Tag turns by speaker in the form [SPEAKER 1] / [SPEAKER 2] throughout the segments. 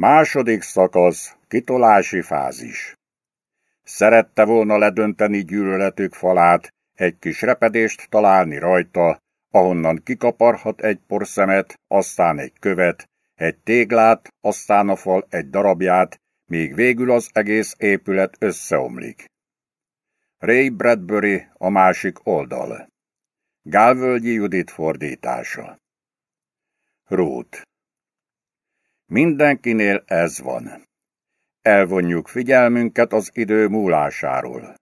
[SPEAKER 1] Második szakasz, kitolási fázis. Szerette volna ledönteni gyűlöletük falát, egy kis repedést találni rajta, ahonnan kikaparhat egy porszemet, aztán egy követ, egy téglát, aztán a fal egy darabját, míg végül az egész épület összeomlik. Ray Bradbury a másik oldal. Gálvölgyi Judit fordítása. Rút Mindenkinél ez van. Elvonjuk figyelmünket az idő múlásáról.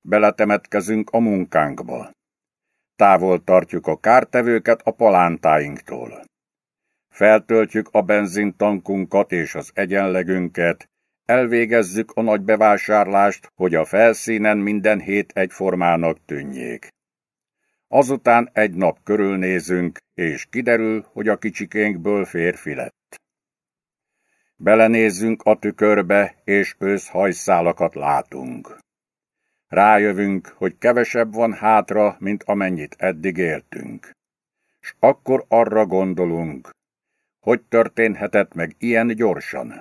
[SPEAKER 1] Beletemetkezünk a munkánkba. Távol tartjuk a kártevőket a palántáinktól. Feltöltjük a benzintankunkat és az egyenlegünket, elvégezzük a nagy bevásárlást, hogy a felszínen minden hét egyformának tűnjék. Azután egy nap körülnézünk, és kiderül, hogy a kicsikénkből férfi lett. Belenézzünk a tükörbe, és őszhajszálakat látunk. Rájövünk, hogy kevesebb van hátra, mint amennyit eddig éltünk. S akkor arra gondolunk, hogy történhetett meg ilyen gyorsan.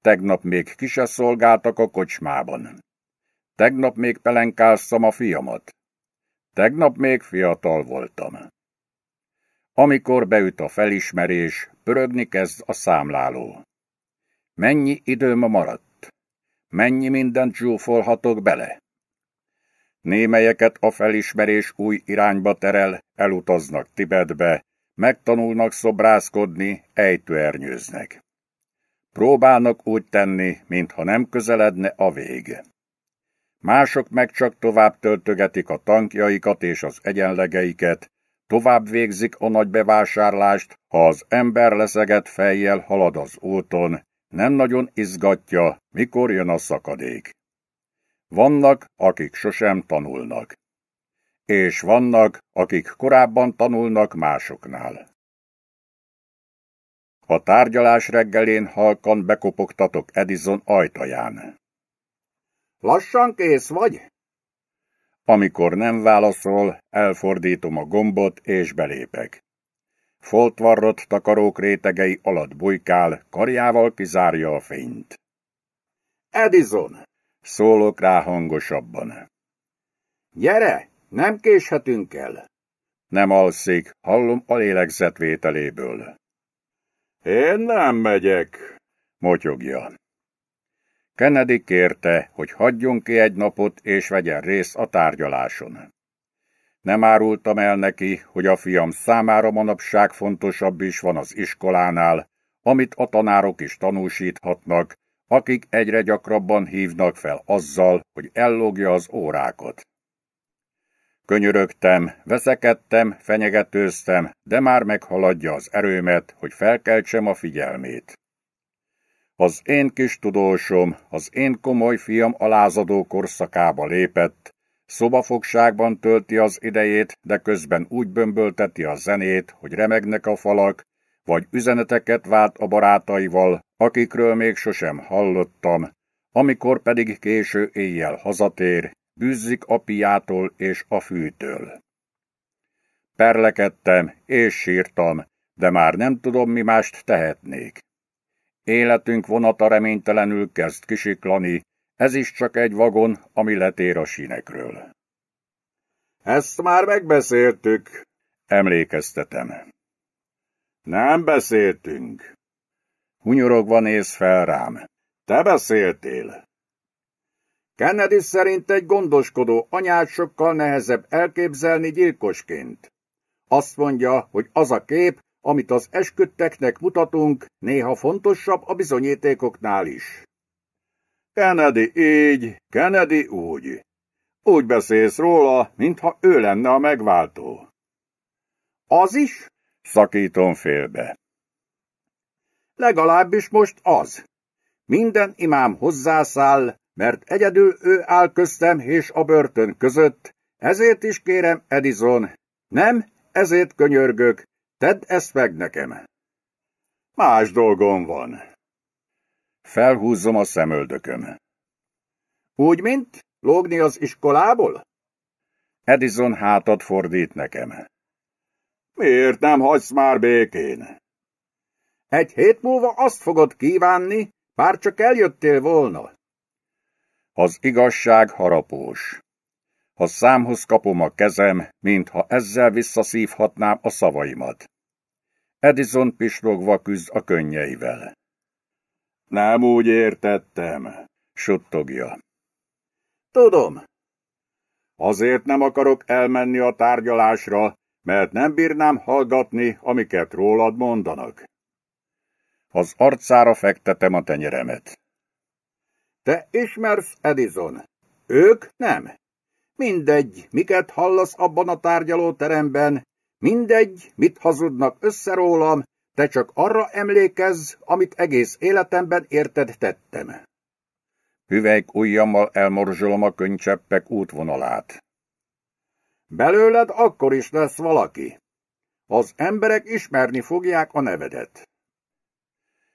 [SPEAKER 1] Tegnap még kise szolgáltak a kocsmában. Tegnap még pelenkáztam a fiamat. Tegnap még fiatal voltam. Amikor beüt a felismerés, pörögni kezd a számláló. Mennyi időm maradt? Mennyi mindent zsúfolhatok bele? Némelyeket a felismerés új irányba terel, elutaznak Tibetbe, megtanulnak szobrászkodni, ejtőernyőznek. Próbálnak úgy tenni, mintha nem közeledne a vég. Mások meg csak tovább töltögetik a tankjaikat és az egyenlegeiket, tovább végzik a nagy bevásárlást, ha az ember leszeget fejjel halad az úton, nem nagyon izgatja, mikor jön a szakadék. Vannak, akik sosem tanulnak. És vannak, akik korábban tanulnak másoknál. A tárgyalás reggelén halkan bekopogtatok Edison ajtaján. Lassan kész vagy? Amikor nem válaszol, elfordítom a gombot és belépek foltvarrott takarók rétegei alatt bujkál, karjával kizárja a fényt. Edison! Szólok rá hangosabban. Gyere, nem késhetünk el! Nem alszik, hallom a lélegzetvételéből. Én nem megyek, motyogja. Kennedy kérte, hogy hagyjon ki egy napot és vegyen részt a tárgyaláson. Nem árultam el neki, hogy a fiam számára manapság fontosabb is van az iskolánál, amit a tanárok is tanúsíthatnak, akik egyre gyakrabban hívnak fel azzal, hogy ellogja az órákat. Könyörögtem, veszekedtem, fenyegetőztem, de már meghaladja az erőmet, hogy felkeltsem a figyelmét. Az én kis tudósom, az én komoly fiam lázadó korszakába lépett, Szobafogságban tölti az idejét, de közben úgy bömbölteti a zenét, hogy remegnek a falak, vagy üzeneteket vált a barátaival, akikről még sosem hallottam, amikor pedig késő éjjel hazatér, bűzzik a piától és a fűtől. Perlekedtem és sírtam, de már nem tudom, mi mást tehetnék. Életünk vonata reménytelenül kezd kisiklani, ez is csak egy vagon, ami letér a sínekről. Ezt már megbeszéltük, emlékeztetem. Nem beszéltünk. Hunyorogva néz fel rám. Te beszéltél. Kennedy szerint egy gondoskodó anyát sokkal nehezebb elképzelni gyilkosként. Azt mondja, hogy az a kép, amit az esküdteknek mutatunk, néha fontosabb a bizonyítékoknál is. Kennedy így, Kennedy úgy. Úgy beszélsz róla, mintha ő lenne a megváltó. Az is? Szakítom félbe. Legalábbis most az. Minden imám hozzászáll, mert egyedül ő áll köztem és a börtön között, ezért is kérem, Edison. Nem, ezért könyörgök, tedd ezt meg nekem. Más dolgom van. Felhúzzom a szemöldököm. Úgy, mint lógni az iskolából? Edison hátat fordít nekem. Miért nem hagysz már békén? Egy hét múlva azt fogod kívánni, bár csak eljöttél volna. Az igazság harapós. Ha számhoz kapom a kezem, mintha ezzel visszaszívhatnám a szavaimat. Edison pislogva küzd a könnyeivel. Nem úgy értettem, suttogja. Tudom. Azért nem akarok elmenni a tárgyalásra, mert nem bírnám hallgatni, amiket rólad mondanak. Az arcára fektetem a tenyeremet. Te ismersz Edison, ők nem. Mindegy, miket hallasz abban a tárgyalóteremben, mindegy, mit hazudnak össze rólam, te csak arra emlékezz, amit egész életemben érted tettem. Hüvelyk ujjammal elmorzsolom a könycseppek útvonalát. Belőled akkor is lesz valaki. Az emberek ismerni fogják a nevedet.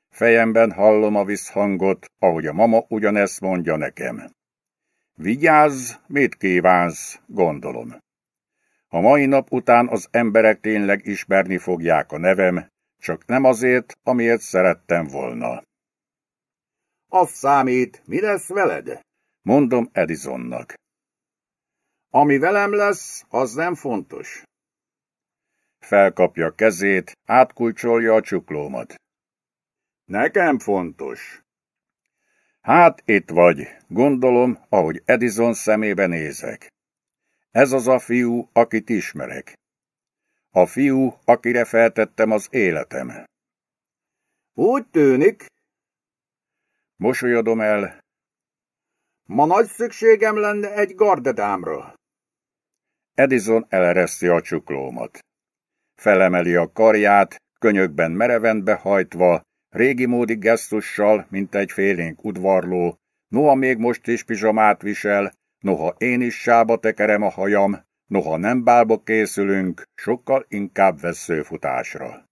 [SPEAKER 1] Fejemben hallom a visszhangot, ahogy a mama ugyanezt mondja nekem. Vigyázz, mit kívánsz, gondolom. A mai nap után az emberek tényleg ismerni fogják a nevem, csak nem azért, amiért szerettem volna. Az számít, mi lesz veled? Mondom Edisonnak. Ami velem lesz, az nem fontos. Felkapja kezét, átkulcsolja a csuklómat. Nekem fontos. Hát itt vagy, gondolom, ahogy Edison szemébe nézek. Ez az a fiú, akit ismerek. A fiú, akire feltettem az életem. Úgy tűnik. Mosolyodom el. Ma nagy szükségem lenne egy gardedámra. Edison elereszti a csuklómat. Felemeli a karját, könyökben mereven behajtva, régi módi gesztussal, mint egy félénk udvarló, noha még most is pizsamát visel, noha én is sába tekerem a hajam, Noha nem bálba készülünk, sokkal inkább veszőfutásra.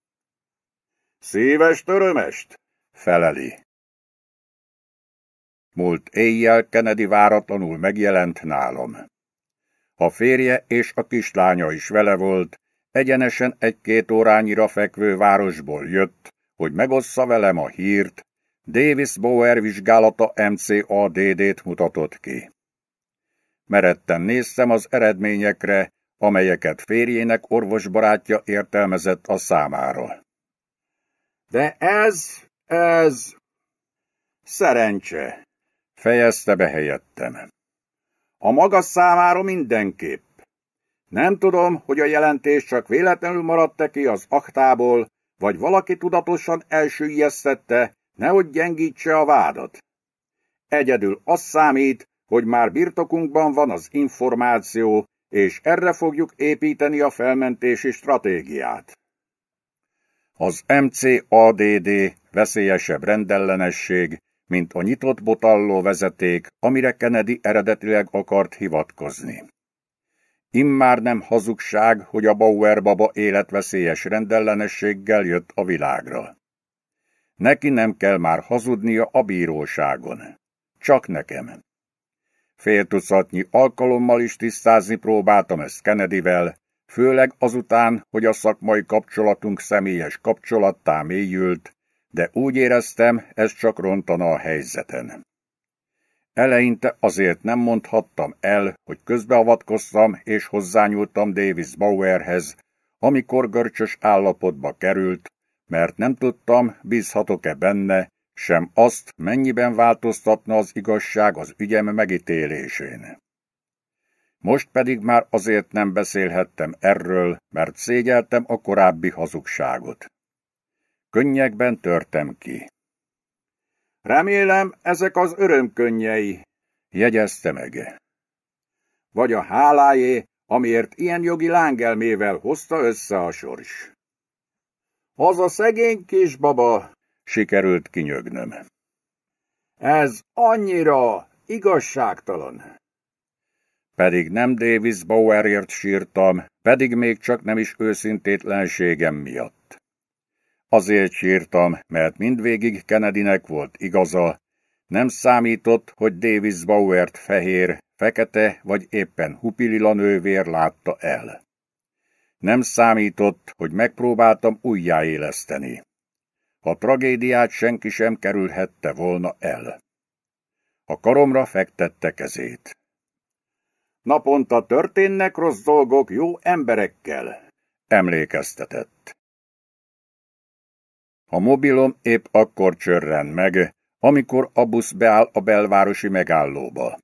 [SPEAKER 1] Szíves törömest! feleli. Múlt éjjel Kennedy váratlanul megjelent nálam. A férje és a kislánya is vele volt, egyenesen egy-két órányira fekvő városból jött, hogy megossza velem a hírt, Davis Bower vizsgálata MCADD-t mutatott ki. Meretten néztem az eredményekre, amelyeket férjének orvosbarátja értelmezett a számáról. De ez, ez... Szerencse, fejezte be helyettem. A maga számára mindenképp. Nem tudom, hogy a jelentés csak véletlenül maradt ki az aktából, vagy valaki tudatosan elsüllyesztette, nehogy gyengítse a vádat. Egyedül az számít, hogy már birtokunkban van az információ, és erre fogjuk építeni a felmentési stratégiát. Az MCADD veszélyesebb rendellenesség, mint a nyitott botalló vezeték, amire Kennedy eredetileg akart hivatkozni. Immár nem hazugság, hogy a Bauer baba életveszélyes rendellenességgel jött a világra. Neki nem kell már hazudnia a bíróságon. Csak nekem. Fél tucatnyi alkalommal is tisztázni próbáltam ezt Kennedyvel, főleg azután, hogy a szakmai kapcsolatunk személyes kapcsolattá mélyült, de úgy éreztem, ez csak rontana a helyzeten. Eleinte azért nem mondhattam el, hogy közbeavatkoztam és hozzányúltam Davis Bauerhez, amikor görcsös állapotba került, mert nem tudtam, bízhatok-e benne, sem azt, mennyiben változtatna az igazság az ügyem megítélésén. Most pedig már azért nem beszélhettem erről, mert szégyeltem a korábbi hazugságot. Könnyekben törtem ki. Remélem, ezek az örömkönnyei, jegyezte meg. Vagy a hálájé, amiért ilyen jogi lángelmével hozta össze a sors. Az a szegény kisbaba, Sikerült kinyögnöm. Ez annyira igazságtalan. Pedig nem Davis Bowerért sírtam, pedig még csak nem is őszintétlenségem miatt. Azért sírtam, mert mindvégig Kennedynek volt igaza, nem számított, hogy Davis Bowert fehér, fekete vagy éppen hupilila nővér látta el. Nem számított, hogy megpróbáltam újjáéleszteni. A tragédiát senki sem kerülhette volna el. A karomra fektette kezét. Naponta történnek rossz dolgok jó emberekkel, emlékeztetett. A mobilom épp akkor csörren meg, amikor a busz beáll a belvárosi megállóba.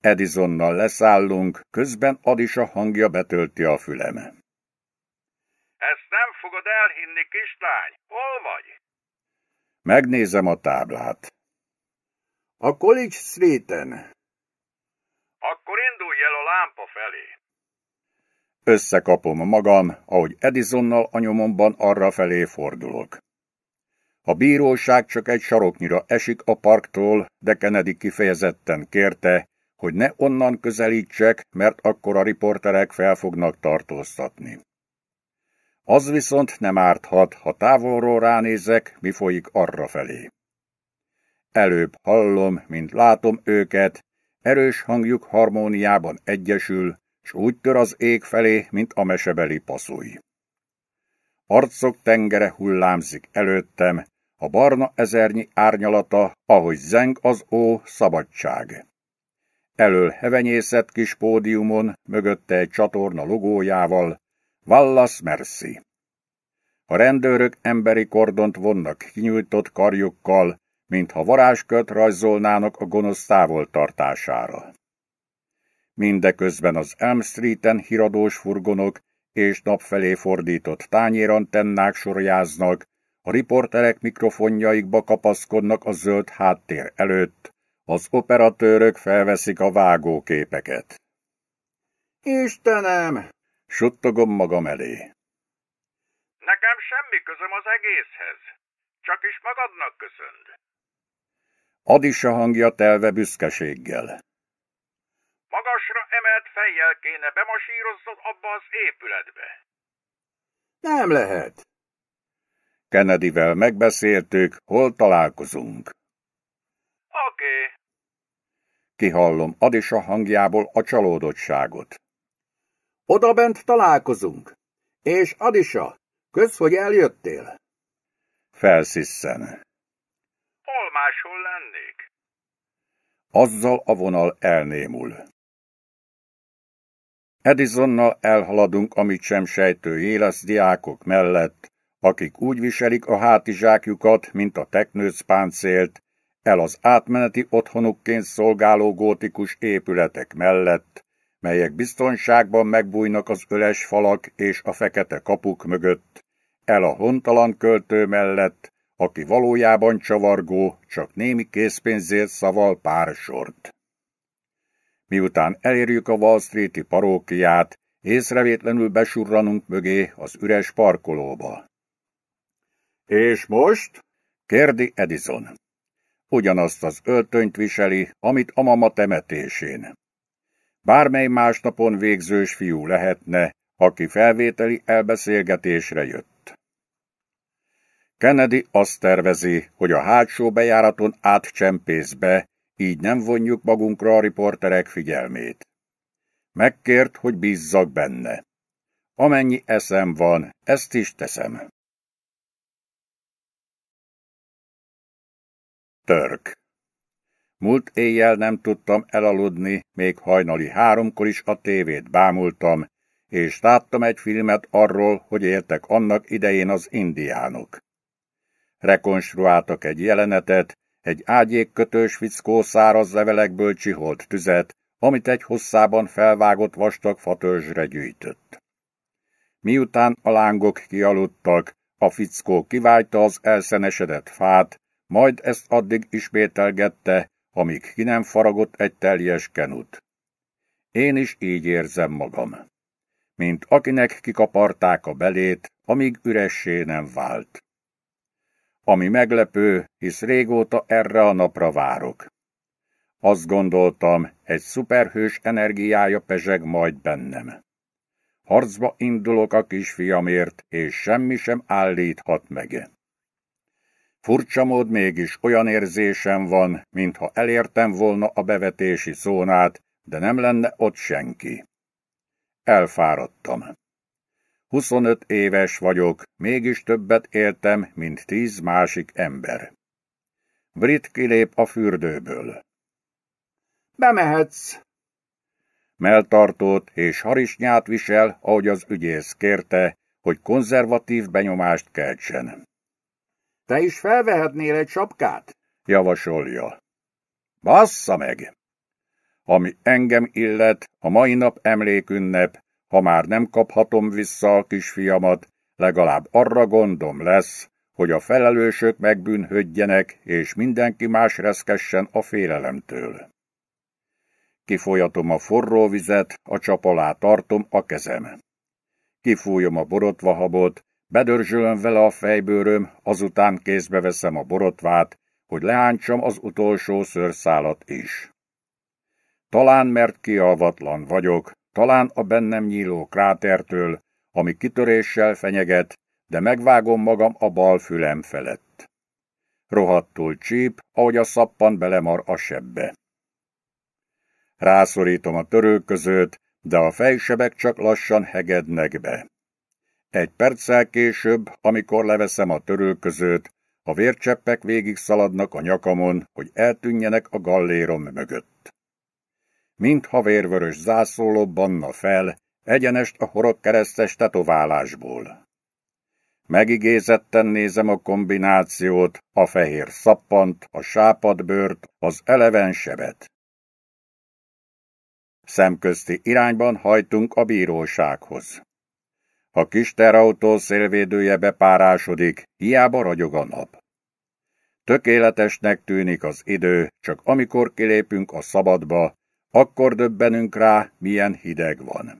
[SPEAKER 1] Edisonnal leszállunk, közben Adisa hangja betölti a fülem. Ezt nem fogod elhinni, kislány? Hol vagy? Megnézem a táblát. A College Street-en. Akkor indulj el a lámpa felé. Összekapom magam, ahogy Edisonnal a nyomomban arra felé fordulok. A bíróság csak egy saroknyira esik a parktól, de Kennedy kifejezetten kérte, hogy ne onnan közelítsek, mert akkor a riporterek fel fognak tartóztatni. Az viszont nem árthat, ha távolról ránézek, mi folyik arrafelé. Előbb hallom, mint látom őket, erős hangjuk harmóniában egyesül, s úgy tör az ég felé, mint a mesebeli paszúj. Arcok tengere hullámzik előttem, a barna ezernyi árnyalata, ahogy zeng az ó, szabadság. Elől hevenyészet kis pódiumon, mögötte egy csatorna logójával, Vallasz merszi! A rendőrök emberi kordont vonnak kinyújtott karjukkal, mintha varázsköt rajzolnának a gonosz távoltartására. Mindeközben az Elm Street-en híradós furgonok és napfelé fordított tányérantennák sorjáznak, a riporterek mikrofonjaikba kapaszkodnak a zöld háttér előtt, az operatőrök felveszik a vágóképeket. Istenem, Suttogom magam elé. Nekem semmi közöm az egészhez. Csak is magadnak köszönd. Ad is a hangja telve büszkeséggel. Magasra emelt fejjel kéne bemasíroznod abba az épületbe. Nem lehet. Kennedyvel megbeszéltük, hol találkozunk. Oké. Okay. Kihallom Adisa hangjából a csalódottságot. Odabent találkozunk. És Adisa, kösz, hogy eljöttél. Felszisszen. Hol máshol lennék? Azzal a vonal elnémul. Edisonnal elhaladunk, amit sem sejtő éles diákok mellett, akik úgy viselik a hátizsákjukat, mint a teknőc páncélt, el az átmeneti otthonukként szolgáló gótikus épületek mellett, melyek biztonságban megbújnak az öles falak és a fekete kapuk mögött, el a hontalan költő mellett, aki valójában csavargó, csak némi készpénzért szaval pár sort. Miután elérjük a Wall Street-i parókiát, észrevétlenül besurranunk mögé az üres parkolóba. És most? kérdi Edison. Ugyanazt az öltönyt viseli, amit a mama temetésén. Bármely más napon végzős fiú lehetne, aki felvételi elbeszélgetésre jött. Kennedy azt tervezi, hogy a hátsó bejáraton átcsempész be, így nem vonjuk magunkra a riporterek figyelmét. Megkért, hogy bízzak benne. Amennyi eszem van, ezt is teszem. Törk Múlt éjjel nem tudtam elaludni, még hajnali háromkor is a tévét bámultam, és láttam egy filmet arról, hogy éltek annak idején az indiánok. Rekonstruáltak egy jelenetet, egy kötős fickó száraz levelekből csiholt tüzet, amit egy hosszában felvágott vastag fatörzsre gyűjtött. Miután a lángok kialudtak, a fickó kiválta az elszenesedett fát, majd ezt addig ismételgette, amíg ki nem faragott egy teljes kenut. Én is így érzem magam, mint akinek kikaparták a belét, amíg üressé nem vált. Ami meglepő, hisz régóta erre a napra várok. Azt gondoltam, egy szuperhős energiája pezseg majd bennem. Harcba indulok a kisfiamért, és semmi sem állíthat meg. Furcsa mód mégis olyan érzésem van, mintha elértem volna a bevetési szónát, de nem lenne ott senki. Elfáradtam. 25 éves vagyok, mégis többet éltem, mint tíz másik ember. Brit kilép a fürdőből. Bemehetsz! Meltartót és harisnyát visel, ahogy az ügyész kérte, hogy konzervatív benyomást keltsen. Te is felvehetnél egy sapkát? javasolja. Bassza meg! Ami engem illet, a mai nap emlékünnep, ha már nem kaphatom vissza a kisfiamat, legalább arra gondom lesz, hogy a felelősök megbűnhödjenek, és mindenki más reszkessen a félelemtől. Kifolyatom a forró vizet, a csap alá tartom a kezem. Kifújom a borotvahabot, Bedörzsölöm vele a fejbőröm, azután kézbe veszem a borotvát, hogy leántsam az utolsó szőrszálat is. Talán mert kialvatlan vagyok, talán a bennem nyíló krátertől, ami kitöréssel fenyeget, de megvágom magam a bal fülem felett. Rohadtul csíp, ahogy a szappan belemar a sebbe. Rászorítom a törőközőt, de a fejsebek csak lassan hegednek be. Egy perccel később, amikor leveszem a törőközőt, a vércseppek végig szaladnak a nyakamon, hogy eltűnjenek a gallérom mögött. Mintha vérvörös zászló banna fel, egyenest a horog keresztes tetoválásból. Megigézetten nézem a kombinációt, a fehér szappant, a sápadbőrt, az eleven sebet. Szemközti irányban hajtunk a bírósághoz. A kis terautó szélvédője bepárásodik, hiába ragyog a nap. Tökéletesnek tűnik az idő, csak amikor kilépünk a szabadba, akkor döbbenünk rá, milyen hideg van.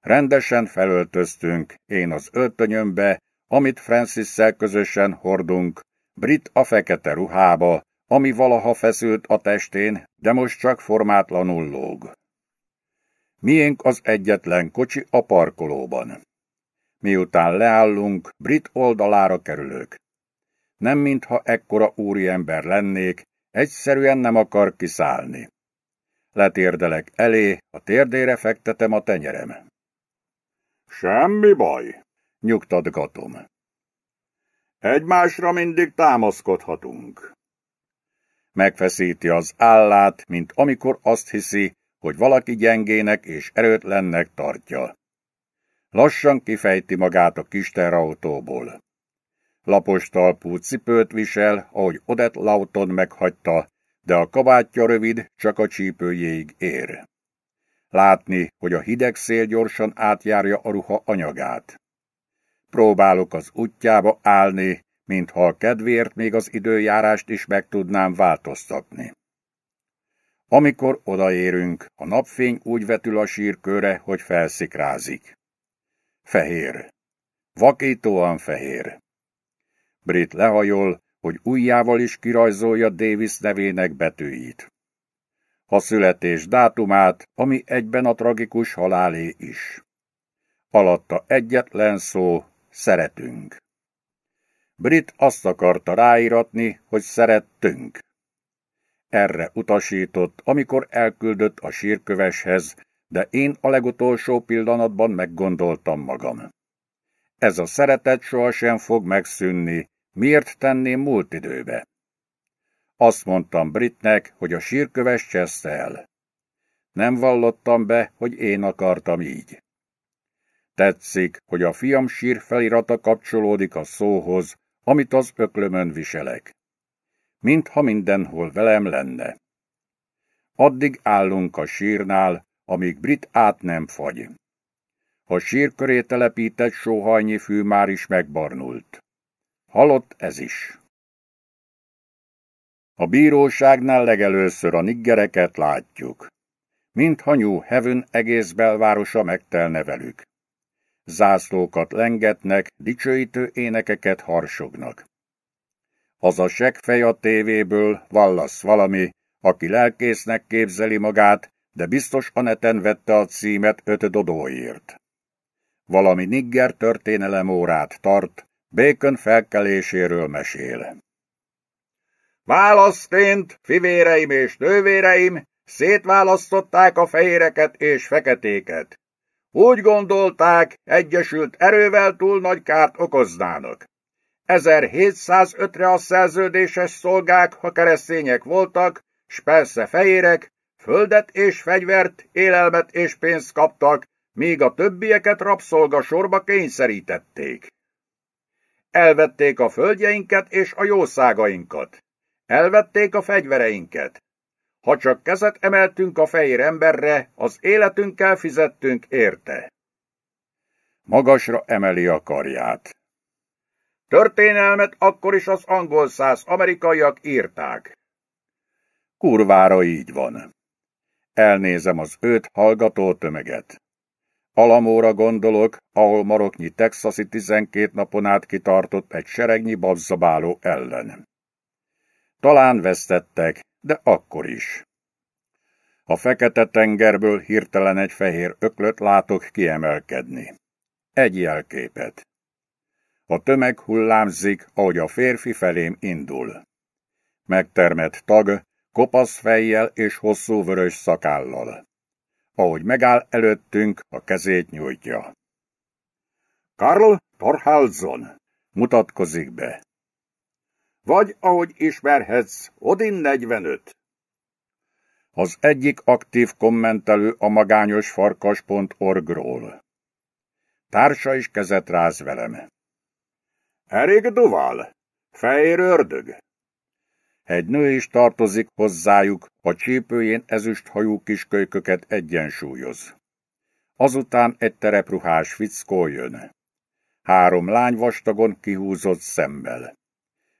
[SPEAKER 1] Rendesen felöltöztünk, én az öltönyömbe, amit francis közösen hordunk, Brit a fekete ruhába, ami valaha feszült a testén, de most csak formátlanul lóg. Miénk az egyetlen kocsi a parkolóban. Miután leállunk, brit oldalára kerülök. Nem mintha ekkora úriember lennék, egyszerűen nem akar kiszállni. Letérdelek elé, a térdére fektetem a tenyerem. Semmi baj, nyugtatgatom. Egymásra mindig támaszkodhatunk. Megfeszíti az állát, mint amikor azt hiszi, hogy valaki gyengének és erőtlennek tartja. Lassan kifejti magát a kis terautóból. Lapos talpú cipőt visel, ahogy Odett Lauton meghagyta, de a kabátja rövid, csak a csípőjéig ér. Látni, hogy a hideg szél gyorsan átjárja a ruha anyagát. Próbálok az útjába állni, mintha a kedvéért még az időjárást is meg tudnám változtatni. Amikor odaérünk, a napfény úgy vetül a sírkőre, hogy felszikrázik. Fehér. Vakítóan fehér. Brit lehajol, hogy ujjával is kirajzolja Davis nevének betűit. A születés dátumát, ami egyben a tragikus halálé is. Alatta egyetlen szó, szeretünk. Brit azt akarta ráíratni, hogy szerettünk erre utasított, amikor elküldött a sírköveshez, de én a legutolsó pillanatban meggondoltam magam. Ez a szeretet sohasem fog megszűnni, miért tenném múlt időbe? Azt mondtam Britnek, hogy a sírköves cseszte el. Nem vallottam be, hogy én akartam így. Tetszik, hogy a fiam sír felirata kapcsolódik a szóhoz, amit az öklömön viselek mintha mindenhol velem lenne. Addig állunk a sírnál, amíg brit át nem fagy. A sír köré telepített sóhajnyi fű már is megbarnult. Halott ez is. A bíróságnál legelőször a niggereket látjuk. Mintha New Heaven egész belvárosa megtelne velük. Zászlókat lengetnek, dicsőítő énekeket harsognak. Az a seggfej a tévéből, vallasz valami, aki lelkésznek képzeli magát, de biztos a neten vette a címet öt dodóért. Valami nigger történelem órát tart, Bacon felkeléséről mesél. Választént, fivéreim és nővéreim, szétválasztották a fehéreket és feketéket. Úgy gondolták, egyesült erővel túl nagy kárt okoznának. 1705-re a szerződéses szolgák, ha keresztények voltak, s persze fejérek, földet és fegyvert, élelmet és pénzt kaptak, míg a többieket rabszolga sorba kényszerítették. Elvették a földjeinket és a jószágainkat. Elvették a fegyvereinket. Ha csak kezet emeltünk a fehér emberre, az életünkkel fizettünk érte. Magasra emeli a karját. Történelmet akkor is az angol száz amerikaiak írták. Kurvára így van. Elnézem az őt hallgató tömeget. Alamóra gondolok, ahol maroknyi texasi 12 napon át kitartott egy seregnyi babzabáló ellen. Talán vesztettek, de akkor is. A fekete tengerből hirtelen egy fehér öklöt látok kiemelkedni. Egy jelképet. A tömeg hullámzik, ahogy a férfi felém indul. Megtermett tag, kopasz fejjel és hosszú vörös szakállal. Ahogy megáll előttünk, a kezét nyújtja. Karl Torhalzon mutatkozik be. Vagy, ahogy ismerhetsz, Odin 45. Az egyik aktív kommentelő a magányos farkas.org-ról. Társa is kezet ráz velem. Elég duval, fehér ördög. Egy nő is tartozik hozzájuk, a csípőjén ezüst hajú kiskölyköket egyensúlyoz. Azután egy terepruhás fickó jön. Három lány vastagon kihúzott szemmel.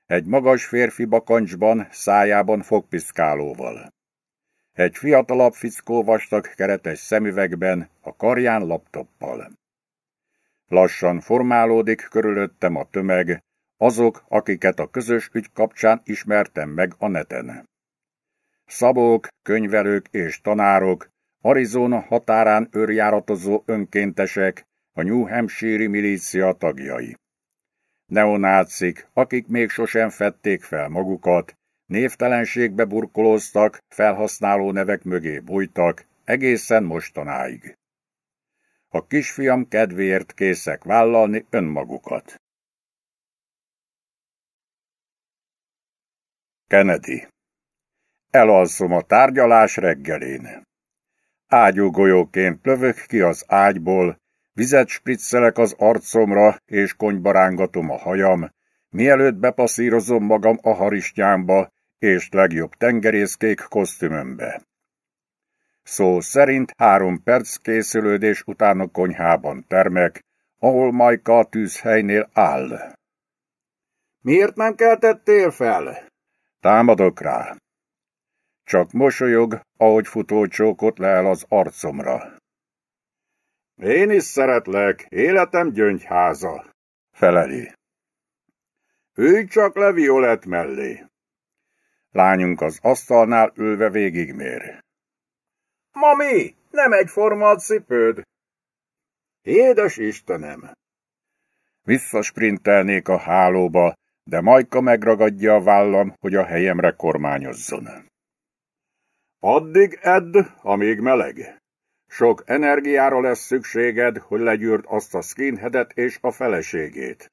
[SPEAKER 1] Egy magas férfi bakancsban, szájában fogpiszkálóval. Egy fiatalabb fickó vastag keretes szemüvegben, a karján laptoppal. Lassan formálódik körülöttem a tömeg, azok, akiket a közös ügy kapcsán ismertem meg a neten. Szabók, könyvelők és tanárok, Arizona határán őrjáratozó önkéntesek, a New Hampshire milícia tagjai. Neonácik, akik még sosem fették fel magukat, névtelenségbe burkolóztak, felhasználó nevek mögé bújtak, egészen mostanáig. A kisfiam kedvéért készek vállalni önmagukat. Kennedy. Elalszom a tárgyalás reggelén. Ágyú golyóként lövök ki az ágyból, vizet spriccelek az arcomra, és konybarángatom a hajam, mielőtt bepaszírozom magam a harisnyámba, és legjobb tengerészkék kosztümömbe. Szó szerint három perc készülődés után a konyhában termek, ahol Majka a tűzhelynél áll. Miért nem keltettél fel? Támadok rá. Csak mosolyog, ahogy futócsókot leel az arcomra. Én is szeretlek, életem gyöngyháza, feleli. Ülj csak le Violet mellé. Lányunk az asztalnál ülve végigmér. Mami, nem egyforma a cipőd! Édes Istenem! Visszasprintelnék a hálóba, de Majka megragadja a vállam, hogy a helyemre kormányozzon. Addig edd, amíg meleg. Sok energiára lesz szükséged, hogy legyűrd azt a skinheadet és a feleségét.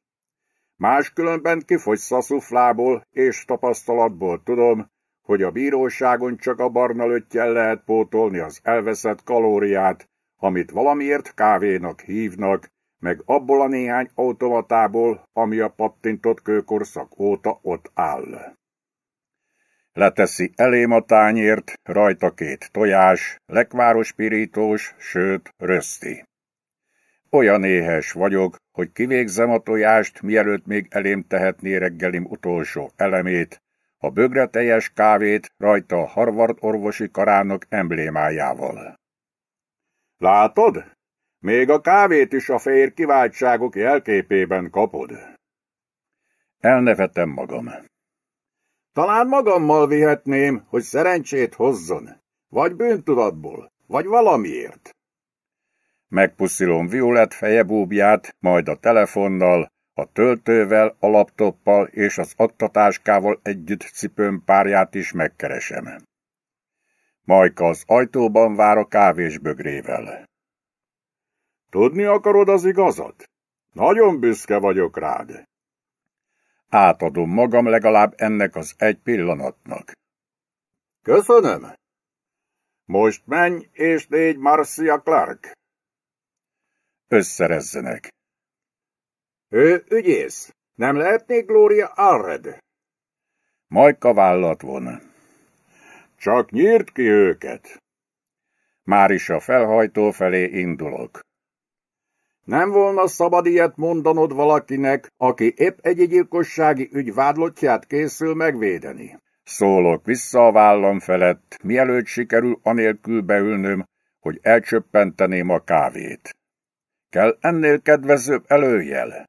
[SPEAKER 1] Máskülönben kifogysz a szuflából és tapasztalatból tudom, hogy a bíróságon csak a barna löttyel lehet pótolni az elveszett kalóriát, amit valamiért kávénak hívnak, meg abból a néhány automatából, ami a pattintott kőkorszak óta ott áll. Leteszi elém a tányért, rajta két tojás, lekváros pirítós, sőt, röszti. Olyan éhes vagyok, hogy kivégzem a tojást, mielőtt még elém tehetné reggelim utolsó elemét, a bögre teljes kávét rajta a Harvard orvosi karának emblémájával. Látod? Még a kávét is a fehér kiváltságok jelképében kapod. Elnevetem magam. Talán magammal vihetném, hogy szerencsét hozzon, vagy bűntudatból, vagy valamiért. Megpuszilom Violet búbját, majd a telefonnal, a töltővel, a laptoppal és az attatáskával együtt cipőm párját is megkeresem. Majka az ajtóban vár a kávésbögrével. Tudni akarod az igazat? Nagyon büszke vagyok rád. Átadom magam legalább ennek az egy pillanatnak. Köszönöm. Most menj és négy Marcia Clark. Összerezzenek. Ő ügyész. Nem lehetnék Gloria Arred? Majka vállat von. Csak nyírt ki őket. Már is a felhajtó felé indulok. Nem volna szabad ilyet mondanod valakinek, aki épp egy gyilkossági ügy vádlottját készül megvédeni. Szólok vissza a vállam felett, mielőtt sikerül anélkül beülnöm, hogy elcsöppenteném a kávét. Kell ennél kedvezőbb előjel?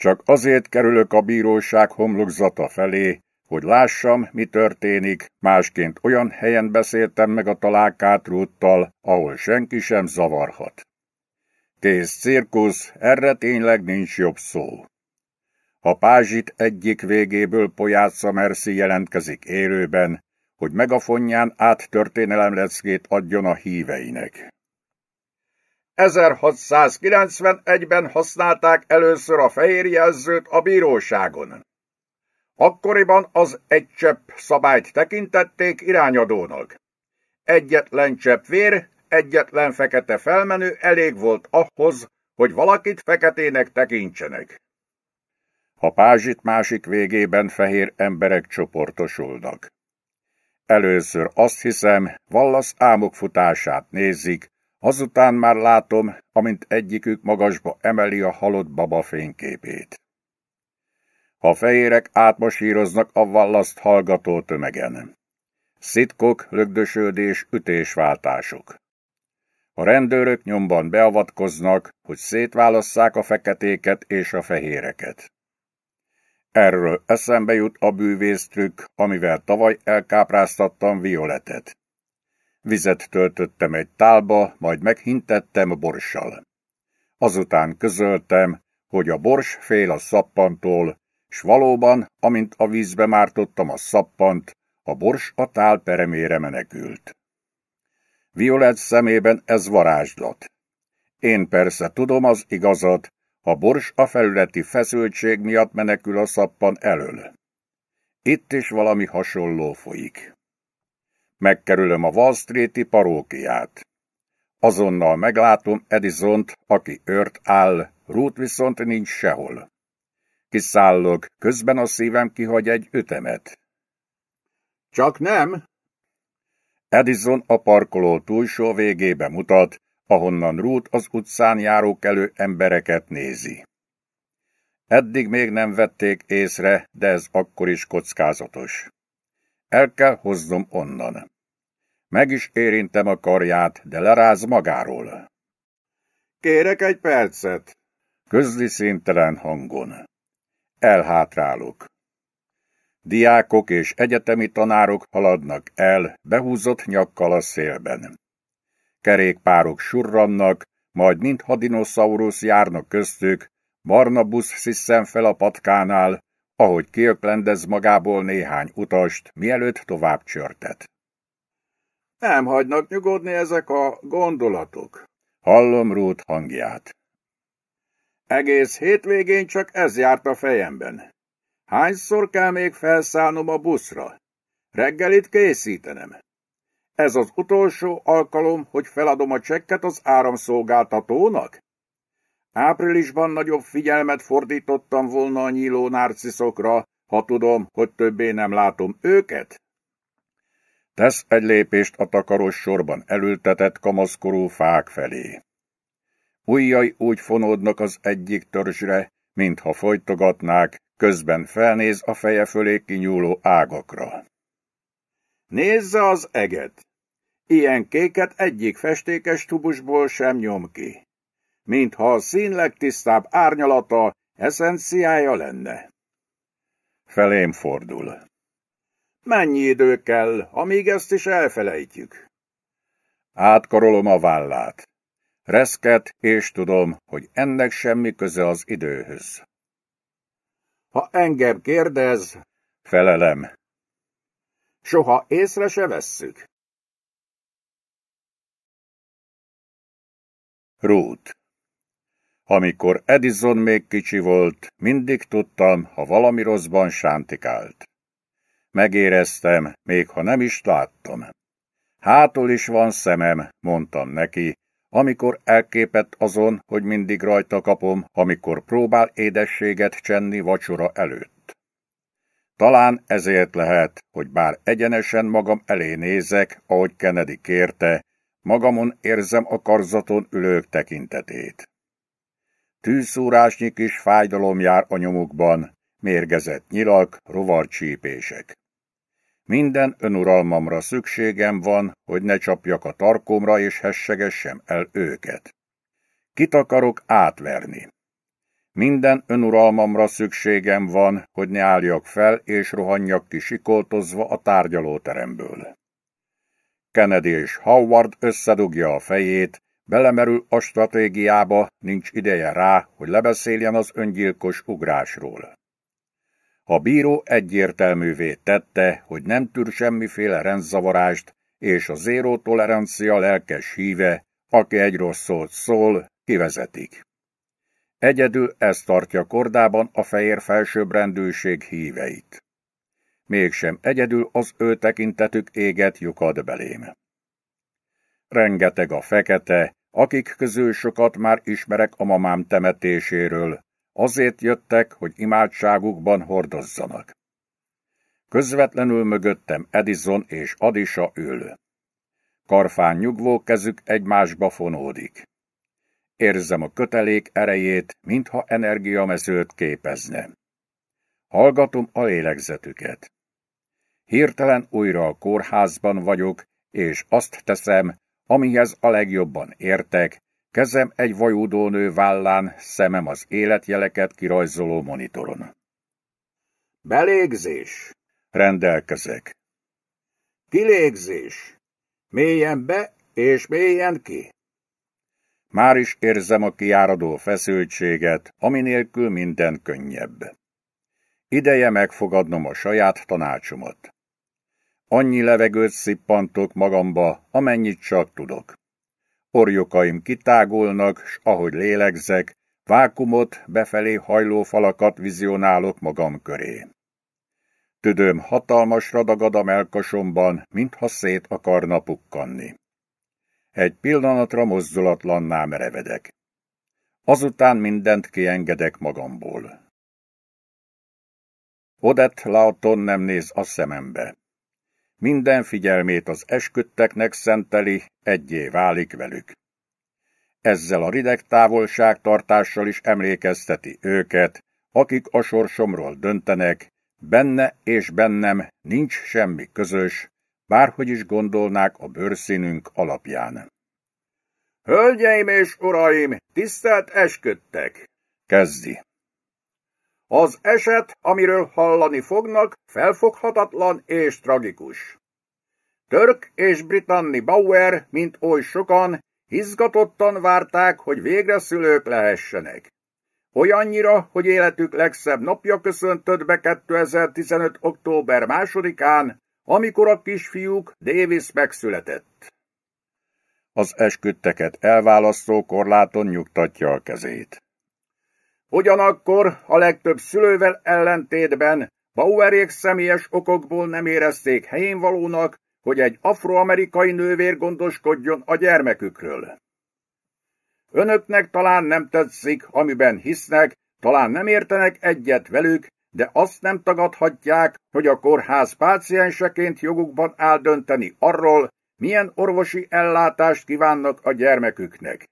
[SPEAKER 1] Csak azért kerülök a bíróság homlokzata felé, hogy lássam, mi történik, másként olyan helyen beszéltem meg a találkát rúttal, ahol senki sem zavarhat. Kész cirkusz, erre tényleg nincs jobb szó. A pázsit egyik végéből Pojátsza Merci jelentkezik élőben, hogy megafonján át áttörténelemleckét adjon a híveinek. 1691-ben használták először a fehér jelzőt a bíróságon. Akkoriban az egy csepp szabályt tekintették irányadónak. Egyetlen csepp vér, egyetlen fekete felmenő elég volt ahhoz, hogy valakit feketének tekintsenek. A pázsit másik végében fehér emberek csoportosulnak. Először azt hiszem, Vallasz ámok futását nézik, Azután már látom, amint egyikük magasba emeli a halott baba fényképét. A fehérek átmasíroznak a vallaszt hallgató tömegen. Szitkok, lögdösődés, ütésváltások. A rendőrök nyomban beavatkoznak, hogy szétválasszák a feketéket és a fehéreket. Erről eszembe jut a bűvésztrükk, amivel tavaly elkápráztattam Violetet. Vizet töltöttem egy tálba, majd meghintettem borssal. Azután közöltem, hogy a bors fél a szappantól, s valóban, amint a vízbe mártottam a szappant, a bors a tál peremére menekült. Violet szemében ez varázslat. Én persze tudom az igazat, a bors a felületi feszültség miatt menekül a szappan elől. Itt is valami hasonló folyik. Megkerülöm a Wall Street-i parókiát. Azonnal meglátom Edisont, aki ört áll, Ruth viszont nincs sehol. Kiszállok, közben a szívem kihagy egy ütemet. Csak nem? Edison a parkoló túlsó végébe mutat, ahonnan Ruth az utcán elő embereket nézi. Eddig még nem vették észre, de ez akkor is kockázatos. El kell hoznom onnan. Meg is érintem a karját, de leráz magáról. Kérek egy percet, közli szintelen hangon. Elhátrálok. Diákok és egyetemi tanárok haladnak el, behúzott nyakkal a szélben. Kerékpárok surrannak, majd mint hadinoszaurusz járnak köztük, busz sziszen fel a patkánál, ahogy kirklendez magából néhány utast, mielőtt tovább csörtet. Nem hagynak nyugodni ezek a gondolatok. Hallom rút hangját. Egész hétvégén csak ez járt a fejemben. Hányszor kell még felszállnom a buszra? Reggelit készítenem. Ez az utolsó alkalom, hogy feladom a csekket az áramszolgáltatónak? Áprilisban nagyobb figyelmet fordítottam volna a nyíló narciszokra, ha tudom, hogy többé nem látom őket. Tesz egy lépést a takaros sorban elültetett kamaszkorú fák felé. Újjai úgy fonódnak az egyik törzsre, mintha folytogatnák, közben felnéz a feje fölé kinyúló ágakra. Nézze az eget! Ilyen kéket egyik festékes tubusból sem nyom ki mintha a szín legtisztább árnyalata, eszenciája lenne. Felém fordul. Mennyi idő kell, amíg ezt is elfelejtjük? Átkarolom a vállát. Reszket, és tudom, hogy ennek semmi köze az időhöz. Ha engem kérdez, felelem. Soha észre se vesszük. Rút amikor Edison még kicsi volt, mindig tudtam, ha valami rosszban sántikált. Megéreztem, még ha nem is láttam. Hátul is van szemem, mondtam neki, amikor elképett azon, hogy mindig rajta kapom, amikor próbál édességet csenni vacsora előtt. Talán ezért lehet, hogy bár egyenesen magam elé nézek, ahogy Kennedy kérte, magamon érzem a karzaton ülők tekintetét. Tűzszúrásnyi kis fájdalom jár a nyomukban, mérgezett nyilak, rovarcsípések. Minden önuralmamra szükségem van, hogy ne csapjak a tarkomra és hessegessem el őket. Kit akarok átverni? Minden önuralmamra szükségem van, hogy ne álljak fel és rohanjak ki sikoltozva a tárgyalóteremből. Kennedy és Howard összedugja a fejét, Belemerül a stratégiába, nincs ideje rá, hogy lebeszéljen az öngyilkos ugrásról. A bíró egyértelművé tette, hogy nem tűr semmiféle rendzavarást, és a zéró tolerancia lelkes híve, aki egy rossz szót szól, kivezetik. Egyedül ez tartja kordában a fehér felsőbbrendűség híveit. Mégsem egyedül az ő tekintetük éget lyukad belém. Rengeteg a fekete, akik közül sokat már ismerek a mamám temetéséről. Azért jöttek, hogy imádságukban hordozzanak. Közvetlenül mögöttem Edison és Adisa ül. Karfán nyugvó kezük egymásba fonódik. Érzem a kötelék erejét, mintha energiamezőt képezne. Hallgatom a lélegzetüket. Hirtelen újra a kórházban vagyok, és azt teszem, amihez a legjobban értek, kezem egy vajúdó nő vállán, szemem az életjeleket kirajzoló monitoron. Belégzés. Rendelkezek. Kilégzés. Mélyen be és mélyen ki. Már is érzem a kiáradó feszültséget, aminélkül minden könnyebb. Ideje megfogadnom a saját tanácsomat. Annyi levegőt szippantok magamba, amennyit csak tudok. Orjokaim kitágulnak, s ahogy lélegzek, vákumot, befelé hajló falakat vizionálok magam köré. Tüdőm hatalmas radagad a melkasomban, mintha szét akarna pukkanni. Egy pillanatra mozdulatlanná merevedek. Azután mindent kiengedek magamból. Odett Lauton nem néz a szemembe minden figyelmét az esküdteknek szenteli, egyé válik velük. Ezzel a rideg távolságtartással is emlékezteti őket, akik a sorsomról döntenek, benne és bennem nincs semmi közös, bárhogy is gondolnák a bőrszínünk alapján. Hölgyeim és uraim, tisztelt esküdtek! Kezdi. Az eset, amiről hallani fognak, felfoghatatlan és tragikus. Török és Britanni Bauer, mint oly sokan, izgatottan várták, hogy végre szülők lehessenek. Olyannyira, hogy életük legszebb napja köszöntött be 2015. október másodikán, amikor a kisfiúk Davis megszületett. Az esküdteket elválasztó korláton nyugtatja a kezét. Ugyanakkor a legtöbb szülővel ellentétben Bauerék személyes okokból nem érezték helyén valónak, hogy egy afroamerikai nővér gondoskodjon a gyermekükről. Önöknek talán nem tetszik, amiben hisznek, talán nem értenek egyet velük, de azt nem tagadhatják, hogy a kórház pácienseként jogukban áll dönteni arról, milyen orvosi ellátást kívánnak a gyermeküknek.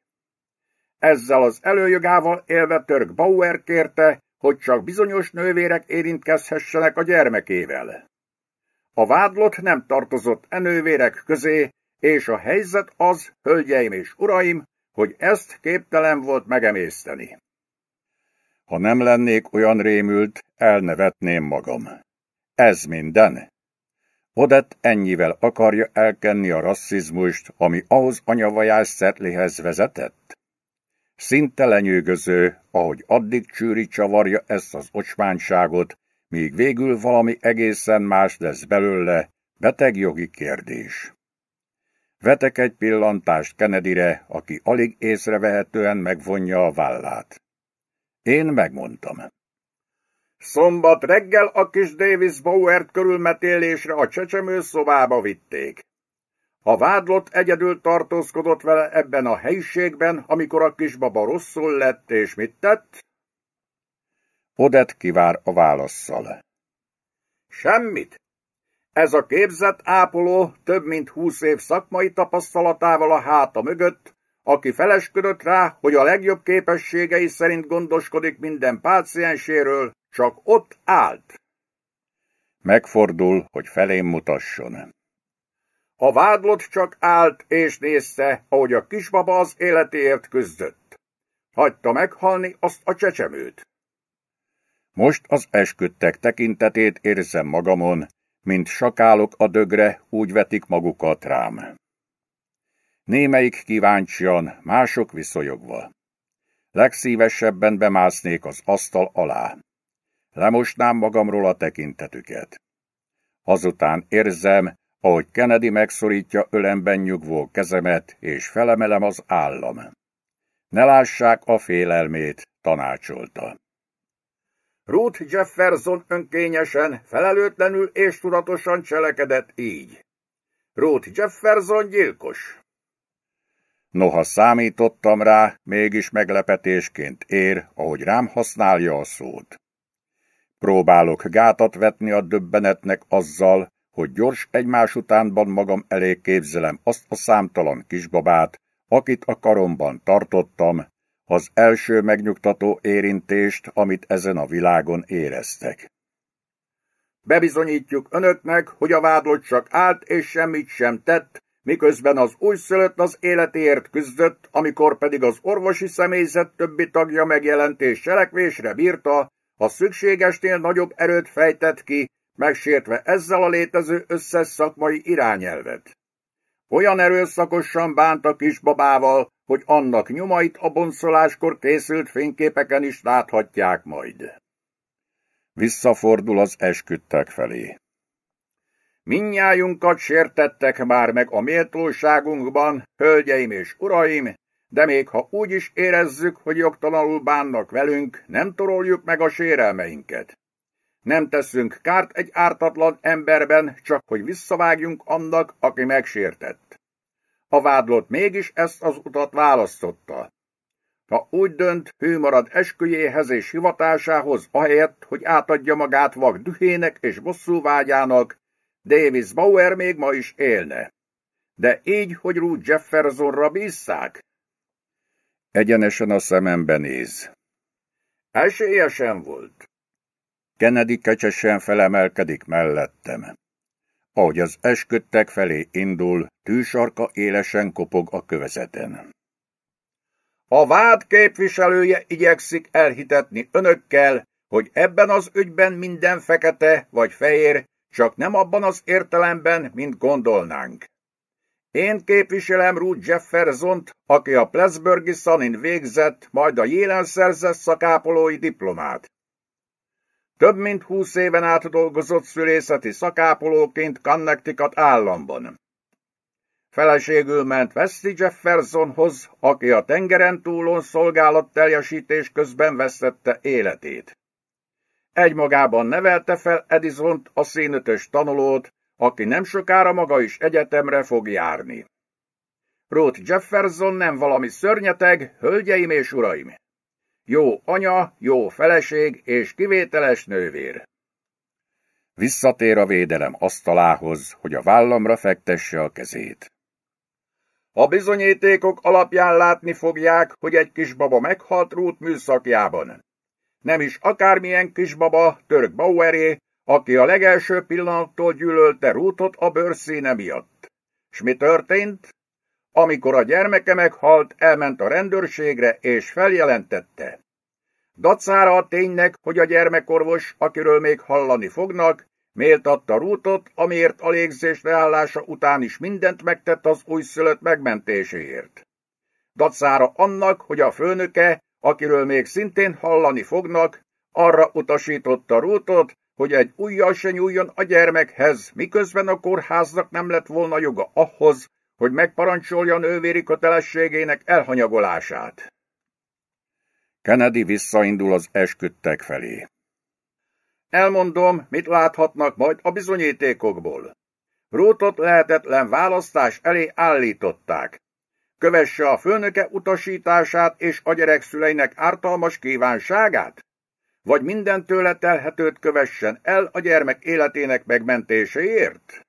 [SPEAKER 1] Ezzel az előjogával élve Törk Bauer kérte, hogy csak bizonyos nővérek érintkezhessenek a gyermekével. A vádlott nem tartozott e nővérek közé, és a helyzet az, hölgyeim és uraim, hogy ezt képtelen volt megemészteni. Ha nem lennék olyan rémült, elnevetném magam. Ez minden. Odett ennyivel akarja elkenni a rasszizmust, ami ahhoz anyavajás szetlihez vezetett? Szinte lenyűgöző, ahogy addig csűri csavarja ezt az ocsmánságot, míg végül valami egészen más lesz belőle, betegjogi kérdés. Vetek egy pillantást Kennedyre, aki alig észrevehetően megvonja a vállát. Én megmondtam. Szombat reggel a kis Davis Bowert körülmetélésre a csecsemő szobába vitték. A vádlott egyedül tartózkodott vele ebben a helyiségben, amikor a kisbaba rosszul lett, és mit tett? Odett kivár a válaszszal. Semmit. Ez a képzett ápoló több mint húsz év szakmai tapasztalatával a háta mögött, aki felesködött rá, hogy a legjobb képességei szerint gondoskodik minden pácienséről, csak ott állt. Megfordul, hogy felém mutasson. A vádlott csak állt és nézte, ahogy a kisbaba az életéért küzdött. Hagyta meghalni azt a csecsemőt. Most az esküdtek tekintetét érzem magamon, mint sakálok a dögre, úgy vetik magukat rám. Némelyik kíváncsian, mások viszonyogva. Legszívesebben bemásznék az asztal alá. Lemosnám magamról a tekintetüket. Azután érzem, ahogy Kennedy megszorítja ölemben nyugvó kezemet, és felemelem az állam. Ne lássák a félelmét, tanácsolta. Ruth Jefferson önkényesen, felelőtlenül és tudatosan cselekedett így. Ruth Jefferson gyilkos. Noha számítottam rá, mégis meglepetésként ér, ahogy rám használja a szót. Próbálok gátat vetni a döbbenetnek azzal, hogy gyors egymás utánban magam elé képzelem azt a számtalan kisbabát, akit a karomban tartottam, az első megnyugtató érintést, amit ezen a világon éreztek. Bebizonyítjuk önöknek, hogy a vádlott csak állt és semmit sem tett, miközben az újszülött az életéért küzdött, amikor pedig az orvosi személyzet többi tagja megjelentés cselekvésre bírta, a szükségesnél nagyobb erőt fejtett ki, megsértve ezzel a létező összes szakmai irányelvet. Olyan erőszakosan bánt a kisbabával, hogy annak nyomait a bonszoláskor készült fényképeken is láthatják majd. Visszafordul az esküdtek felé. Minnyájunkat sértettek már meg a méltóságunkban, hölgyeim és uraim, de még ha úgy is érezzük, hogy jogtalanul bánnak velünk, nem toroljuk meg a sérelmeinket. Nem teszünk kárt egy ártatlan emberben, csak hogy visszavágjunk annak, aki megsértett. A vádlott mégis ezt az utat választotta. Ha úgy dönt, hű marad esküjéhez és hivatásához, ahelyett, hogy átadja magát vak dühének és vágyának, Davis Bauer még ma is élne. De így, hogy Ruth Jeffersonra bízzák? Egyenesen a szemembe néz. Esélye sem volt. Kennedy kecsesen felemelkedik mellettem. Ahogy az esküdtek felé indul, tűsarka élesen kopog a kövezeten. A vád képviselője igyekszik elhitetni önökkel, hogy ebben az ügyben minden fekete vagy fehér, csak nem abban az értelemben, mint gondolnánk. Én képviselem Ruth Jeffersont, aki a Plattsburghi Sunin végzett, majd a jelen szerzett szakápolói diplomát. Több mint húsz éven át dolgozott szülészeti szakápolóként Connecticut államban. Feleségül ment Wesley Jeffersonhoz, aki a tengeren túlon teljesítés közben vesztette életét. Egymagában nevelte fel Edisont a színötös tanulót, aki nem sokára maga is egyetemre fog járni. Ruth Jefferson nem valami szörnyeteg, hölgyeim és uraim! jó anya, jó feleség és kivételes nővér. Visszatér a védelem asztalához, hogy a vállamra fektesse a kezét. A bizonyítékok alapján látni fogják, hogy egy kisbaba meghalt rút műszakjában. Nem is akármilyen kisbaba, török Baueré, aki a legelső pillanattól gyűlölte rútot a bőrszíne miatt. S mi történt? Amikor a gyermeke meghalt, elment a rendőrségre és feljelentette. Dacára a ténynek, hogy a gyermekorvos, akiről még hallani fognak, méltatta Rútot, amiért a légzés leállása után is mindent megtett az újszülött megmentéséért. Dacára annak, hogy a főnöke, akiről még szintén hallani fognak, arra utasította Rútot, hogy egy ujjal se nyúljon a gyermekhez, miközben a kórháznak nem lett volna joga ahhoz, hogy megparancsolja nővéri kötelességének elhanyagolását. Kennedy visszaindul az esküdtek felé. Elmondom, mit láthatnak majd a bizonyítékokból. Rútot lehetetlen választás elé állították. Kövesse a főnöke utasítását és a gyerek szüleinek ártalmas kívánságát? Vagy minden tőle telhetőt kövessen el a gyermek életének megmentéséért?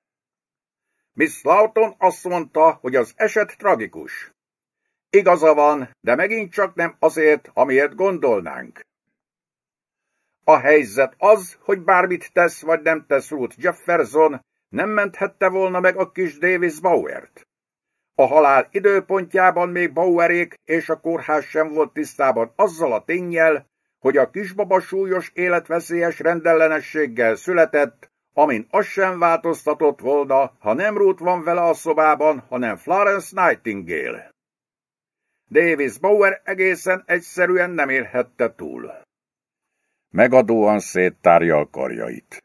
[SPEAKER 1] Miss Lawton azt mondta, hogy az eset tragikus. Igaza van, de megint csak nem azért, amiért gondolnánk. A helyzet az, hogy bármit tesz vagy nem tesz Ruth Jefferson, nem menthette volna meg a kis Davis Bauert. A halál időpontjában még Bauerék és a kórház sem volt tisztában azzal a tényjel, hogy a kisbaba súlyos életveszélyes rendellenességgel született, amin az sem változtatott volna, ha nem Ruth van vele a szobában, hanem Florence Nightingale. Davis Bauer egészen egyszerűen nem érhette túl. Megadóan széttárja a karjait.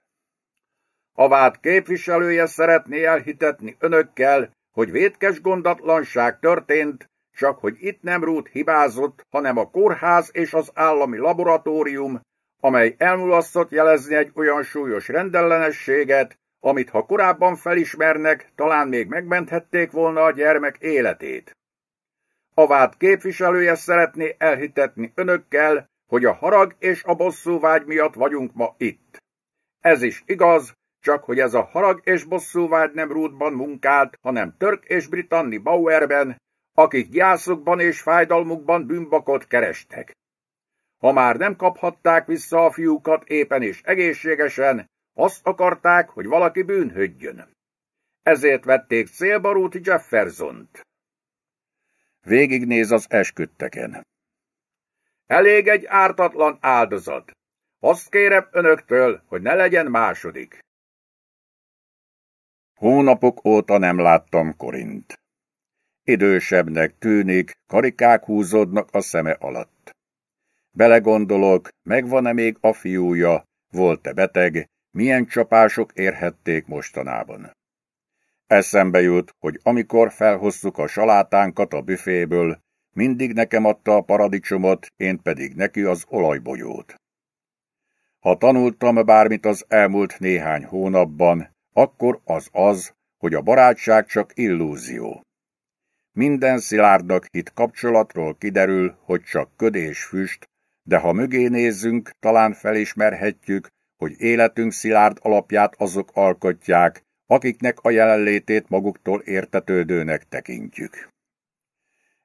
[SPEAKER 1] A vád képviselője szeretné elhitetni önökkel, hogy vétkes gondatlanság történt, csak hogy itt nem Ruth hibázott, hanem a kórház és az állami laboratórium, amely elmulasztott jelezni egy olyan súlyos rendellenességet, amit ha korábban felismernek, talán még megmenthették volna a gyermek életét. A vád képviselője szeretné elhitetni önökkel, hogy a harag és a vágy miatt vagyunk ma itt. Ez is igaz, csak hogy ez a harag és vágy nem rútban munkált, hanem Törk és Britanni Bauerben, akik gyászukban és fájdalmukban bűnbakot kerestek. Ha már nem kaphatták vissza a fiúkat éppen és egészségesen, azt akarták, hogy valaki bűnhödjön. Ezért vették célbarúti Jeffersont. Végignéz az esküdteken. Elég egy ártatlan áldozat. Azt kérem önöktől, hogy ne legyen második. Hónapok óta nem láttam Korint. Idősebbnek tűnik, karikák húzódnak a szeme alatt. Belegondolok, megvan-e még a fiúja, volt-e beteg, milyen csapások érhették mostanában. Eszembe jut, hogy amikor felhoztuk a salátánkat a büféből, mindig nekem adta a paradicsomot, én pedig neki az olajbogyót. Ha tanultam bármit az elmúlt néhány hónapban, akkor az az, hogy a barátság csak illúzió. Minden szilárdnak hit kapcsolatról kiderül, hogy csak köd és füst, de ha mögé nézzünk, talán felismerhetjük, hogy életünk szilárd alapját azok alkotják, akiknek a jelenlétét maguktól értetődőnek tekintjük.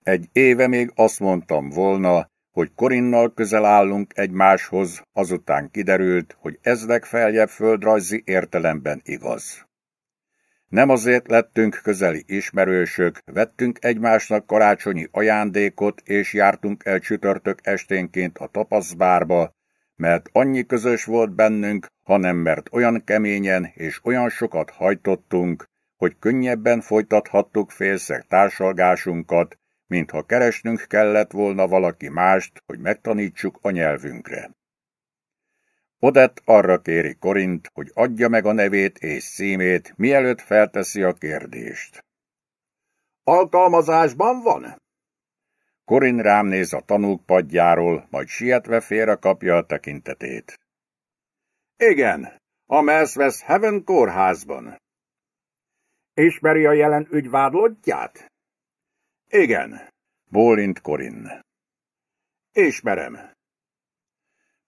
[SPEAKER 1] Egy éve még azt mondtam volna, hogy Korinnal közel állunk egymáshoz, azután kiderült, hogy ez legfeljebb földrajzi értelemben igaz. Nem azért lettünk közeli ismerősök, vettünk egymásnak karácsonyi ajándékot, és jártunk el csütörtök esténként a tapaszbárba, mert annyi közös volt bennünk, hanem mert olyan keményen és olyan sokat hajtottunk, hogy könnyebben folytathattuk félszeg társalgásunkat, mintha keresnünk kellett volna valaki mást, hogy megtanítsuk a nyelvünkre. Odett arra kéri Korint, hogy adja meg a nevét és szímét, mielőtt felteszi a kérdést. Alkalmazásban van? Korin rám néz a tanúk padjáról, majd sietve félre kapja a tekintetét. Igen, a Melszvesz Heaven kórházban. Ismeri a jelen ügyvádlottját? Igen, bólint Korin. Ismerem.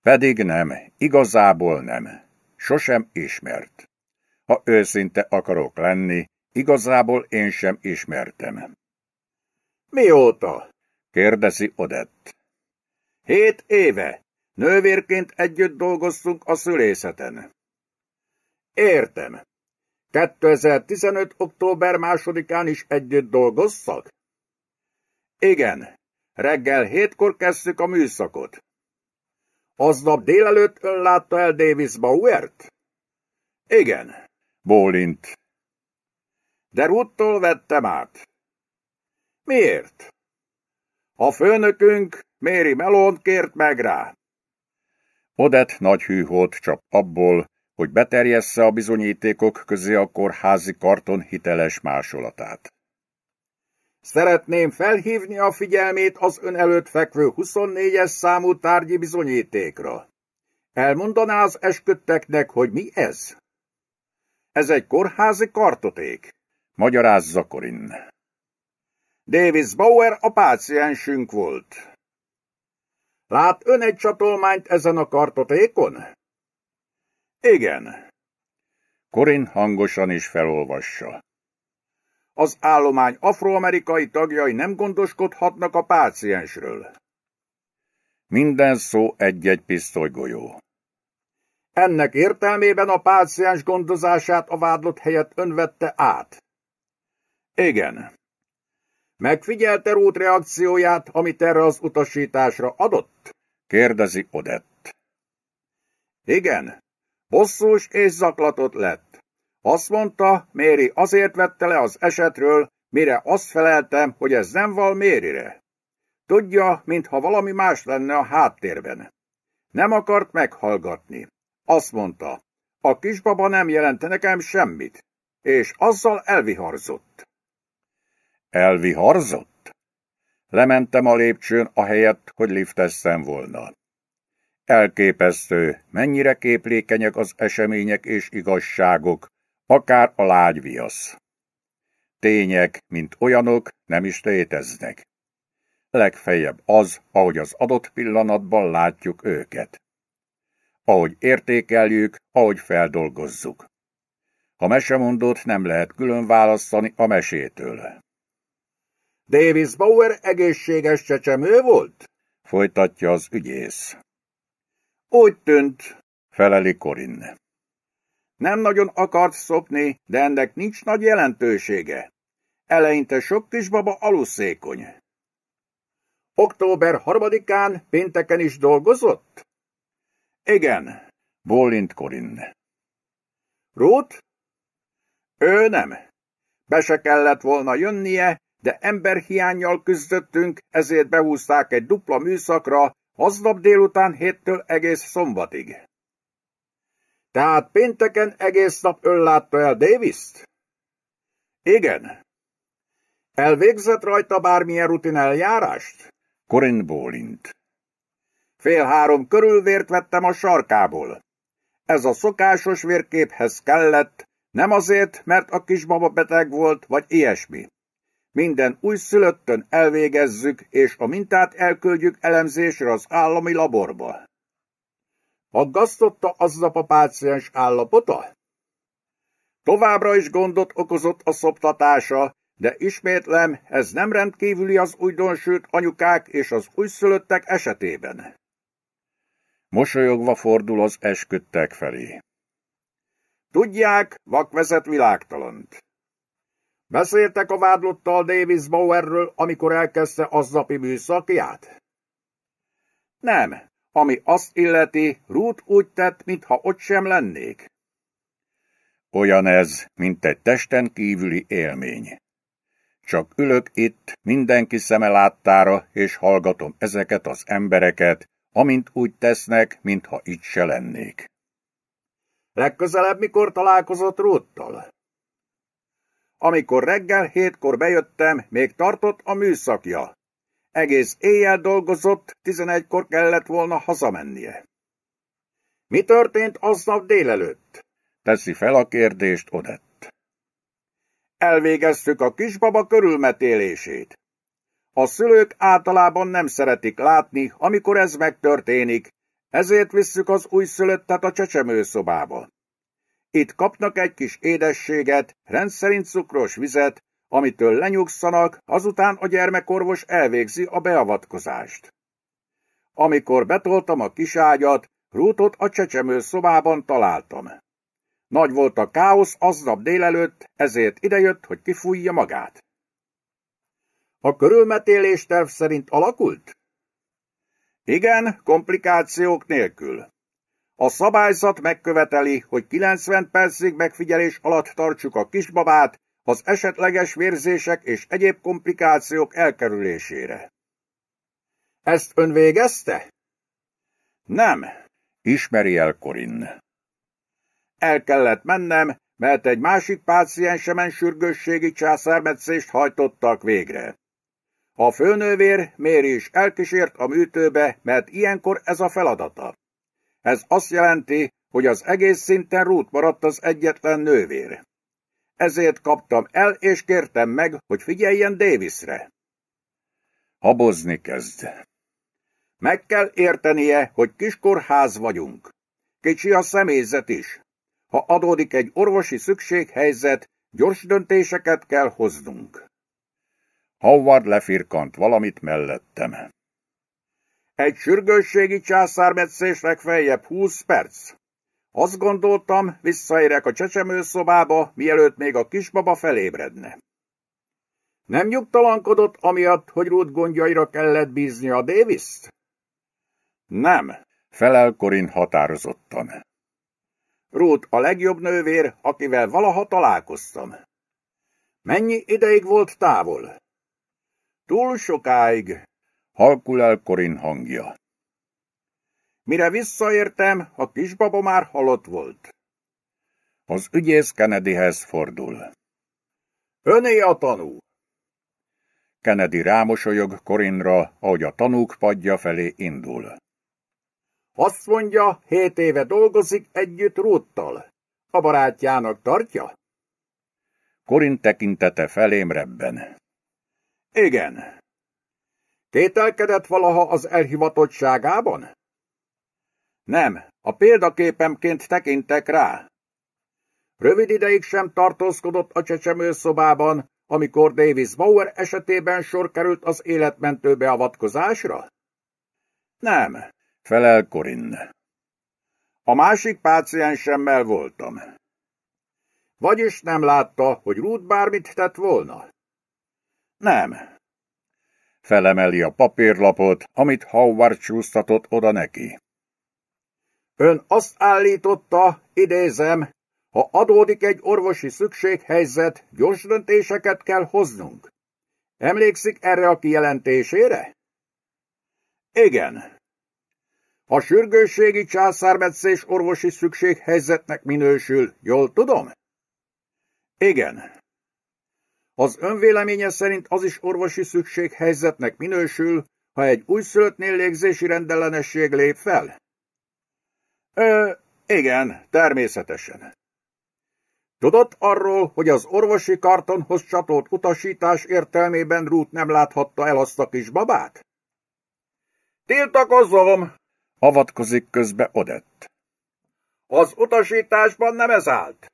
[SPEAKER 1] Pedig nem, igazából nem. Sosem ismert. Ha őszinte akarok lenni, igazából én sem ismertem. Mióta? kérdezi Odett. Hét éve. Nővérként együtt dolgoztunk a szülészeten. Értem. 2015. október másodikán is együtt dolgoztak? Igen. Reggel hétkor kezdtük a műszakot. Aznap délelőtt ön látta el Davis Bauert? Igen, bólint. De Ruttól vettem át. Miért? A főnökünk Méri Melont kért meg rá. Odett nagy hűhót csap abból, hogy beterjessze a bizonyítékok közé a kórházi karton hiteles másolatát. Szeretném felhívni a figyelmét az ön előtt fekvő 24-es számú tárgyi bizonyítékra. Elmondaná az esküdteknek, hogy mi ez? Ez egy kórházi kartoték, magyaráz Zakorin. Davis Bauer a páciensünk volt. Lát ön egy csatolmányt ezen a kartotékon? Igen. Korin hangosan is felolvassa az állomány afroamerikai tagjai nem gondoskodhatnak a páciensről. Minden szó egy-egy pisztolygolyó. Ennek értelmében a páciens gondozását a vádlott helyett önvette át. Igen. Megfigyelte Ruth reakcióját, amit erre az utasításra adott? kérdezi Odett. Igen, bosszús és zaklatott lett. Azt mondta, Méri azért vette le az esetről, mire azt feleltem, hogy ez nem val Mérire. Tudja, mintha valami más lenne a háttérben. Nem akart meghallgatni. Azt mondta, a kisbaba nem jelente nekem semmit, és azzal elviharzott. Elviharzott? Lementem a lépcsőn a helyet, hogy liftesszem volna. Elképesztő, mennyire képlékenyek az események és igazságok, akár a lágy viasz. Tények, mint olyanok, nem is léteznek. Legfeljebb az, ahogy az adott pillanatban látjuk őket. Ahogy értékeljük, ahogy feldolgozzuk. A mesemondót nem lehet külön választani a mesétől. Davis Bauer egészséges csecsemő volt? Folytatja az ügyész. Úgy tűnt, feleli Corinne. Nem nagyon akart szopni, de ennek nincs nagy jelentősége. Eleinte sok kisbaba aluszékony. Október harmadikán pénteken is dolgozott? Igen, bólint Korin. Ruth? Ő nem. Be se kellett volna jönnie, de emberhiányjal küzdöttünk, ezért behúzták egy dupla műszakra, aznap délután héttől egész szombatig. Tehát pénteken egész nap ön látta el Davis-t? Igen. Elvégzett rajta bármilyen rutin eljárást? Corin bólint. Fél három körül vért vettem a sarkából. Ez a szokásos vérképhez kellett, nem azért, mert a kisbaba beteg volt, vagy ilyesmi. Minden újszülöttön elvégezzük, és a mintát elküldjük elemzésre az állami laborba. Aggasztotta aznap a páciens állapota? Továbbra is gondot okozott a szoptatása, de ismétlem, ez nem rendkívüli az újdonsült anyukák és az újszülöttek esetében. Mosolyogva fordul az esküdtek felé. Tudják, vak vezet világtalant. Beszéltek a vádlottal Davis Bowerről, amikor elkezdte aznapi műszakját? Nem, ami azt illeti, Ruth úgy tett, mintha ott sem lennék. Olyan ez, mint egy testen kívüli élmény. Csak ülök itt, mindenki szeme láttára, és hallgatom ezeket az embereket, amint úgy tesznek, mintha itt se lennék. Legközelebb mikor találkozott Ruttal? Amikor reggel hétkor bejöttem, még tartott a műszakja. Egész éjjel dolgozott, tizenegykor kellett volna hazamennie. Mi történt aznap délelőtt? Teszi fel a kérdést Odett. Elvégeztük a kisbaba körülmetélését. A szülők általában nem szeretik látni, amikor ez megtörténik, ezért visszük az újszülöttet a csecsemőszobába. Itt kapnak egy kis édességet, rendszerint cukros vizet, Amitől lenyugszanak, azután a gyermekorvos elvégzi a beavatkozást. Amikor betoltam a kiságyat, Rútot a csecsemő szobában találtam. Nagy volt a káosz aznap délelőtt, ezért idejött, hogy kifújja magát. A körülmetélés terv szerint alakult? Igen, komplikációk nélkül. A szabályzat megköveteli, hogy 90 percig megfigyelés alatt tartsuk a kisbabát, az esetleges vérzések és egyéb komplikációk elkerülésére. Ezt ön végezte? Nem, ismeri el Korin. El kellett mennem, mert egy másik páciensemen sürgősségi császármetszést hajtottak végre. A főnővér Méri is elkísért a műtőbe, mert ilyenkor ez a feladata. Ez azt jelenti, hogy az egész szinten rút maradt az egyetlen nővér ezért kaptam el, és kértem meg, hogy figyeljen Davisre. Habozni kezd. Meg kell értenie, hogy kiskorház vagyunk. Kicsi a személyzet is. Ha adódik egy orvosi szükséghelyzet, gyors döntéseket kell hoznunk. Howard lefirkant valamit mellettem. Egy sürgősségi császármetszésnek feljebb 20 perc. Azt gondoltam, visszaérek a csecsemőszobába, mielőtt még a kisbaba felébredne. Nem nyugtalankodott, amiatt, hogy rút gondjaira kellett bízni a davis -t? Nem, felel Korin határozottan. Rút a legjobb nővér, akivel valaha találkoztam. Mennyi ideig volt távol? Túl sokáig, halkul el Korin hangja. Mire visszaértem, a kisbaba már halott volt. Az ügyész Kennedyhez fordul. Öné a tanú! Kennedy rámosolyog Korinra, ahogy a tanúk padja felé indul. Azt mondja, hét éve dolgozik együtt Ruttal. A barátjának tartja? Korin tekintete felém rebben. Igen. Kételkedett valaha az elhivatottságában? Nem, a példaképemként tekintek rá. Rövid ideig sem tartózkodott a csecsemő szobában, amikor Davis Bauer esetében sor került az életmentő beavatkozásra? Nem, felel Corin. A másik páciensemmel voltam. Vagyis nem látta, hogy Ruth bármit tett volna? Nem. Felemeli a papírlapot, amit Howard csúsztatott oda neki. Ön azt állította, idézem, ha adódik egy orvosi szükséghelyzet, gyors döntéseket kell hoznunk. Emlékszik erre a kijelentésére? Igen. A sürgősségi császármetszés orvosi szükséghelyzetnek minősül, jól tudom? Igen. Az önvéleménye szerint az is orvosi szükséghelyzetnek minősül, ha egy újszülöttnél légzési rendellenesség lép fel? Ö, igen, természetesen. Tudott arról, hogy az orvosi kartonhoz csatolt utasítás értelmében rút nem láthatta el azt a kis babát? Tiltakozom, avatkozik közbe Odett. Az utasításban nem ez állt.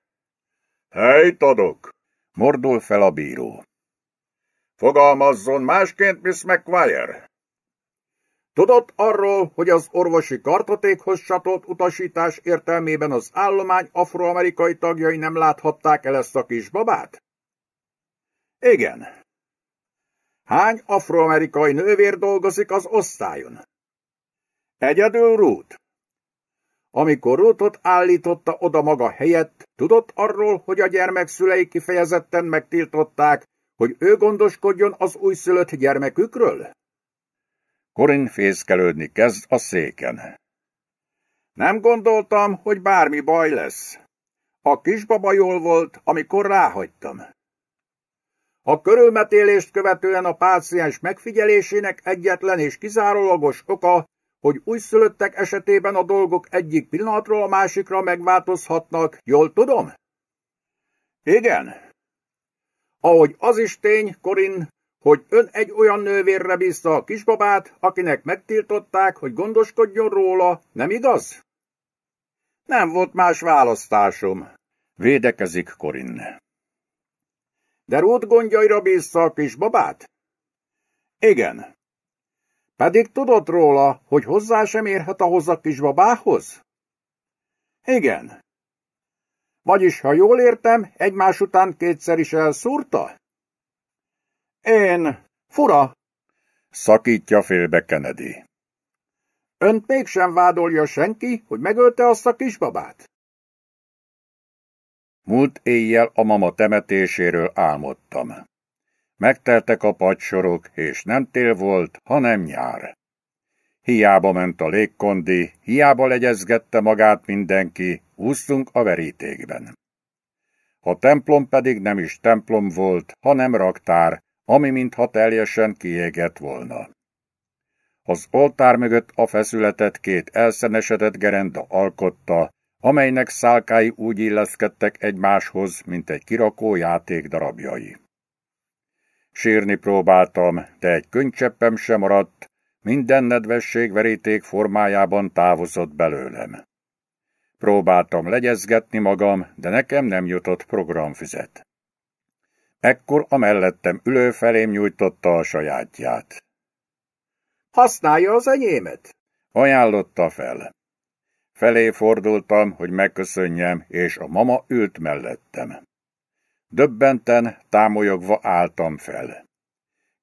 [SPEAKER 1] Helyt adok, mordul fel a bíró. Fogalmazzon másként, Miss McQuire. Tudott arról, hogy az orvosi kartotékhoz csatolt utasítás értelmében az állomány afroamerikai tagjai nem láthatták el ezt a kis babát. Igen. Hány afroamerikai nővér dolgozik az osztályon? Egyedül Ruth. Amikor Ruthot állította oda maga helyett, tudott arról, hogy a gyermek szülei kifejezetten megtiltották, hogy ő gondoskodjon az újszülött gyermekükről? Korin fészkelődni kezd a széken. Nem gondoltam, hogy bármi baj lesz. A kisbaba jól volt, amikor ráhagytam. A körülmetélést követően a páciens megfigyelésének egyetlen és kizárólagos oka, hogy újszülöttek esetében a dolgok egyik pillanatról a másikra megváltozhatnak, jól tudom? Igen. Ahogy az is tény, Korin, hogy ön egy olyan nővérre bízta a kisbabát, akinek megtiltották, hogy gondoskodjon róla, nem igaz? Nem volt más választásom, védekezik Korin. De Ruth gondjaira bízta a kisbabát? Igen. Pedig tudod róla, hogy hozzá sem érhet ahhoz a kisbabához? Igen. Vagyis, ha jól értem, egymás után kétszer is elszúrta? Én. Fura. Szakítja félbe Kennedy. Önt mégsem vádolja senki, hogy megölte azt a kisbabát? Múlt éjjel a mama temetéséről álmodtam. Megteltek a pacsorok és nem tél volt, hanem nyár. Hiába ment a légkondi, hiába legyezgette magát mindenki, úsztunk a verítékben. A templom pedig nem is templom volt, hanem raktár, ami mintha teljesen kiégett volna. Az oltár mögött a feszületet két elszenesedett gerenda alkotta, amelynek szálkái úgy illeszkedtek egymáshoz, mint egy kirakó játék darabjai. Sírni próbáltam, de egy könycseppem sem maradt, minden nedvesség veríték formájában távozott belőlem. Próbáltam legyezgetni magam, de nekem nem jutott programfüzet. Ekkor a mellettem ülő felém nyújtotta a sajátját. Használja az enyémet! Ajánlotta fel. Felé fordultam, hogy megköszönjem, és a mama ült mellettem. Döbbenten, támolyogva álltam fel.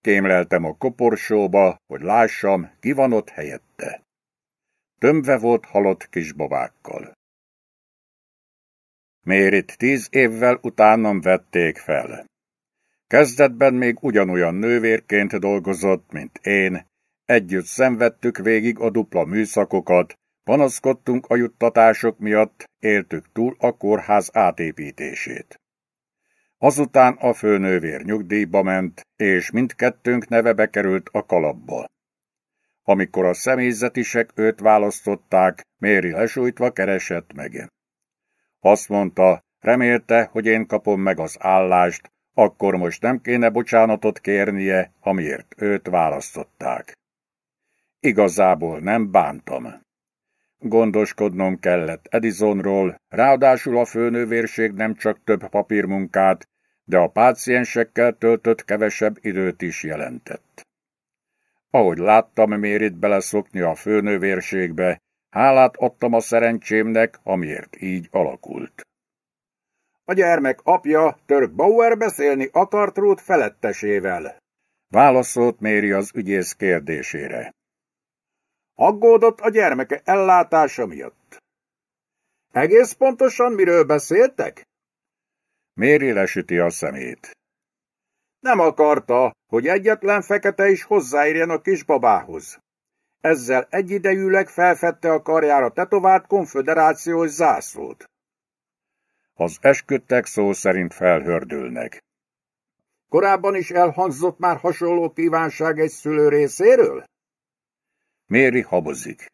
[SPEAKER 1] Kémleltem a koporsóba, hogy lássam, ki van ott helyette. Tömve volt halott kisbabákkal. Mérit tíz évvel utánam vették fel. Kezdetben még ugyanolyan nővérként dolgozott, mint én. Együtt szenvedtük végig a dupla műszakokat, panaszkodtunk a juttatások miatt, éltük túl a kórház átépítését. Azután a főnővér nyugdíjba ment, és mindkettőnk neve bekerült a kalapba. Amikor a személyzetisek őt választották, Méri lesújtva keresett meg. Azt mondta, remélte, hogy én kapom meg az állást, akkor most nem kéne bocsánatot kérnie, amiért őt választották. Igazából nem bántam. Gondoskodnom kellett Edisonról, ráadásul a főnővérség nem csak több papírmunkát, de a páciensekkel töltött kevesebb időt is jelentett. Ahogy láttam, Mérit beleszokni a főnővérségbe, hálát adtam a szerencsémnek, amiért így alakult. A gyermek apja Törk Bauer beszélni akart Ruth felettesével. Válaszolt Méri az ügyész kérdésére. Aggódott a gyermeke ellátása miatt. Egész pontosan miről beszéltek? Méri lesüti a szemét. Nem akarta, hogy egyetlen fekete is hozzáérjen a kisbabához. Ezzel egyidejűleg felfedte a karjára tetovált konfederációs zászlót. Az esküdtek szó szerint felhördülnek. Korábban is elhangzott már hasonló kívánság egy szülő részéről? Méri habozik.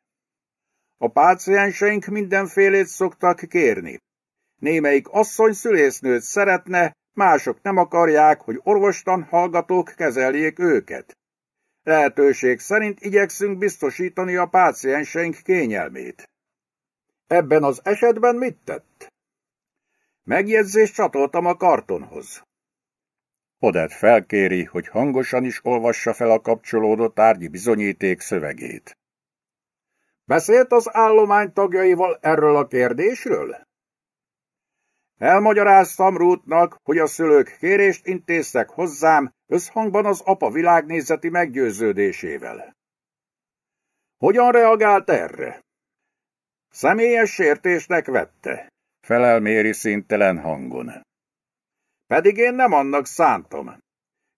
[SPEAKER 1] A pácienseink mindenfélét szoktak kérni. Némelyik asszony szülésznőt szeretne, mások nem akarják, hogy orvostan hallgatók kezeljék őket. Lehetőség szerint igyekszünk biztosítani a pácienseink kényelmét. Ebben az esetben mit tett? Megjegyzést csatoltam a kartonhoz. Odett felkéri, hogy hangosan is olvassa fel a kapcsolódó tárgyi bizonyíték szövegét. Beszélt az állomány tagjaival erről a kérdésről? Elmagyaráztam Rútnak, hogy a szülők kérést intéztek hozzám összhangban az apa világnézeti meggyőződésével. Hogyan reagált erre? Személyes sértésnek vette felel Méri szintelen hangon. Pedig én nem annak szántam.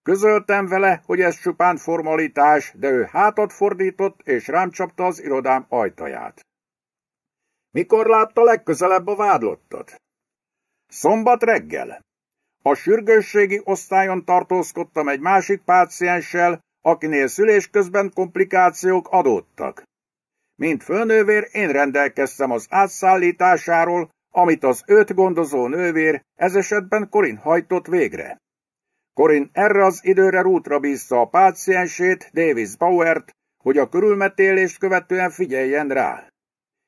[SPEAKER 1] Közöltem vele, hogy ez csupán formalitás, de ő hátat fordított és rám csapta az irodám ajtaját. Mikor látta legközelebb a vádlottat? Szombat reggel. A sürgősségi osztályon tartózkodtam egy másik pácienssel, akinél szülés közben komplikációk adódtak. Mint főnővér én rendelkeztem az átszállításáról, amit az őt gondozó nővér ez esetben Korin hajtott végre. Korin erre az időre rútra bízta a páciensét, Davis Bauert, hogy a körülmetélést követően figyeljen rá.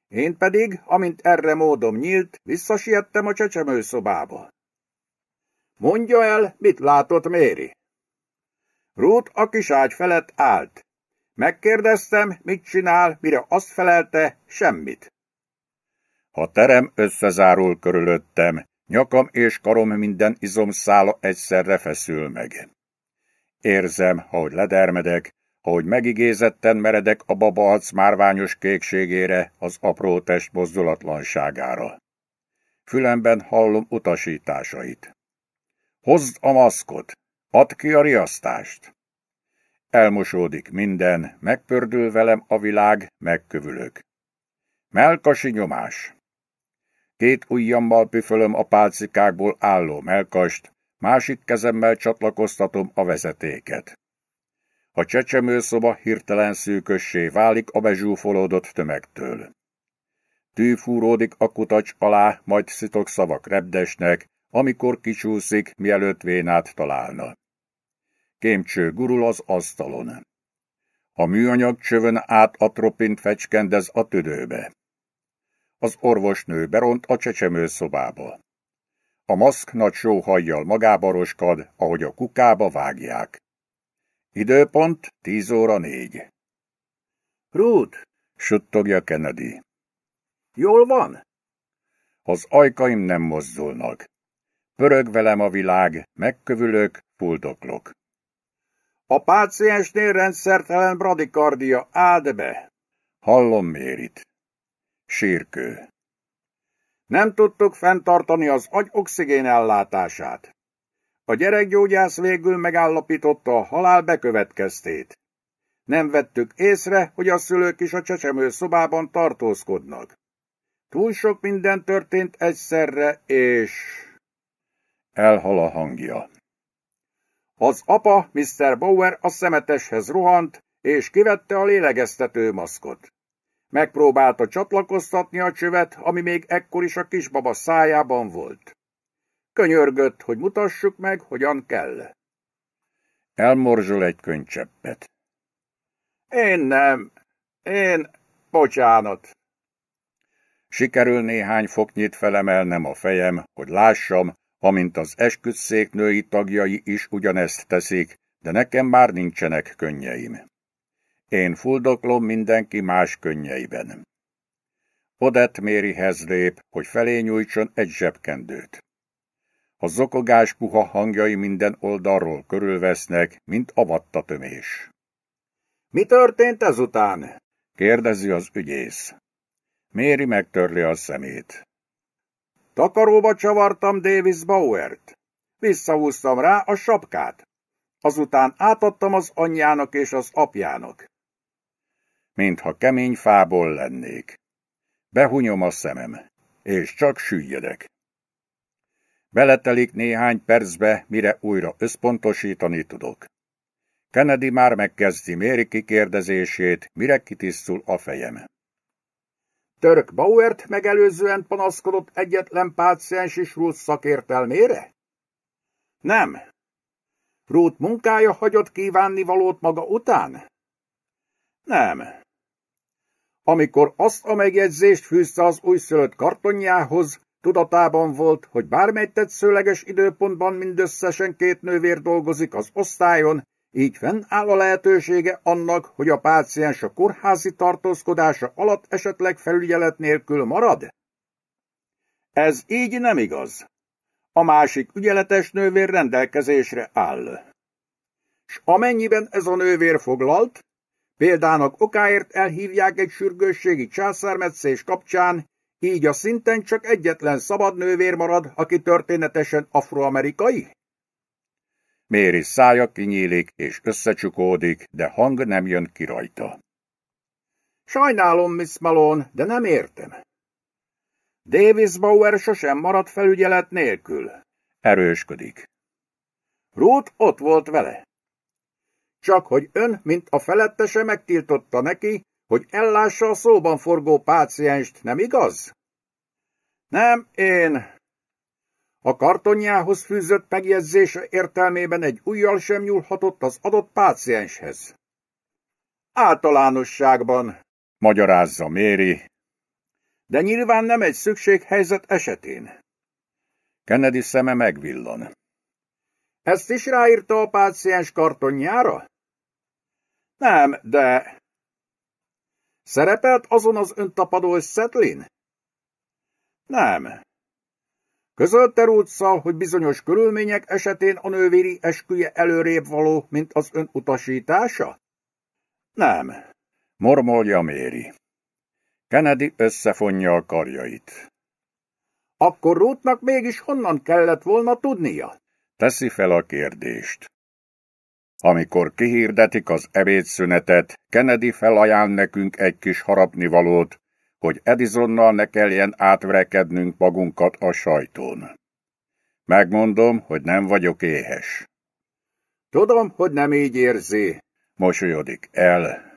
[SPEAKER 1] Én pedig, amint erre módom nyílt, visszasiettem a csecsemőszobába. Mondja el, mit látott Méri. Ruth a kiságy felett állt. Megkérdeztem, mit csinál, mire azt felelte, semmit. Ha terem összezárul körülöttem, nyakam és karom minden izomszála egyszerre feszül meg. Érzem, ahogy ledermedek, ahogy megigézetten meredek a babaac márványos kékségére, az apró test mozdulatlanságára. Fülemben hallom utasításait. Hozd a maszkot, add ki a riasztást. Elmosódik minden, megpördül velem a világ, megkövülök. Melkasi nyomás. Két ujjammal püfölöm a pálcikákból álló melkast, másik kezemmel csatlakoztatom a vezetéket. A csecsemőszoba hirtelen szűkössé válik a bezsúfolódott tömegtől. Tű fúródik a kutacs alá, majd szitok szavak repdesnek, amikor kicsúszik, mielőtt vénát találna. Kémcső gurul az asztalon. A műanyag csövön át atropint fecskendez a tüdőbe az orvosnő beront a csecsemő szobába. A maszk nagy sóhajjal magába roskad, ahogy a kukába vágják. Időpont 10 óra 4. Ruth, suttogja Kennedy. Jól van? Az ajkaim nem mozdulnak. Pörög velem a világ, megkövülök, fuldoklok. A páciensnél rendszertelen bradikardia, áld be! Hallom Mérit. Sírkő. Nem tudtuk fenntartani az agy oxigén ellátását. A gyerekgyógyász végül megállapította a halál bekövetkeztét. Nem vettük észre, hogy a szülők is a csecsemő szobában tartózkodnak. Túl sok minden történt egyszerre, és... Elhal a hangja. Az apa, Mr. Bower a szemeteshez rohant, és kivette a lélegeztető maszkot. Megpróbálta csatlakoztatni a csövet, ami még ekkor is a kisbaba szájában volt. Könyörgött, hogy mutassuk meg, hogyan kell. Elmorzsol egy könycseppet. Én nem. Én... Bocsánat. Sikerül néhány foknyit felemelnem a fejem, hogy lássam, amint az női tagjai is ugyanezt teszik, de nekem már nincsenek könnyeim. Én fuldoklom mindenki más könnyeiben. Odett Mérihez lép, hogy felé nyújtson egy zsebkendőt. A zokogás puha hangjai minden oldalról körülvesznek, mint avatta tömés. Mi történt ezután? kérdezi az ügyész. Méri megtörli a szemét. Takaróba csavartam Davis Bauert. Visszahúztam rá a sapkát. Azután átadtam az anyjának és az apjának mintha kemény fából lennék. Behunyom a szemem, és csak süllyedek. Beletelik néhány percbe, mire újra összpontosítani tudok. Kennedy már megkezdi Méri kikérdezését, mire kitisztul a fejem. Török Bauert megelőzően panaszkodott egyetlen páciens is Ruth szakértelmére? Nem. Ruth munkája hagyott kívánni valót maga után? Nem. Amikor azt a megjegyzést fűzte az újszülött kartonjához, tudatában volt, hogy bármely tetszőleges időpontban mindösszesen két nővér dolgozik az osztályon, így fennáll a lehetősége annak, hogy a páciens a kórházi tartózkodása alatt esetleg felügyelet nélkül marad? Ez így nem igaz. A másik ügyeletes nővér rendelkezésre áll. S amennyiben ez a nővér foglalt, Példának okáért elhívják egy sürgősségi császármetszés kapcsán, így a szinten csak egyetlen szabad nővér marad, aki történetesen afroamerikai? Méri szája kinyílik és összecsukódik, de hang nem jön ki rajta. Sajnálom, Miss Malone, de nem értem. Davis Bauer sosem maradt felügyelet nélkül. Erősködik. Ruth ott volt vele csak hogy ön, mint a felettese megtiltotta neki, hogy ellássa a szóban forgó pácienst, nem igaz? Nem, én. A kartonjához fűzött megjegyzése értelmében egy ujjal sem nyúlhatott az adott pácienshez. Általánosságban, magyarázza Méri. De nyilván nem egy szükséghelyzet esetén. Kennedy szeme megvillan. Ezt is ráírta a páciens kartonjára? Nem, de... Szerepelt azon az öntapadó Szetlin? Nem. Közölte Rúccal, hogy bizonyos körülmények esetén a nővéri esküje előrébb való, mint az ön utasítása? Nem, mormolja Méri. Kennedy összefonja a karjait. Akkor Rútnak mégis honnan kellett volna tudnia? Teszi fel a kérdést. Amikor kihirdetik az ebédszünetet, Kennedy felajánl nekünk egy kis harapnivalót, hogy Edisonnal ne kelljen átverekednünk magunkat a sajtón. Megmondom, hogy nem vagyok éhes. Tudom, hogy nem így érzi, mosolyodik el.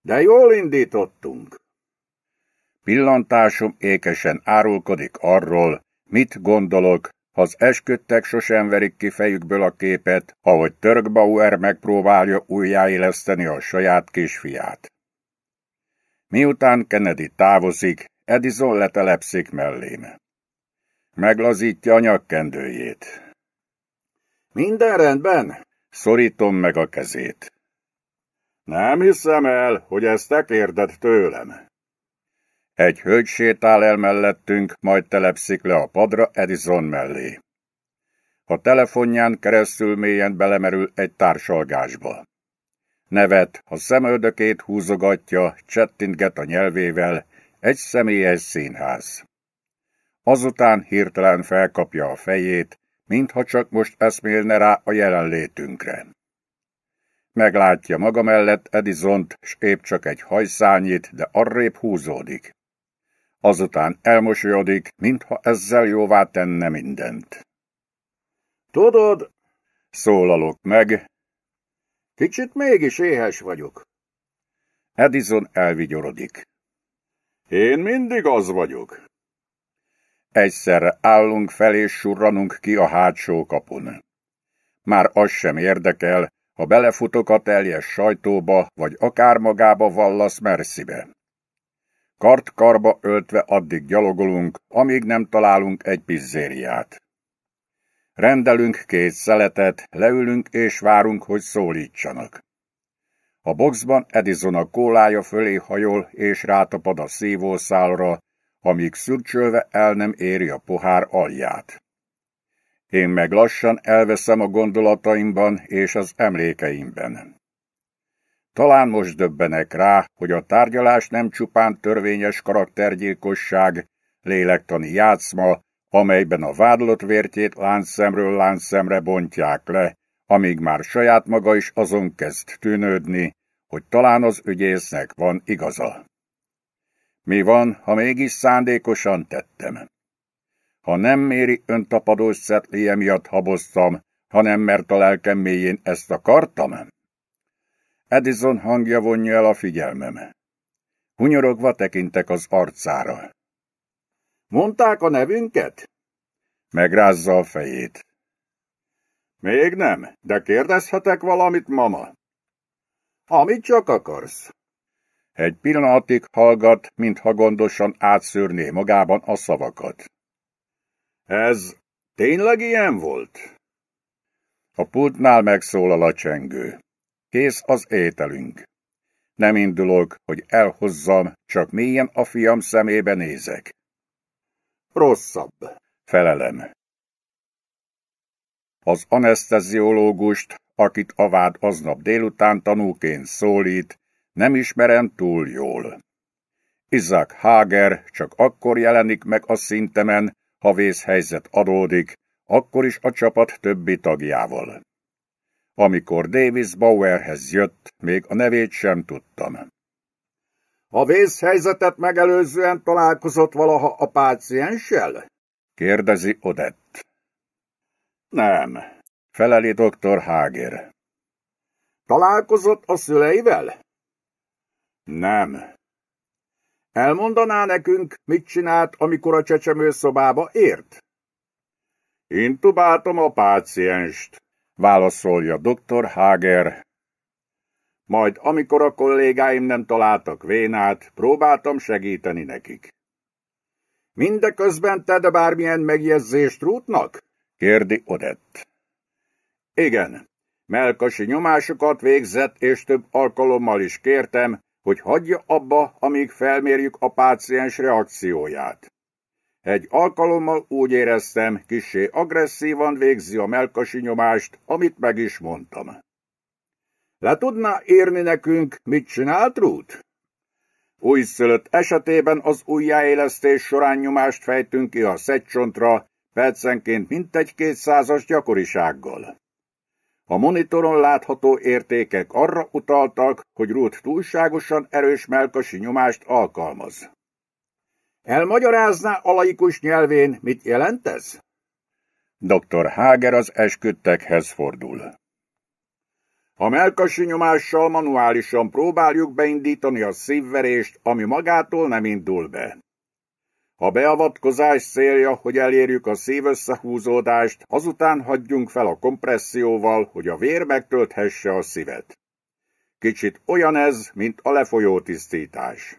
[SPEAKER 1] De jól indítottunk. Pillantásom ékesen árulkodik arról, mit gondolok, az esküdtek sosem verik ki fejükből a képet, ahogy Törkbauer megpróbálja újjáéleszteni a saját kisfiát. Miután Kennedy távozik, Edison letelepszik mellém. Meglazítja a nyakkendőjét. Minden rendben? Szorítom meg a kezét. Nem hiszem el, hogy ezt te kérded tőlem. Egy hölgy sétál el mellettünk, majd telepszik le a padra Edison mellé. A telefonján keresztül mélyen belemerül egy társalgásba. Nevet, a szemöldökét húzogatja, csettintget a nyelvével, egy személyes színház. Azután hirtelen felkapja a fejét, mintha csak most eszmélne rá a jelenlétünkre. Meglátja maga mellett Edisont, s épp csak egy hajszányit, de arrébb húzódik azután elmosolyodik, mintha ezzel jóvá tenne mindent. Tudod, szólalok meg, kicsit mégis éhes vagyok. Edison elvigyorodik. Én mindig az vagyok. Egyszerre állunk fel és surranunk ki a hátsó kapun. Már az sem érdekel, ha belefutok a teljes sajtóba, vagy akár magába vallasz Mercibe. Kart-karba öltve addig gyalogolunk, amíg nem találunk egy pizzériát. Rendelünk két szeletet, leülünk és várunk, hogy szólítsanak. A boxban Edison a kólája fölé hajol és rátapad a szívószálra, amíg szürcsölve el nem éri a pohár alját. Én meg lassan elveszem a gondolataimban és az emlékeimben. Talán most döbbenek rá, hogy a tárgyalás nem csupán törvényes karaktergyilkosság, lélektani játszma, amelyben a vádlott vértjét láncszemről láncszemre bontják le, amíg már saját maga is azon kezd tűnődni, hogy talán az ügyésznek van igaza. Mi van, ha mégis szándékosan tettem? Ha nem méri öntapadós szetlie miatt haboztam, hanem mert a lelkem mélyén ezt akartam? Edison hangja vonja el a figyelmem. Hunyorogva tekintek az arcára. Mondták a nevünket? Megrázza a fejét. Még nem, de kérdezhetek valamit, mama? Amit csak akarsz. Egy pillanatig hallgat, mintha gondosan átszűrné magában a szavakat. Ez tényleg ilyen volt? A pultnál megszólal a csengő. Kész az ételünk. Nem indulok, hogy elhozzam, csak mélyen a fiam szemébe nézek. Rosszabb, felelem. Az anesteziológust, akit a vád aznap délután tanúként szólít, nem ismerem túl jól. Isaac Hager csak akkor jelenik meg a szintemen, ha vészhelyzet adódik, akkor is a csapat többi tagjával. Amikor Davis Bauerhez jött, még a nevét sem tudtam. A vészhelyzetet megelőzően találkozott valaha a pácienssel? kérdezi Odett. Nem, feleli doktor Hager. Találkozott a szüleivel? Nem. Elmondaná nekünk, mit csinált, amikor a csecsemőszobába ért? Intubáltam a pácienst, válaszolja dr. Hager. Majd amikor a kollégáim nem találtak vénát, próbáltam segíteni nekik. Mindeközben te de bármilyen megjegyzést rútnak? kérdi Odett. Igen, melkasi nyomásokat végzett, és több alkalommal is kértem, hogy hagyja abba, amíg felmérjük a páciens reakcióját. Egy alkalommal úgy éreztem, kisé agresszívan végzi a melkasi nyomást, amit meg is mondtam. Le tudná írni nekünk, mit csinált Ruth? Újszülött esetében az újjáélesztés során nyomást fejtünk ki a szedcsontra, percenként mintegy kétszázas gyakorisággal. A monitoron látható értékek arra utaltak, hogy Ruth túlságosan erős melkasi nyomást alkalmaz. Elmagyarázná a laikus nyelvén, mit jelent ez? Dr. Háger az esküdtekhez fordul. A melkasi nyomással manuálisan próbáljuk beindítani a szívverést, ami magától nem indul be. A beavatkozás célja, hogy elérjük a szív összehúzódást, azután hagyjunk fel a kompresszióval, hogy a vér megtölthesse a szívet. Kicsit olyan ez, mint a lefolyó tisztítás.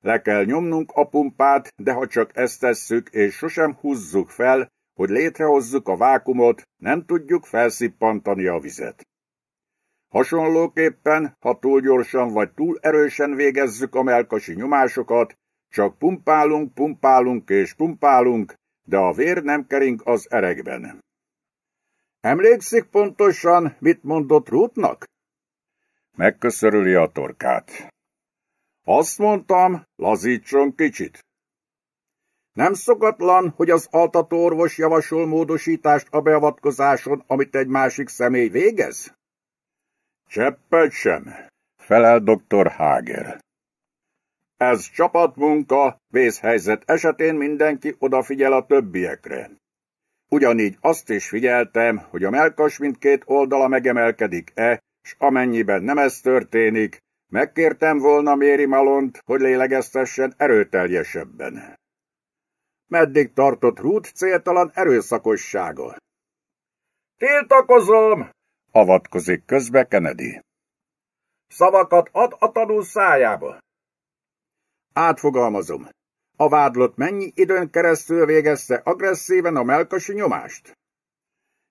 [SPEAKER 1] Le kell nyomnunk a pumpát, de ha csak ezt tesszük és sosem húzzuk fel, hogy létrehozzuk a vákumot, nem tudjuk felszippantani a vizet. Hasonlóképpen, ha túl gyorsan vagy túl erősen végezzük a melkasi nyomásokat, csak pumpálunk, pumpálunk és pumpálunk, de a vér nem kering az erekben. Emlékszik pontosan, mit mondott Rútnak? Megköszörüli a torkát. Azt mondtam, lazítson kicsit. Nem szokatlan, hogy az altatóorvos javasol módosítást a beavatkozáson, amit egy másik személy végez? Cseppet sem, felel dr. Hager. Ez csapatmunka, vészhelyzet esetén mindenki odafigyel a többiekre. Ugyanígy azt is figyeltem, hogy a melkas mindkét oldala megemelkedik-e, s amennyiben nem ez történik, Megkértem volna Méri Malont, hogy lélegeztessen erőteljesebben. Meddig tartott Ruth céltalan erőszakossága? Tiltakozom! avatkozik közbe Kennedy. Szavakat ad a tanú szájába. Átfogalmazom. A vádlott mennyi időn keresztül végezte agresszíven a melkasi nyomást?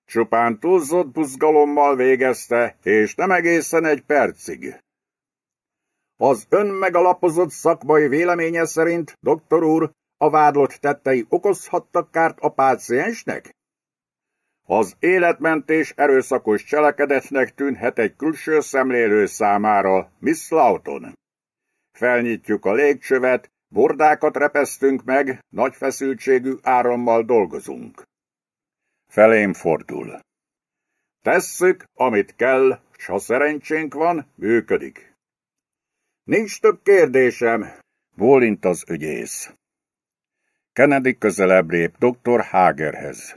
[SPEAKER 1] Csupán túlzott buzgalommal végezte, és nem egészen egy percig. Az ön megalapozott szakmai véleménye szerint, doktor úr, a vádlott tettei okozhattak kárt a páciensnek? Az életmentés erőszakos cselekedetnek tűnhet egy külső szemlélő számára, Miss Lauton. Felnyitjuk a légcsövet, bordákat repesztünk meg, nagy feszültségű árammal dolgozunk. Felém fordul. Tesszük, amit kell, s ha szerencsénk van, működik. Nincs több kérdésem, bólint az ügyész. Kennedy közelebb lép dr. Hagerhez.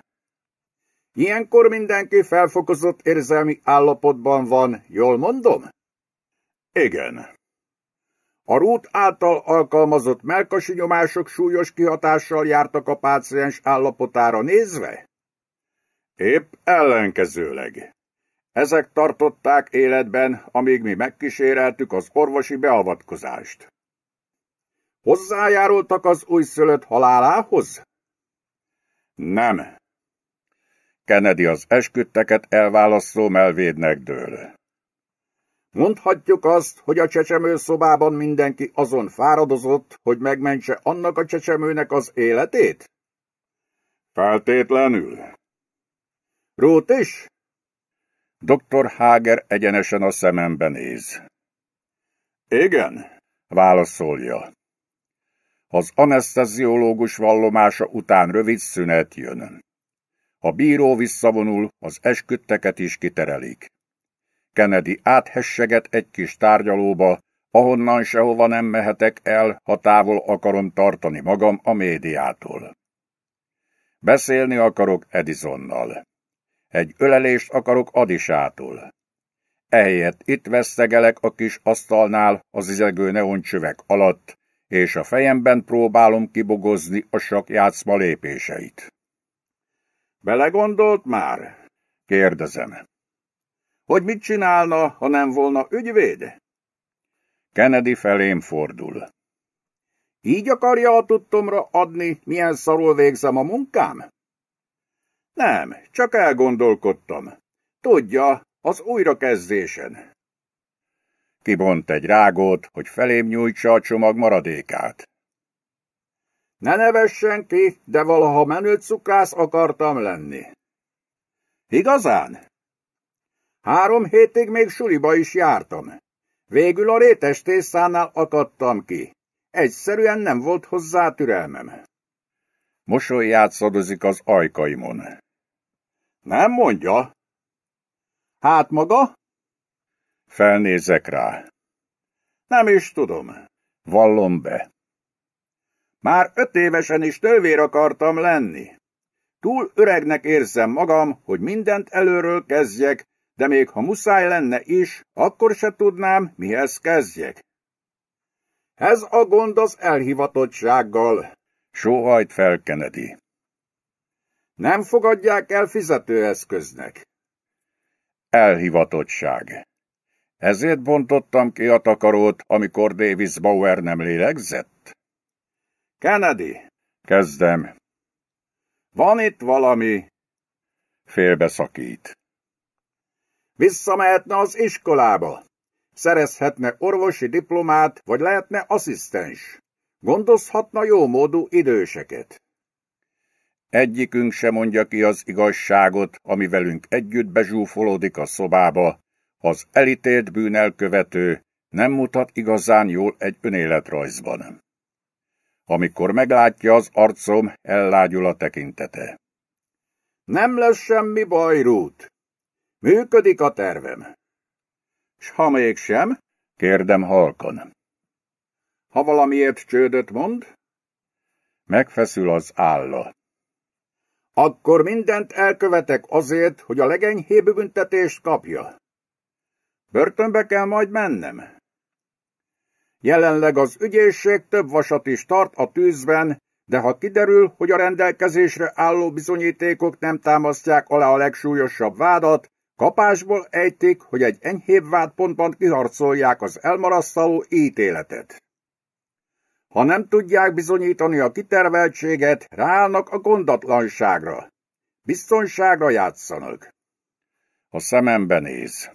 [SPEAKER 1] Ilyenkor mindenki felfokozott érzelmi állapotban van, jól mondom? Igen. A rút által alkalmazott melkasi nyomások súlyos kihatással jártak a páciens állapotára nézve? Épp ellenkezőleg. Ezek tartották életben, amíg mi megkíséreltük az orvosi beavatkozást. Hozzájárultak az újszülött halálához? Nem. Kennedy az esküdteket elválasztó melvédnek dől. Mondhatjuk azt, hogy a csecsemő szobában mindenki azon fáradozott, hogy megmentse annak a csecsemőnek az életét? Feltétlenül. Rót is? Dr. Hager egyenesen a szemembe néz. Igen, válaszolja. Az anesteziológus vallomása után rövid szünet jön. A bíró visszavonul, az esküdteket is kiterelik. Kennedy áthesseget egy kis tárgyalóba, ahonnan sehova nem mehetek el, ha távol akarom tartani magam a médiától. Beszélni akarok Edisonnal. Egy ölelést akarok Adisától. Ehelyett itt veszegelek a kis asztalnál az izegő neoncsövek alatt, és a fejemben próbálom kibogozni a sakjátszma lépéseit. Belegondolt már? kérdezem. Hogy mit csinálna, ha nem volna ügyvéd? Kennedy felém fordul. Így akarja a tudtomra adni, milyen szarul végzem a munkám? Nem, csak elgondolkodtam. Tudja, az újrakezdésen. Kibont egy rágót, hogy felém nyújtsa a csomag maradékát. Ne nevessen ki, de valaha menő cukrász akartam lenni. Igazán? Három hétig még suliba is jártam. Végül a rétes tészánál akadtam ki. Egyszerűen nem volt hozzá türelmem. Mosolyját szadozik az ajkaimon. Nem mondja. Hát maga? Felnézek rá. Nem is tudom. Vallom be. Már öt évesen is tővér akartam lenni. Túl öregnek érzem magam, hogy mindent előről kezdjek, de még ha muszáj lenne is, akkor se tudnám, mihez kezdjek. Ez a gond az elhivatottsággal, sóhajt fel Kennedy. Nem fogadják el fizetőeszköznek. Elhivatottság. Ezért bontottam ki a takarót, amikor Davis Bauer nem lélegzett? Kennedy! Kezdem. Van itt valami? Félbeszakít. Visszamehetne az iskolába. Szerezhetne orvosi diplomát, vagy lehetne asszisztens. Gondozhatna módú időseket. Egyikünk se mondja ki az igazságot, ami velünk együtt bezsúfolódik a szobába. Az elítélt elkövető nem mutat igazán jól egy önéletrajzban. Amikor meglátja az arcom, ellágyul a tekintete. Nem lesz semmi baj, Rút. Működik a tervem. S ha mégsem, kérdem halkan. Ha valamiért csődöt mond? Megfeszül az álla akkor mindent elkövetek azért, hogy a legenyhébb büntetést kapja. Börtönbe kell majd mennem. Jelenleg az ügyészség több vasat is tart a tűzben, de ha kiderül, hogy a rendelkezésre álló bizonyítékok nem támasztják alá a legsúlyosabb vádat, kapásból ejtik, hogy egy enyhébb vádpontban kiharcolják az elmarasztaló ítéletet. Ha nem tudják bizonyítani a kiterveltséget, ráállnak a gondatlanságra. Biztonságra játszanak. A szemembe néz.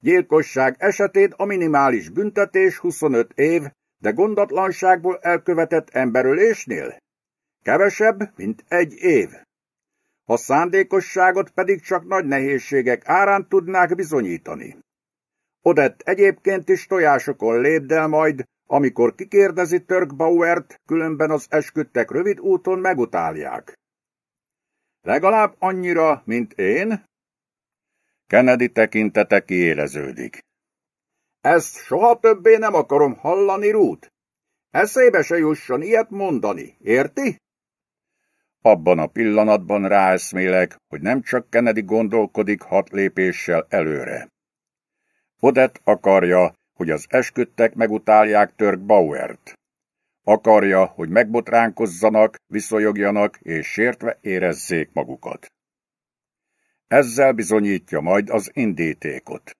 [SPEAKER 1] Gyilkosság esetén a minimális büntetés 25 év, de gondatlanságból elkövetett emberölésnél? Kevesebb, mint egy év. A szándékosságot pedig csak nagy nehézségek árán tudnák bizonyítani. Odett egyébként is tojásokon lépdel majd, amikor kikérdezi Bauert, különben az esküdtek rövid úton megutálják. Legalább annyira, mint én? Kennedy tekintete kiéleződik. Ezt soha többé nem akarom hallani, rút. Eszébe se jusson ilyet mondani, érti? Abban a pillanatban ráeszmélek, hogy nem csak Kennedy gondolkodik hat lépéssel előre. Odett akarja, hogy az esküdtek megutálják Törk Bauert. Akarja, hogy megbotránkozzanak, viszonyogjanak és sértve érezzék magukat. Ezzel bizonyítja majd az indítékot.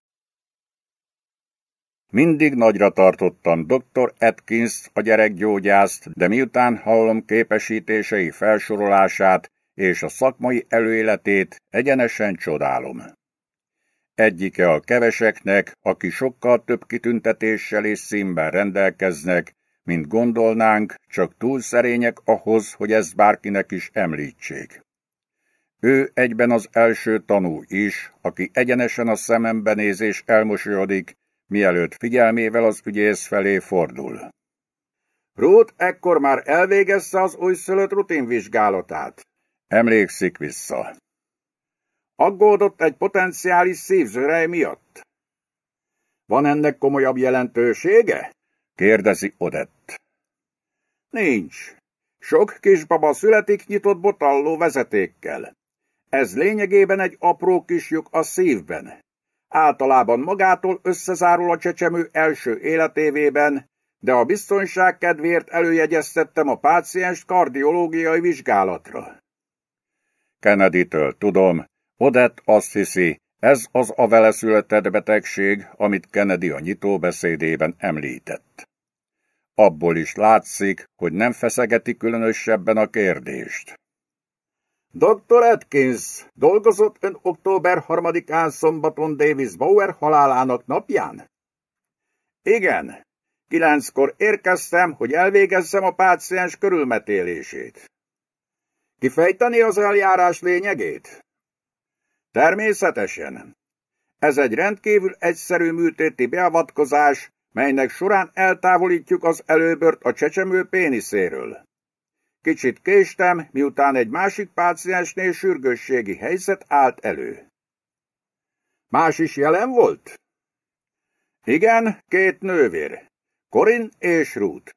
[SPEAKER 1] Mindig nagyra tartottam dr. Atkins, a gyerekgyógyászt, de miután hallom képesítései felsorolását és a szakmai előéletét, egyenesen csodálom. Egyike a keveseknek, aki sokkal több kitüntetéssel és színben rendelkeznek, mint gondolnánk, csak túl szerények ahhoz, hogy ezt bárkinek is említsék. Ő egyben az első tanú is, aki egyenesen a szemembe néz és elmosolyodik, mielőtt figyelmével az ügyész felé fordul. Ruth ekkor már elvégezte az újszülött rutinvizsgálatát. Emlékszik vissza. Aggódott egy potenciális szívzőrej miatt. Van ennek komolyabb jelentősége? kérdezi Odett. Nincs. Sok kisbaba születik nyitott botalló vezetékkel. Ez lényegében egy apró kis lyuk a szívben. Általában magától összezárul a csecsemő első életévében, de a biztonság kedvéért előjegyeztettem a pácienst kardiológiai vizsgálatra. Kennedy-től tudom, Odett azt hiszi, ez az a vele született betegség, amit Kennedy a nyitóbeszédében említett. Abból is látszik, hogy nem feszegeti különösebben a kérdést. Dr. Atkins, dolgozott ön október 3-án szombaton Davis Bauer halálának napján? Igen. Kilenckor érkeztem, hogy elvégezzem a páciens körülmetélését. Kifejteni az eljárás lényegét? Természetesen. Ez egy rendkívül egyszerű műtéti beavatkozás, melynek során eltávolítjuk az előbört a csecsemő péniszéről. Kicsit késtem, miután egy másik páciensnél sürgősségi helyzet állt elő. Más is jelen volt? Igen, két nővér, Korin és Ruth.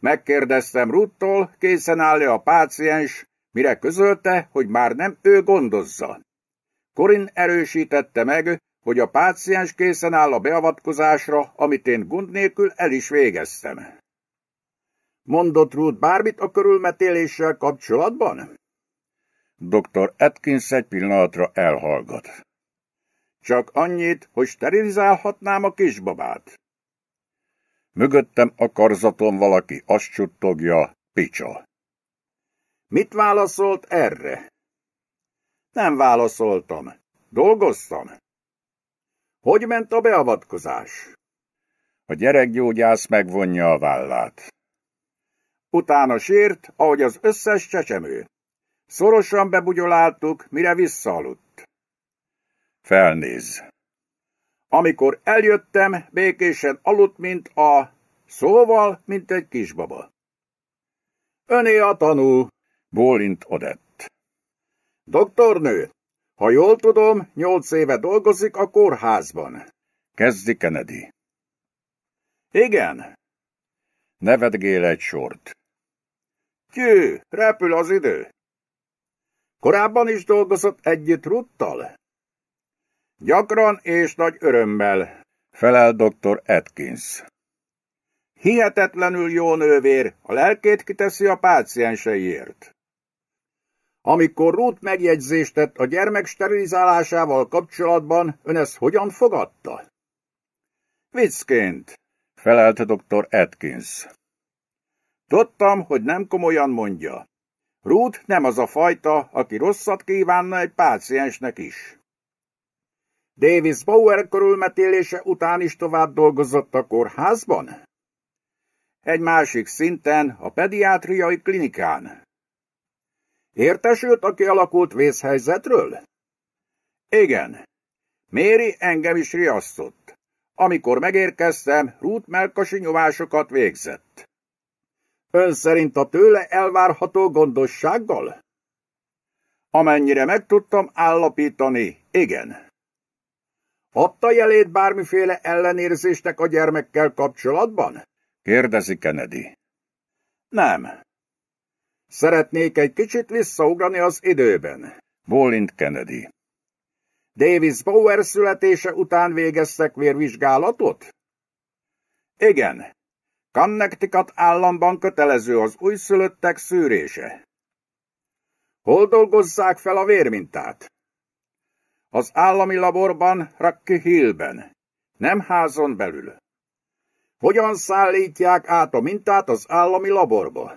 [SPEAKER 1] Megkérdeztem Ruttól, készen áll -e a páciens, mire közölte, hogy már nem ő gondozza. Korin erősítette meg, hogy a páciens készen áll a beavatkozásra, amit én gond nélkül el is végeztem. Mondott Ruth bármit a körülmetéléssel kapcsolatban? Dr. Atkins egy pillanatra elhallgat. Csak annyit, hogy sterilizálhatnám a kisbabát. Mögöttem a karzaton valaki azt csuttogja, picsa. Mit válaszolt erre? Nem válaszoltam. Dolgoztam. Hogy ment a beavatkozás? A gyerekgyógyász megvonja a vállát. Utána sírt, ahogy az összes csecsemő. Szorosan bebugyoláltuk, mire visszaaludt. Felnéz. Amikor eljöttem, békésen aludt, mint a... Szóval, mint egy kisbaba. Öné a tanú, bólint Odett. Doktornő, ha jól tudom, nyolc éve dolgozik a kórházban. Kezdi Kennedy. Igen. Nevedgél egy sort. Gyű, repül az idő. Korábban is dolgozott együtt Ruttal? Gyakran és nagy örömmel, felel dr. Atkins. Hihetetlenül jó nővér, a lelkét kiteszi a pácienseiért. Amikor Ruth megjegyzést tett a gyermek sterilizálásával kapcsolatban, ön ezt hogyan fogadta? Viccként, felelte dr. Atkins. Tudtam, hogy nem komolyan mondja. Ruth nem az a fajta, aki rosszat kívánna egy páciensnek is. Davis Bauer körülmetélése után is tovább dolgozott a kórházban? Egy másik szinten, a pediátriai klinikán. Értesült a kialakult vészhelyzetről? Igen. Méri engem is riasztott. Amikor megérkeztem, Ruth melkasi nyomásokat végzett. Ön szerint a tőle elvárható gondossággal? Amennyire meg tudtam állapítani, igen. Adta jelét bármiféle ellenérzésnek a gyermekkel kapcsolatban? kérdezi Kennedy. Nem. Szeretnék egy kicsit visszaugrani az időben, Bolint Kennedy. Davis Bauer születése után végeztek vérvizsgálatot? Igen. Connecticut államban kötelező az újszülöttek szűrése. Hol dolgozzák fel a vérmintát? Az állami laborban, Rocky Hillben, nem házon belül. Hogyan szállítják át a mintát az állami laborba?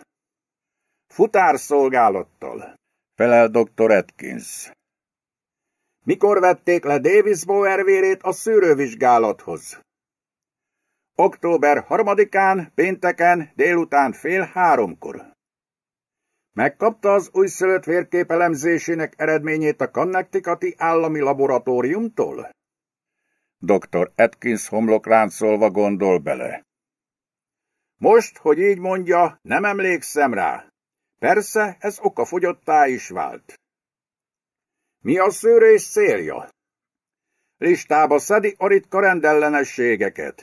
[SPEAKER 1] Futárszolgálattal, felel dr. Atkins. Mikor vették le Davis Bower vérét a szűrővizsgálathoz? Október harmadikán, pénteken, délután fél háromkor. Megkapta az újszülött vérképelemzésének eredményét a Connecticuti állami laboratóriumtól? Dr. Atkins homlokráncolva gondol bele. Most, hogy így mondja, nem emlékszem rá. Persze, ez oka fogyottá is vált. Mi a szőrés célja? Listába szedi a ritka rendellenességeket.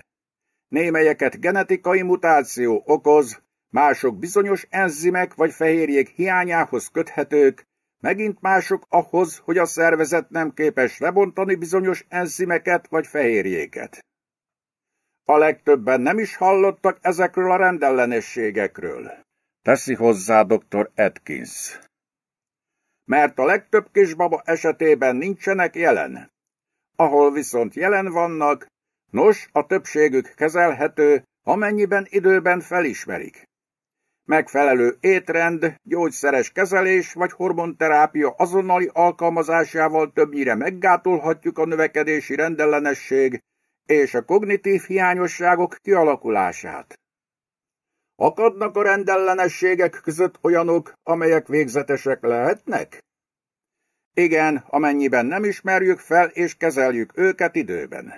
[SPEAKER 1] Némelyeket genetikai mutáció okoz, mások bizonyos enzimek vagy fehérjék hiányához köthetők, megint mások ahhoz, hogy a szervezet nem képes lebontani bizonyos enzimeket vagy fehérjéket. A legtöbben nem is hallottak ezekről a rendellenességekről. Teszi hozzá dr. Atkins. Mert a legtöbb kisbaba esetében nincsenek jelen. Ahol viszont jelen vannak, nos, a többségük kezelhető, amennyiben időben felismerik. Megfelelő étrend, gyógyszeres kezelés vagy hormonterápia azonnali alkalmazásával többnyire meggátolhatjuk a növekedési rendellenesség és a kognitív hiányosságok kialakulását. Akadnak a rendellenességek között olyanok, amelyek végzetesek lehetnek? Igen, amennyiben nem ismerjük fel és kezeljük őket időben.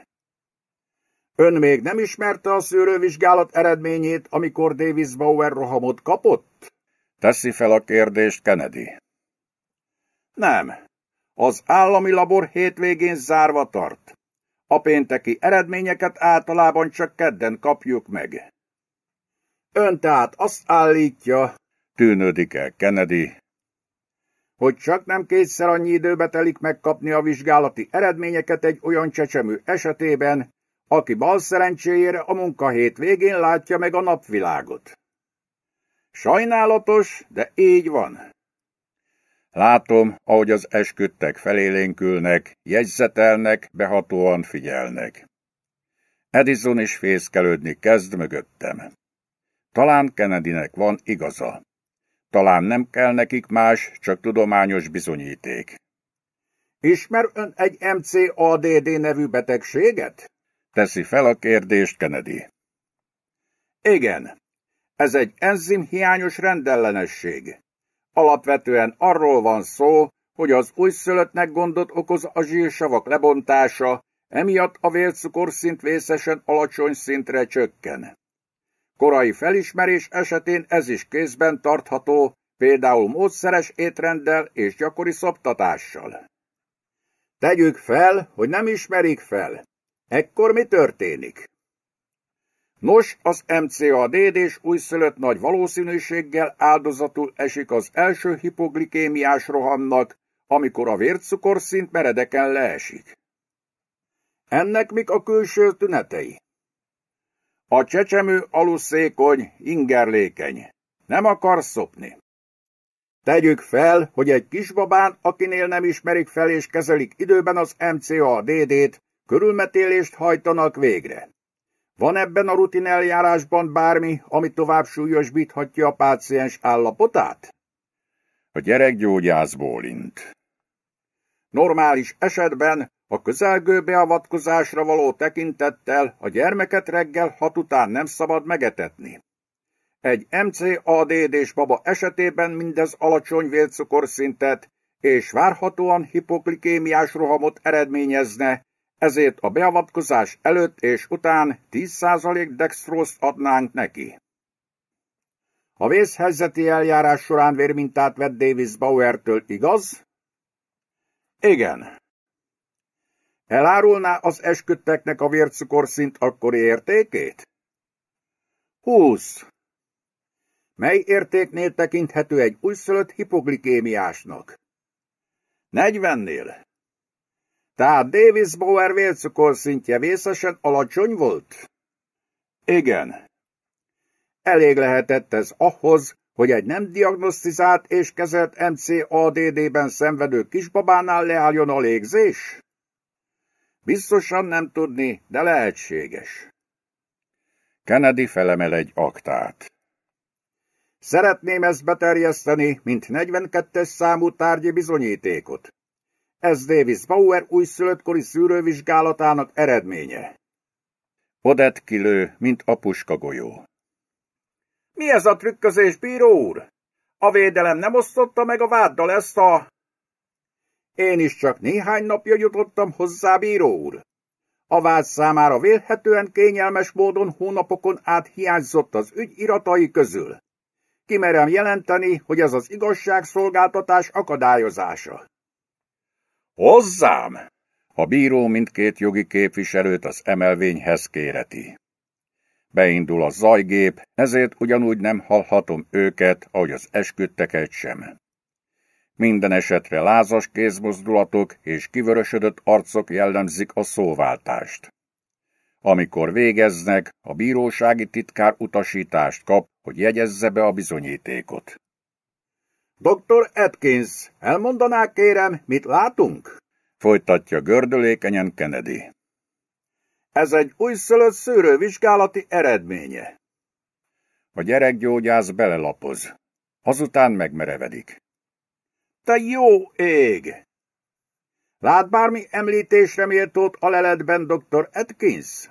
[SPEAKER 1] Ön még nem ismerte a szűrővizsgálat eredményét, amikor Davis Bauer rohamot kapott? Teszi fel a kérdést Kennedy. Nem. Az állami labor hétvégén zárva tart. A pénteki eredményeket általában csak kedden kapjuk meg. Ön tehát azt állítja, tűnődik el Kennedy, hogy csak nem kétszer annyi időbe telik megkapni a vizsgálati eredményeket egy olyan csecsemő esetében, aki bal szerencséjére a munkahét végén látja meg a napvilágot. Sajnálatos, de így van. Látom, ahogy az esküdtek felélénkülnek, jegyzetelnek, behatóan figyelnek. Edison is fészkelődni kezd mögöttem. Talán Kennedynek van igaza. Talán nem kell nekik más, csak tudományos bizonyíték. Ismer ön egy MCADD nevű betegséget? Teszi fel a kérdést Kennedy. Igen, ez egy enzimhiányos rendellenesség. Alapvetően arról van szó, hogy az újszülöttnek gondot okoz a zsírsavak lebontása, emiatt a vércukorszint vészesen alacsony szintre csökken. Korai felismerés esetén ez is kézben tartható, például módszeres étrenddel és gyakori szoptatással. Tegyük fel, hogy nem ismerik fel. Ekkor mi történik? Nos, az MCADD és újszülött nagy valószínűséggel áldozatul esik az első hipoglikémiás rohamnak, amikor a vércukorszint meredeken leesik. Ennek mik a külső tünetei? A csecsemő aluszékony, ingerlékeny. Nem akar szopni. Tegyük fel, hogy egy kisbabán, akinél nem ismerik fel és kezelik időben az MCA-DD-t, körülmetélést hajtanak végre. Van ebben a rutin eljárásban bármi, ami tovább súlyosbíthatja a páciens állapotát? A gyerek gyógyászból int. Normális esetben a közelgő beavatkozásra való tekintettel a gyermeket reggel hat után nem szabad megetetni. Egy MCADD-s baba esetében mindez alacsony vércukorszintet és várhatóan hipoglikémiás rohamot eredményezne, ezért a beavatkozás előtt és után 10% dextrózt adnánk neki. A vészhelyzeti eljárás során vérmintát vett Davis Bauertől, igaz? Igen, Elárulná az esküdteknek a vércukorszint akkori értékét? 20. Mely értéknél tekinthető egy újszülött hipoglikémiásnak? 40-nél. Tehát Davis Bauer vércukorszintje vészesen alacsony volt? Igen. Elég lehetett ez ahhoz, hogy egy nem diagnosztizált és kezelt MCADD-ben szenvedő kisbabánál leálljon a légzés? Biztosan nem tudni, de lehetséges. Kennedy felemel egy aktát. Szeretném ezt beterjeszteni, mint 42-es számú tárgyi bizonyítékot. Ez Davis Bauer újszülöttkori szűrővizsgálatának eredménye. Odett kilő, mint a puska golyó. Mi ez a trükközés, bíró úr? A védelem nem osztotta meg a váddal ezt a én is csak néhány napja jutottam hozzá, bíró úr. A vád számára vélhetően kényelmes módon hónapokon át hiányzott az ügy iratai közül. Kimerem jelenteni, hogy ez az igazságszolgáltatás akadályozása. Hozzám! A bíró mindkét jogi képviselőt az emelvényhez kéreti. Beindul a zajgép, ezért ugyanúgy nem hallhatom őket, ahogy az esküdteket sem. Minden esetre lázas kézmozdulatok és kivörösödött arcok jellemzik a szóváltást. Amikor végeznek, a bírósági titkár utasítást kap, hogy jegyezze be a bizonyítékot. Dr. Atkins, elmondaná kérem, mit látunk? Folytatja gördülékenyen Kennedy. Ez egy újszülött szűrővizsgálati eredménye. A gyerekgyógyász belelapoz. Azután megmerevedik a jó ég! Lát bármi említésre méltót a leletben dr. Atkins?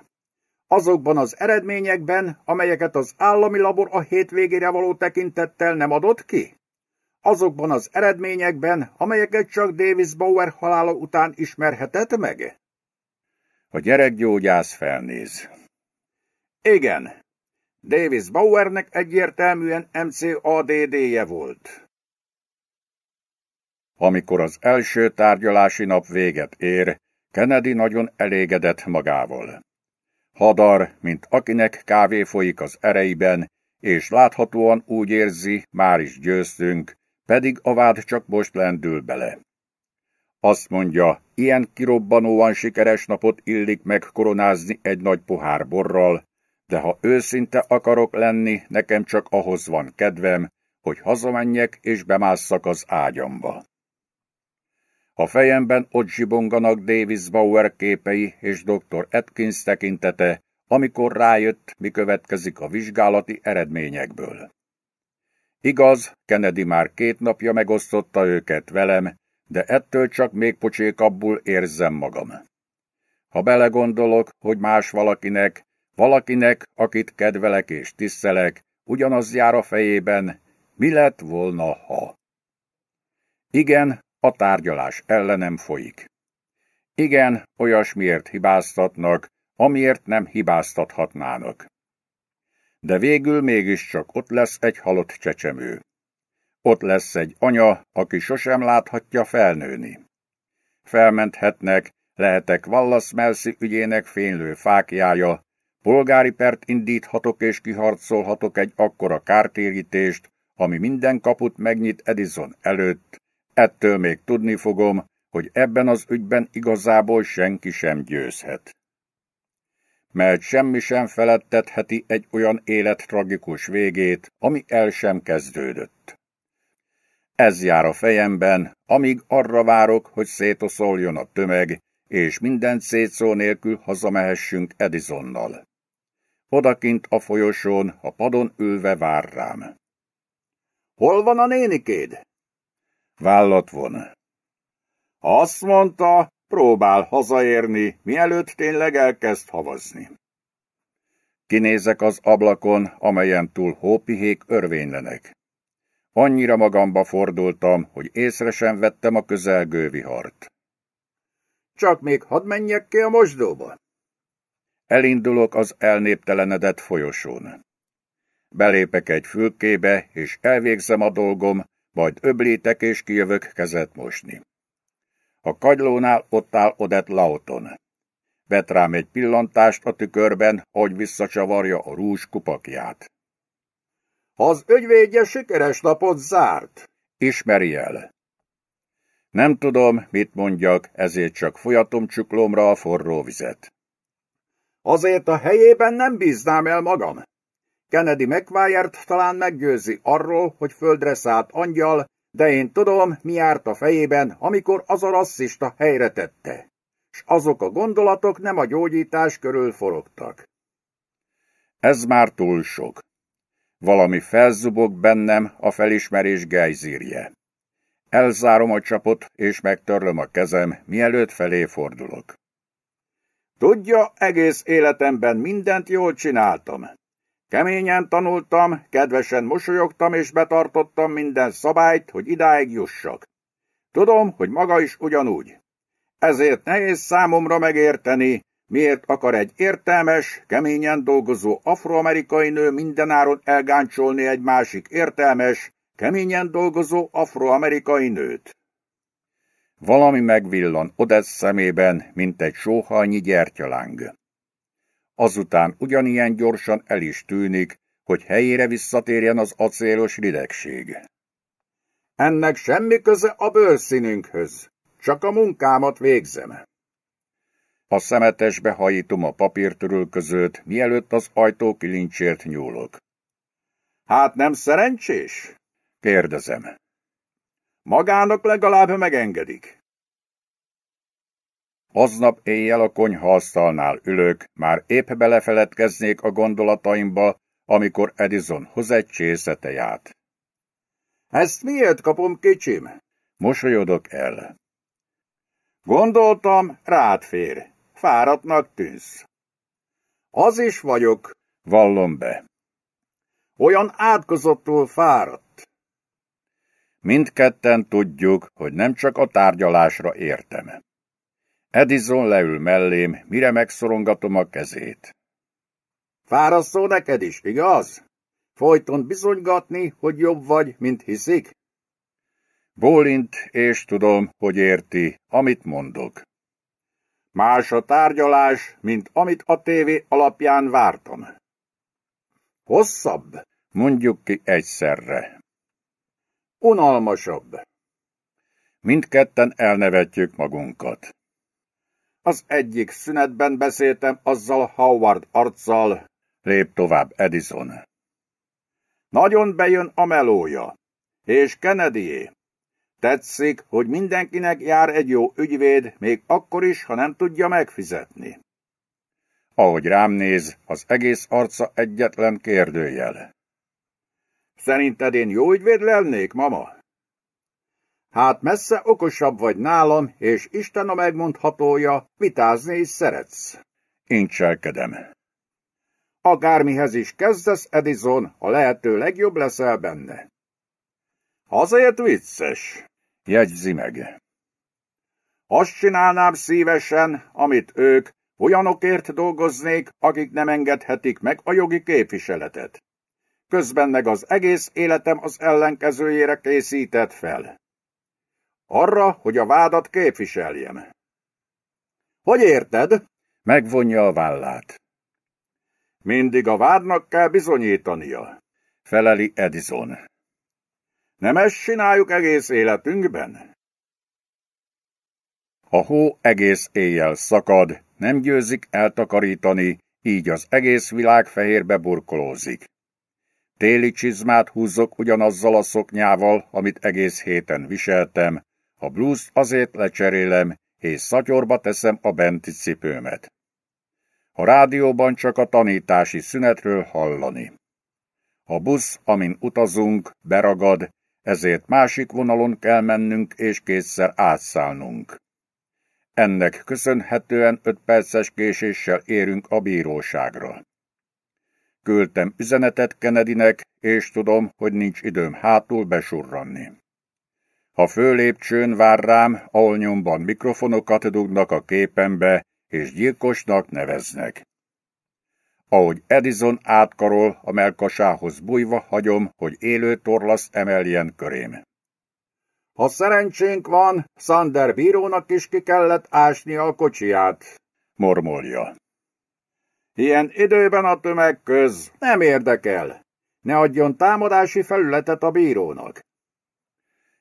[SPEAKER 1] Azokban az eredményekben, amelyeket az állami labor a hétvégére való tekintettel nem adott ki? Azokban az eredményekben, amelyeket csak Davis Bauer halála után ismerhetett meg? A gyerekgyógyász felnéz. Igen, Davis Bauernek egyértelműen MCADD-je volt. Amikor az első tárgyalási nap véget ér, Kennedy nagyon elégedett magával. Hadar, mint akinek kávé folyik az ereiben, és láthatóan úgy érzi, már is győztünk, pedig a vád csak most lendül bele. Azt mondja, ilyen kirobbanóan sikeres napot illik megkoronázni egy nagy pohár borral, de ha őszinte akarok lenni, nekem csak ahhoz van kedvem, hogy hazamenjek és bemásszak az ágyamba. A fejemben ott zsibonganak Davis Bauer képei és dr. Atkins tekintete, amikor rájött, mi következik a vizsgálati eredményekből. Igaz, Kennedy már két napja megosztotta őket velem, de ettől csak még pocsékabbul érzem magam. Ha belegondolok, hogy más valakinek, valakinek, akit kedvelek és tisztelek, ugyanaz jár a fejében, mi lett volna, ha? Igen, a tárgyalás ellenem folyik. Igen, olyasmiért hibáztatnak, amiért nem hibáztathatnának. De végül mégiscsak ott lesz egy halott csecsemő. Ott lesz egy anya, aki sosem láthatja felnőni. Felmenthetnek, lehetek Wallace Melszi ügyének fénylő fákjája, polgári pert indíthatok és kiharcolhatok egy akkora kártérítést, ami minden kaput megnyit Edison előtt, Ettől még tudni fogom, hogy ebben az ügyben igazából senki sem győzhet. Mert semmi sem felettetheti egy olyan élet tragikus végét, ami el sem kezdődött. Ez jár a fejemben, amíg arra várok, hogy szétoszoljon a tömeg, és minden szétszó nélkül hazamehessünk Edisonnal. Odakint a folyosón, a padon ülve vár rám. Hol van a nénikéd? Vállat von. Azt mondta, próbál hazaérni, mielőtt tényleg elkezd havazni. Kinézek az ablakon, amelyen túl hópihék örvénylenek. Annyira magamba fordultam, hogy észre sem vettem a közelgő vihart. Csak még hadd menjek ki a mosdóba. Elindulok az elnéptelenedett folyosón. Belépek egy fülkébe, és elvégzem a dolgom, majd öblítek és kijövök kezet mosni. A kagylónál ott áll Odett Lauton. Vett rám egy pillantást a tükörben, hogy visszacsavarja a rúzs kupakját. Az ögyvédje sikeres napot zárt. Ismeri el. Nem tudom, mit mondjak, ezért csak folyatom csuklomra a forró vizet. Azért a helyében nem bíznám el magam, Kennedy megvájárt talán meggyőzi arról, hogy földre szállt angyal, de én tudom, mi járt a fejében, amikor az a rasszista helyre tette. S azok a gondolatok nem a gyógyítás körül forogtak. Ez már túl sok. Valami felzubog bennem a felismerés gejzírje. Elzárom a csapot, és megtörlöm a kezem, mielőtt felé fordulok. Tudja, egész életemben mindent jól csináltam, Keményen tanultam, kedvesen mosolyogtam és betartottam minden szabályt, hogy idáig jussak. Tudom, hogy maga is ugyanúgy. Ezért nehéz számomra megérteni, miért akar egy értelmes, keményen dolgozó afroamerikai nő mindenáron elgáncsolni egy másik értelmes, keményen dolgozó afroamerikai nőt. Valami megvillan Odessz szemében, mint egy sóhajnyi gyertyaláng azután ugyanilyen gyorsan el is tűnik, hogy helyére visszatérjen az acélos ridegség. Ennek semmi köze a bőrszínünkhöz, csak a munkámat végzem. A szemetesbe hajítom a papírtörülközőt, mielőtt az ajtó kilincsért nyúlok. Hát nem szerencsés? kérdezem. Magának legalább megengedik. Aznap éjjel a konyhaasztalnál ülök, már épp belefeledkeznék a gondolataimba, amikor Edison hoz egy csészeteját. Ezt miért kapom, kicsim? Mosolyodok el. Gondoltam, rád fér. Fáradtnak tűnsz. Az is vagyok, vallom be. Olyan átkozottul fáradt. Mindketten tudjuk, hogy nem csak a tárgyalásra értem. Edison leül mellém, mire megszorongatom a kezét. Fárasztó neked is, igaz? Folyton bizonygatni, hogy jobb vagy, mint hiszik? Bólint, és tudom, hogy érti, amit mondok. Más a tárgyalás, mint amit a tévé alapján vártam. Hosszabb, mondjuk ki egyszerre. Unalmasabb. Mindketten elnevetjük magunkat. Az egyik szünetben beszéltem azzal Howard arccal, lép tovább Edison. Nagyon bejön a melója. És kennedy Tetszik, hogy mindenkinek jár egy jó ügyvéd, még akkor is, ha nem tudja megfizetni. Ahogy rám néz, az egész arca egyetlen kérdőjel. Szerinted én jó ügyvéd lennék, mama? Hát messze okosabb vagy nálam, és Isten a megmondhatója, vitázni is szeretsz. Én cselkedem. Akármihez is kezdesz, Edison, a lehető legjobb leszel benne. Hazajött vicces, jegyzi meg. Azt csinálnám szívesen, amit ők, olyanokért dolgoznék, akik nem engedhetik meg a jogi képviseletet. Közben meg az egész életem az ellenkezőjére készített fel. Arra, hogy a vádat képviseljem. Hogy érted? Megvonja a vállát. Mindig a vádnak kell bizonyítania, feleli Edison. Nem ezt csináljuk egész életünkben? A hó egész éjjel szakad, nem győzik eltakarítani, így az egész világ fehérbe burkolózik. Téli csizmát húzok ugyanazzal a szoknyával, amit egész héten viseltem, a blúzt azért lecserélem, és szatyorba teszem a benti cipőmet. A rádióban csak a tanítási szünetről hallani. A busz, amin utazunk, beragad, ezért másik vonalon kell mennünk és kétszer átszállnunk. Ennek köszönhetően öt perces késéssel érünk a bíróságra. Küldtem üzenetet Kennedynek, és tudom, hogy nincs időm hátul besurranni. A főlépcsőn vár rám, ahol nyomban mikrofonokat dugnak a képembe, és gyilkosnak neveznek. Ahogy Edison átkarol, a melkasához bújva hagyom, hogy élő torlasz emeljen körém. Ha szerencsénk van, Sander bírónak is ki kellett ásni a kocsiját, mormolja. Ilyen időben a tömeg köz nem érdekel. Ne adjon támadási felületet a bírónak.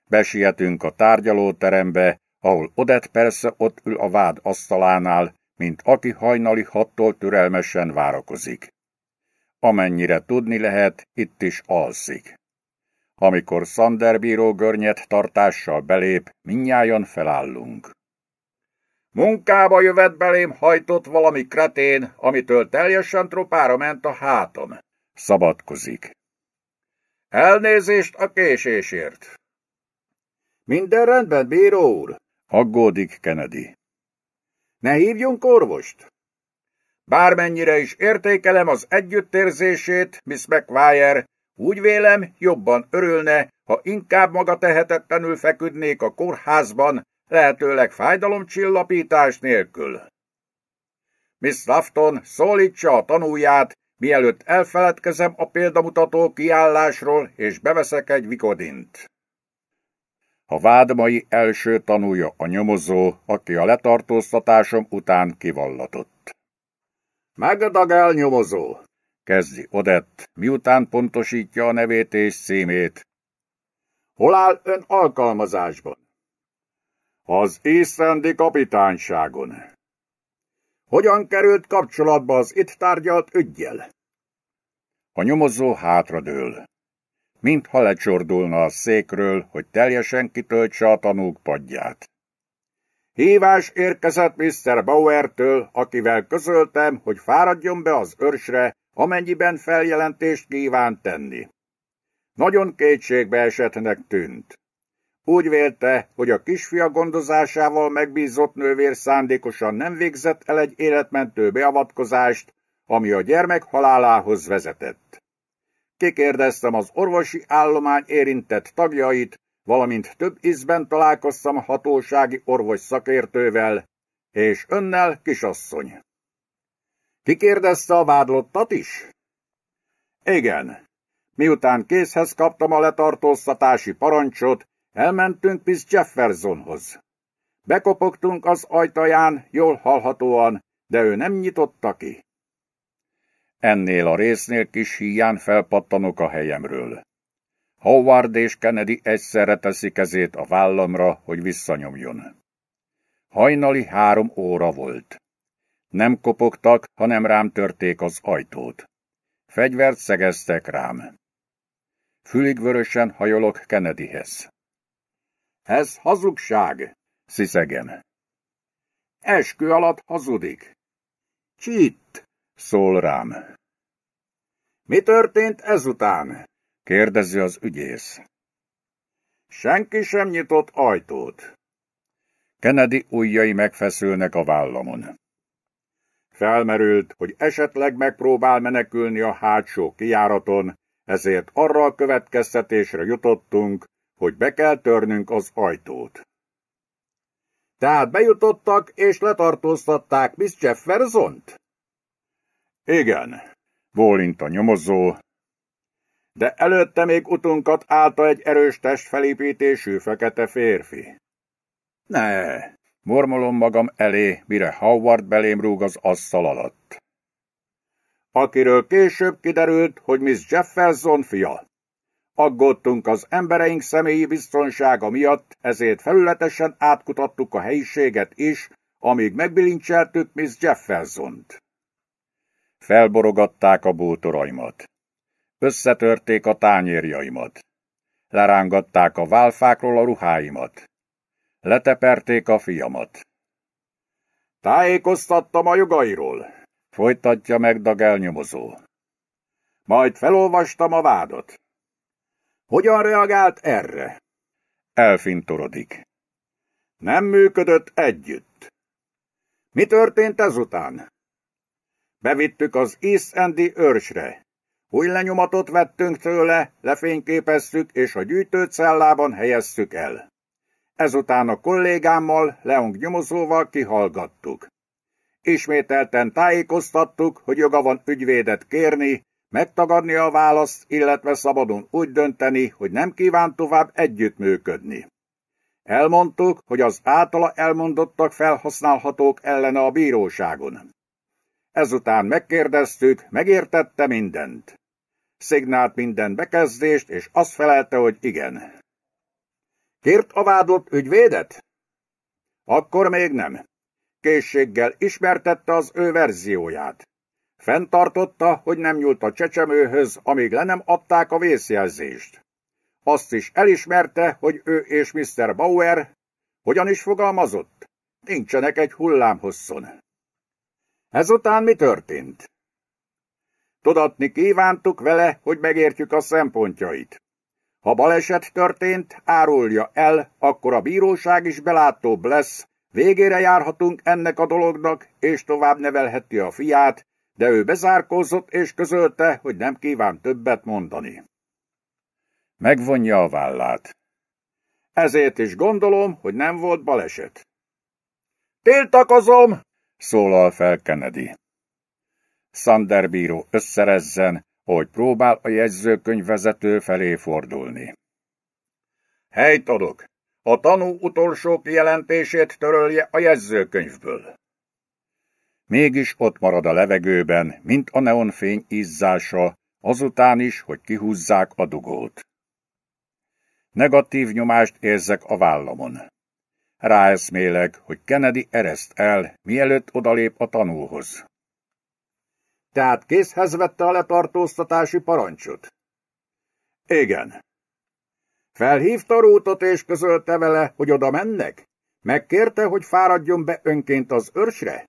[SPEAKER 1] Besietünk a tárgyalóterembe, ahol Odett persze ott ül a vád asztalánál, mint aki hajnali hattól türelmesen várakozik. Amennyire tudni lehet, itt is alszik. Amikor Sander bíró görnyet tartással belép, minnyáján felállunk. Munkába jövet belém hajtott valami kretén, amitől teljesen tropára ment a hátam. Szabadkozik. Elnézést a késésért. Minden rendben, bíró úr? Aggódik Kennedy. Ne hívjunk orvost? Bármennyire is értékelem az együttérzését, Miss McWire, úgy vélem, jobban örülne, ha inkább maga tehetetlenül feküdnék a kórházban, lehetőleg fájdalomcsillapítás nélkül. Miss Lafton szólítsa a tanúját, mielőtt elfeledkezem a példamutató kiállásról, és beveszek egy vikodint. A vádmai első tanúja a nyomozó, aki a letartóztatásom után kivallatott. Megadag nyomozó. kezdi Odett, miután pontosítja a nevét és címét. Hol áll ön alkalmazásban? Az észrendi kapitányságon. Hogyan került kapcsolatba az itt tárgyalt ügyjel? A nyomozó hátradől mintha lecsordulna a székről, hogy teljesen kitöltse a tanúk padját. Hívás érkezett Mr. Bauertől, akivel közöltem, hogy fáradjon be az örsre, amennyiben feljelentést kíván tenni. Nagyon kétségbe esetnek tűnt. Úgy vélte, hogy a kisfia gondozásával megbízott nővér szándékosan nem végzett el egy életmentő beavatkozást, ami a gyermek halálához vezetett. Kikérdeztem az orvosi állomány érintett tagjait, valamint több ízben találkoztam hatósági orvos szakértővel, és önnel, kisasszony. Kikérdezte a vádlottat is? Igen. Miután készhez kaptam a letartóztatási parancsot, elmentünk Miss Jeffersonhoz. Bekopogtunk az ajtaján, jól hallhatóan, de ő nem nyitotta ki. Ennél a résznél kis hián felpattanok a helyemről. Howard és Kennedy egyszerre teszi kezét a vállamra, hogy visszanyomjon. Hajnali három óra volt. Nem kopogtak, hanem rám törték az ajtót. Fegyvert szegeztek rám. Fülig vörösen hajolok Kennedyhez. Ez hazugság, sziszegem. Eskü alatt hazudik. Csitt! Szól rám. Mi történt ezután? kérdezi az ügyész. Senki sem nyitott ajtót. Kennedy ujjai megfeszülnek a vállamon. Felmerült, hogy esetleg megpróbál menekülni a hátsó kijáraton, ezért arra a következtetésre jutottunk, hogy be kell törnünk az ajtót. Tehát bejutottak és letartóztatták Miss Jeffersont? Igen, bólint a nyomozó, de előtte még utunkat állta egy erős testfelépítésű fekete férfi. Ne, mormolom magam elé, mire Howard belém rúg az asszal alatt. Akiről később kiderült, hogy Miss Jefferson fia. Aggódtunk az embereink személyi biztonsága miatt, ezért felületesen átkutattuk a helyiséget is, amíg megbilincseltük Miss Jeffersont. Felborogatták a bútoraimat. Összetörték a tányérjaimat. Lerángatták a válfákról a ruháimat. Leteperték a fiamat. Tájékoztattam a jogairól, folytatja meg Dagel nyomozó. Majd felolvastam a vádat. Hogyan reagált erre? Elfintorodik. Nem működött együtt. Mi történt ezután? Bevittük az East Endi őrsre. Új lenyomatot vettünk tőle, lefényképeztük, és a gyűjtőcellában helyeztük el. Ezután a kollégámmal, Leong nyomozóval kihallgattuk. Ismételten tájékoztattuk, hogy joga van ügyvédet kérni, megtagadni a választ, illetve szabadon úgy dönteni, hogy nem kíván tovább együttműködni. Elmondtuk, hogy az általa elmondottak felhasználhatók ellene a bíróságon. Ezután megkérdeztük, megértette mindent. Szignált minden bekezdést, és azt felelte, hogy igen. Kért a vádott ügyvédet? Akkor még nem. Készséggel ismertette az ő verzióját. Fentartotta, hogy nem nyúlt a csecsemőhöz, amíg le nem adták a vészjelzést. Azt is elismerte, hogy ő és Mr. Bauer hogyan is fogalmazott, nincsenek egy hullámhosszon. Ezután mi történt? Tudatni kívántuk vele, hogy megértjük a szempontjait. Ha baleset történt, árulja el, akkor a bíróság is belátóbb lesz, végére járhatunk ennek a dolognak, és tovább nevelheti a fiát, de ő bezárkózott és közölte, hogy nem kíván többet mondani. Megvonja a vállát. Ezért is gondolom, hogy nem volt baleset. Tiltakozom! Szólal fel Kennedy. Sander bíró összerezzen, hogy próbál a jegyzőkönyv vezető felé fordulni. Helyt adok! A tanú utolsó kijelentését törölje a jegyzőkönyvből. Mégis ott marad a levegőben, mint a neonfény izzása, azután is, hogy kihúzzák a dugót. Negatív nyomást érzek a vállamon. Ráeszmélek, hogy Kennedy ereszt el, mielőtt odalép a tanúhoz. Tehát készhez vette a letartóztatási parancsot? Igen. Felhívta Rútot és közölte vele, hogy oda mennek? Megkérte, hogy fáradjon be önként az őrsre?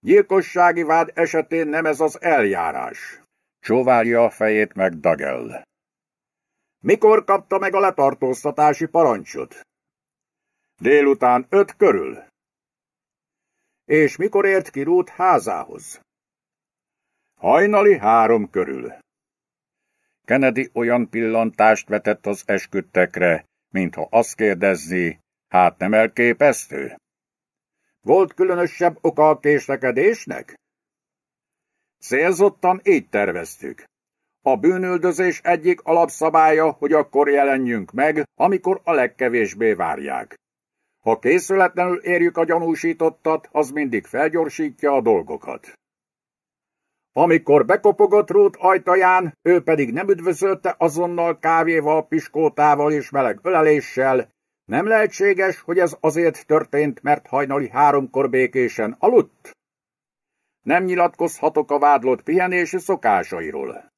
[SPEAKER 1] Gyilkossági vád esetén nem ez az eljárás. Csóválja a fejét meg dagell. Mikor kapta meg a letartóztatási parancsot? Délután öt körül. És mikor ért ki Ruth házához? Hajnali három körül. Kennedy olyan pillantást vetett az esküdtekre, mintha azt kérdezni, hát nem elképesztő. Volt különösebb oka a késlekedésnek? Célzottan így terveztük. A bűnüldözés egyik alapszabálya, hogy akkor jelenjünk meg, amikor a legkevésbé várják. Ha készületlenül érjük a gyanúsítottat, az mindig felgyorsítja a dolgokat. Amikor bekopogott rút ajtaján, ő pedig nem üdvözölte azonnal kávéval, piskótával és meleg öleléssel. Nem lehetséges, hogy ez azért történt, mert hajnali háromkor békésen aludt? Nem nyilatkozhatok a vádlott pihenési szokásairól.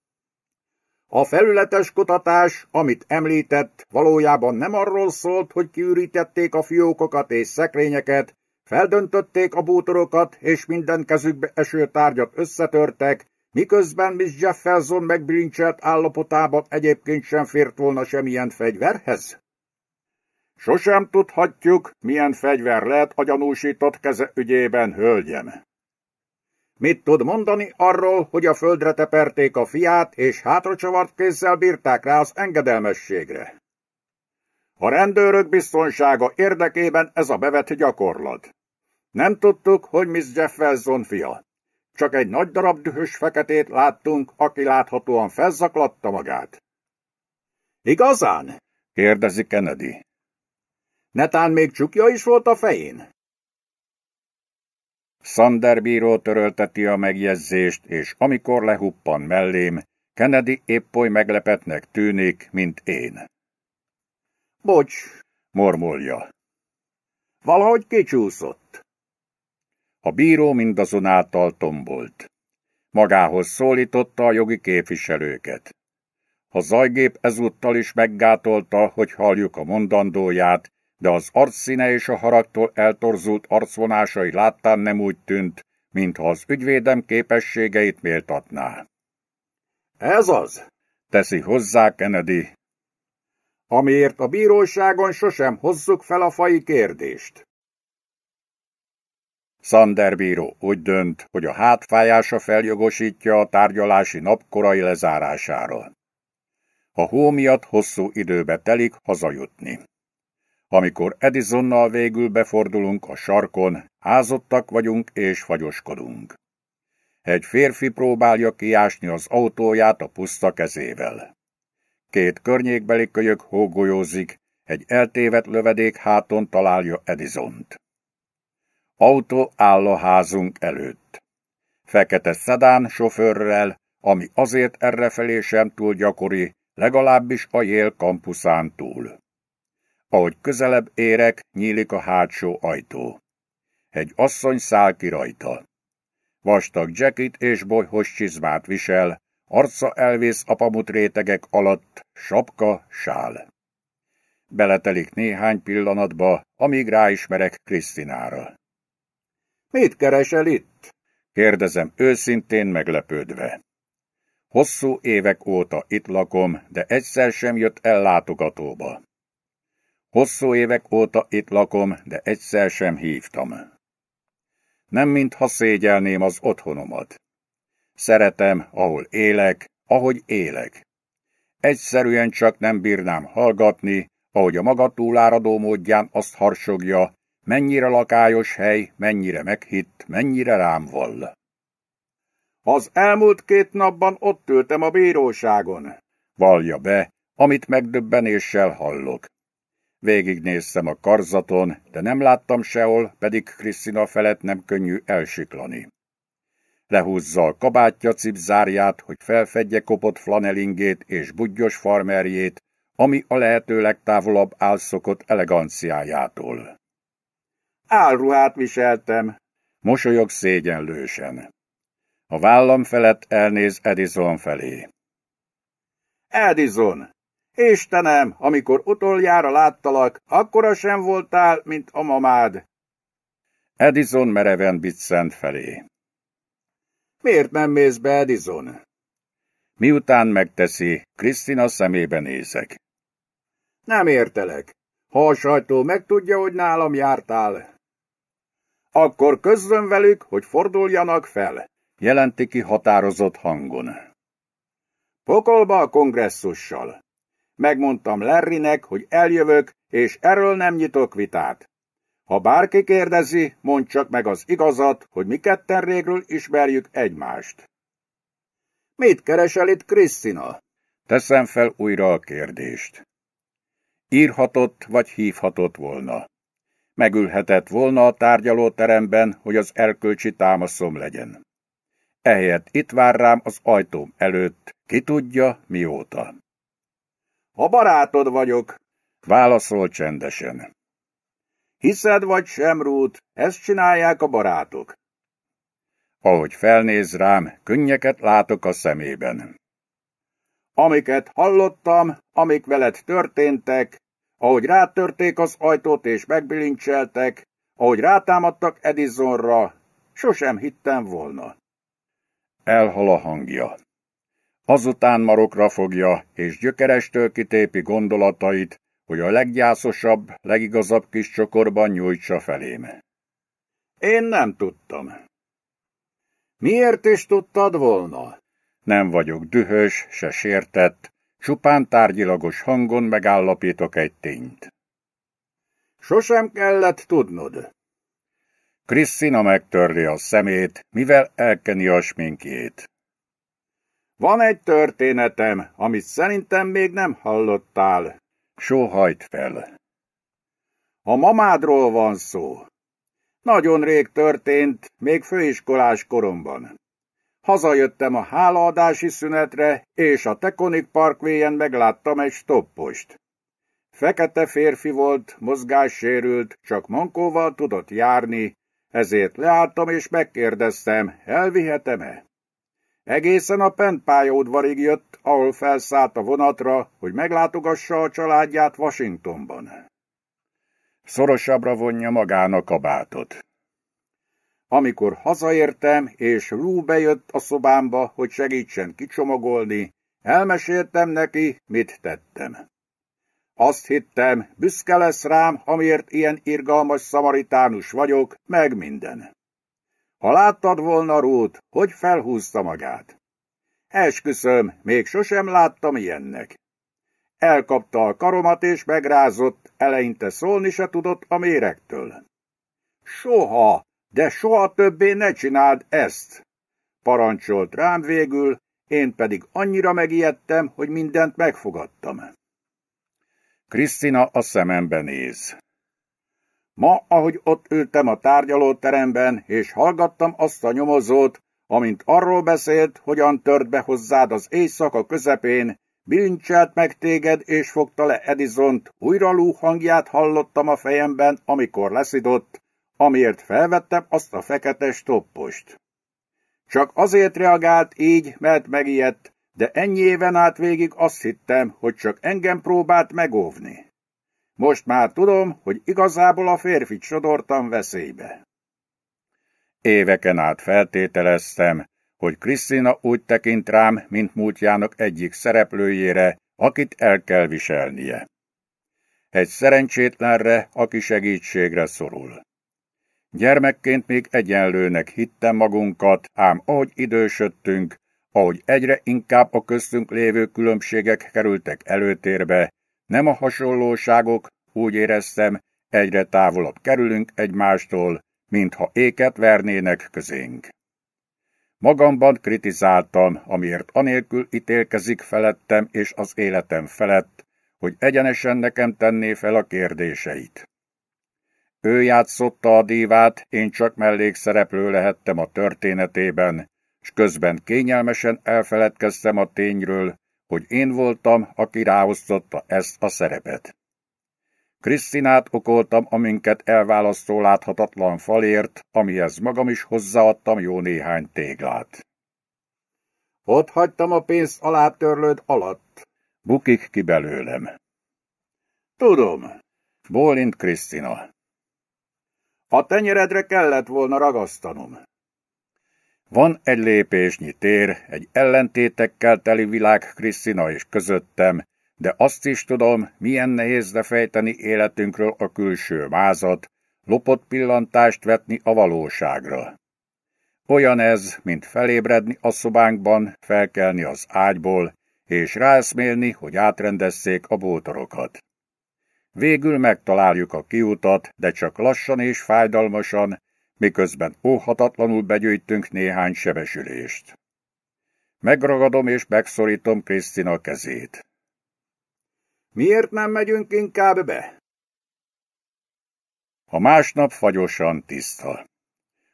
[SPEAKER 1] A felületes kutatás, amit említett, valójában nem arról szólt, hogy kiürítették a fiókokat és szekrényeket, feldöntötték a bútorokat, és minden kezükbe eső tárgyat összetörtek, miközben Miss Jefferson megbrincselt állapotában egyébként sem fért volna semmilyen fegyverhez? Sosem tudhatjuk, milyen fegyver lehet a gyanúsított keze ügyében, hölgyem. Mit tud mondani arról, hogy a földre teperték a fiát, és hátracsavart kézzel bírták rá az engedelmességre? A rendőrök biztonsága érdekében ez a bevet gyakorlat. Nem tudtuk, hogy Miss Jefferson fia. Csak egy nagy darab dühös feketét láttunk, aki láthatóan felzaklatta magát. Igazán? kérdezi Kennedy. Netán még csukja is volt a fején? Sander bíró törölteti a megjegyzést, és amikor lehuppan mellém, Kennedy épp oly meglepetnek tűnik, mint én. Bocs, mormolja. Valahogy kicsúszott. A bíró mindazonáltal tombolt. Magához szólította a jogi képviselőket. A zajgép ezúttal is meggátolta, hogy halljuk a mondandóját, de az arcszíne és a haragtól eltorzult arcvonásai láttán nem úgy tűnt, mintha az ügyvédem képességeit méltatná. Ez az, teszi hozzá Kennedy. Amiért a bíróságon sosem hozzuk fel a fai kérdést. Sander bíró úgy dönt, hogy a hátfájása feljogosítja a tárgyalási napkorai lezárására. A hó miatt hosszú időbe telik hazajutni. Amikor Edisonnal végül befordulunk a sarkon, házottak vagyunk és fagyoskodunk. Egy férfi próbálja kiásni az autóját a puszta kezével. Két környékbeli kölyök hógolyózik, egy eltévet lövedék háton találja Edisont. Autó áll a házunk előtt. Fekete szedán sofőrrel, ami azért errefelé sem túl gyakori, legalábbis a jél kampuszán túl. Ahogy közelebb érek, nyílik a hátsó ajtó. Egy asszony száll ki rajta. Vastag jacket és bolyhos csizmát visel, arca elvész a pamut rétegek alatt, sapka, sál. Beletelik néhány pillanatba, amíg ráismerek Krisztinára. Mit keresel itt? kérdezem őszintén meglepődve. Hosszú évek óta itt lakom, de egyszer sem jött el látogatóba. Hosszú évek óta itt lakom, de egyszer sem hívtam. Nem mintha szégyelném az otthonomat. Szeretem, ahol élek, ahogy élek. Egyszerűen csak nem bírnám hallgatni, ahogy a maga túláradó módján azt harsogja, mennyire lakályos hely, mennyire meghitt, mennyire rám vall. Az elmúlt két napban ott ültem a bíróságon, valja be, amit megdöbbenéssel hallok. Végignéztem a karzaton, de nem láttam sehol, pedig Krisztina felett nem könnyű elsiklani. Lehúzza a kabátja cipzárját, hogy felfedje kopott flanelingét és budgyos farmerjét, ami a lehető legtávolabb álszokott eleganciájától. Álruhát viseltem, mosolyog szégyenlősen. A vállam felett elnéz Edison felé. Edison, Istenem, amikor utoljára láttalak, akkora sem voltál, mint a mamád. Edison mereven biccent felé. Miért nem mész be, Edison? Miután megteszi, Krisztina szemébe nézek. Nem értelek. Ha a sajtó megtudja, hogy nálam jártál, akkor közzön velük, hogy forduljanak fel, jelenti ki határozott hangon. Pokolba a kongresszussal. Megmondtam Lerrinek, hogy eljövök, és erről nem nyitok vitát. Ha bárki kérdezi, mondd csak meg az igazat, hogy mi ketten régről ismerjük egymást. Mit keresel itt, Krisztina? Teszem fel újra a kérdést. Írhatott vagy hívhatott volna. Megülhetett volna a tárgyalóteremben, hogy az elkölcsi támaszom legyen. Ehelyett itt vár rám az ajtóm előtt, ki tudja mióta. A barátod vagyok, válaszol csendesen. Hiszed vagy sem, Rút, ezt csinálják a barátok. Ahogy felnéz rám, könnyeket látok a szemében. Amiket hallottam, amik veled történtek, ahogy rátörték az ajtót és megbilincseltek, ahogy rátámadtak Edisonra, sosem hittem volna. Elhal a hangja. Azután marokra fogja, és gyökerestől kitépi gondolatait, hogy a leggyászosabb, legigazabb kis csokorban nyújtsa felém. Én nem tudtam. Miért is tudtad volna? Nem vagyok dühös, se sértett, csupán tárgyilagos hangon megállapítok egy tényt. Sosem kellett tudnod. Krisztina megtörli a szemét, mivel elkeni a sminkjét. Van egy történetem, amit szerintem még nem hallottál. Sóhajt fel. A mamádról van szó. Nagyon rég történt, még főiskolás koromban. Hazajöttem a hálaadási szünetre, és a Tekonik parkvéjen megláttam egy stoppost. Fekete férfi volt, mozgássérült, csak mankóval tudott járni, ezért leálltam és megkérdeztem, elvihetem-e? Egészen a Pent pályaudvarig jött, ahol felszállt a vonatra, hogy meglátogassa a családját Washingtonban. Szorosabbra vonja magának a bátot. Amikor hazaértem, és Lou bejött a szobámba, hogy segítsen kicsomagolni, elmeséltem neki, mit tettem. Azt hittem, büszke lesz rám, amiért ilyen irgalmas szamaritánus vagyok, meg minden. Ha láttad volna Rút, hogy felhúzta magát. Esküszöm, még sosem láttam ilyennek. Elkapta a karomat és megrázott, eleinte szólni se tudott a méregtől. Soha, de soha többé ne csináld ezt! Parancsolt rám végül, én pedig annyira megijedtem, hogy mindent megfogadtam. Krisztina a szemembe néz. Ma, ahogy ott ültem a tárgyalóteremben, és hallgattam azt a nyomozót, amint arról beszélt, hogyan tört be hozzád az éjszaka közepén, bilincselt meg téged, és fogta le Edisont, újra lú hangját hallottam a fejemben, amikor leszidott, amiért felvettem azt a fekete stoppost. Csak azért reagált így, mert megijedt, de ennyi éven át végig azt hittem, hogy csak engem próbált megóvni. Most már tudom, hogy igazából a férfit sodortam veszélybe. Éveken át feltételeztem, hogy Krisztina úgy tekint rám, mint múltjának egyik szereplőjére, akit el kell viselnie. Egy szerencsétlenre, aki segítségre szorul. Gyermekként még egyenlőnek hittem magunkat, ám ahogy idősödtünk, ahogy egyre inkább a köztünk lévő különbségek kerültek előtérbe, nem a hasonlóságok, úgy éreztem, egyre távolabb kerülünk egymástól, mintha éket vernének közénk. Magamban kritizáltam, amiért anélkül ítélkezik felettem és az életem felett, hogy egyenesen nekem tenné fel a kérdéseit. Ő játszotta a dívát, én csak mellékszereplő lehettem a történetében, és közben kényelmesen elfeledkeztem a tényről, hogy én voltam, aki ráosztotta ezt a szerepet. Krisztinát okoltam a minket elválasztó láthatatlan falért, amihez magam is hozzáadtam jó néhány téglát. Ott hagytam a pénzt alátörlőd alatt. Bukik ki belőlem. Tudom, bólint Krisztina. A tenyeredre kellett volna ragasztanom. Van egy lépésnyi tér, egy ellentétekkel teli világ Krisztina és közöttem, de azt is tudom, milyen nehéz lefejteni életünkről a külső mázat, lopott pillantást vetni a valóságra. Olyan ez, mint felébredni a szobánkban, felkelni az ágyból, és ráeszmélni, hogy átrendezzék a bótorokat. Végül megtaláljuk a kiutat, de csak lassan és fájdalmasan, miközben óhatatlanul begyűjtünk néhány sebesülést. Megragadom és megszorítom Krisztina kezét. Miért nem megyünk inkább be? A másnap fagyosan tiszta.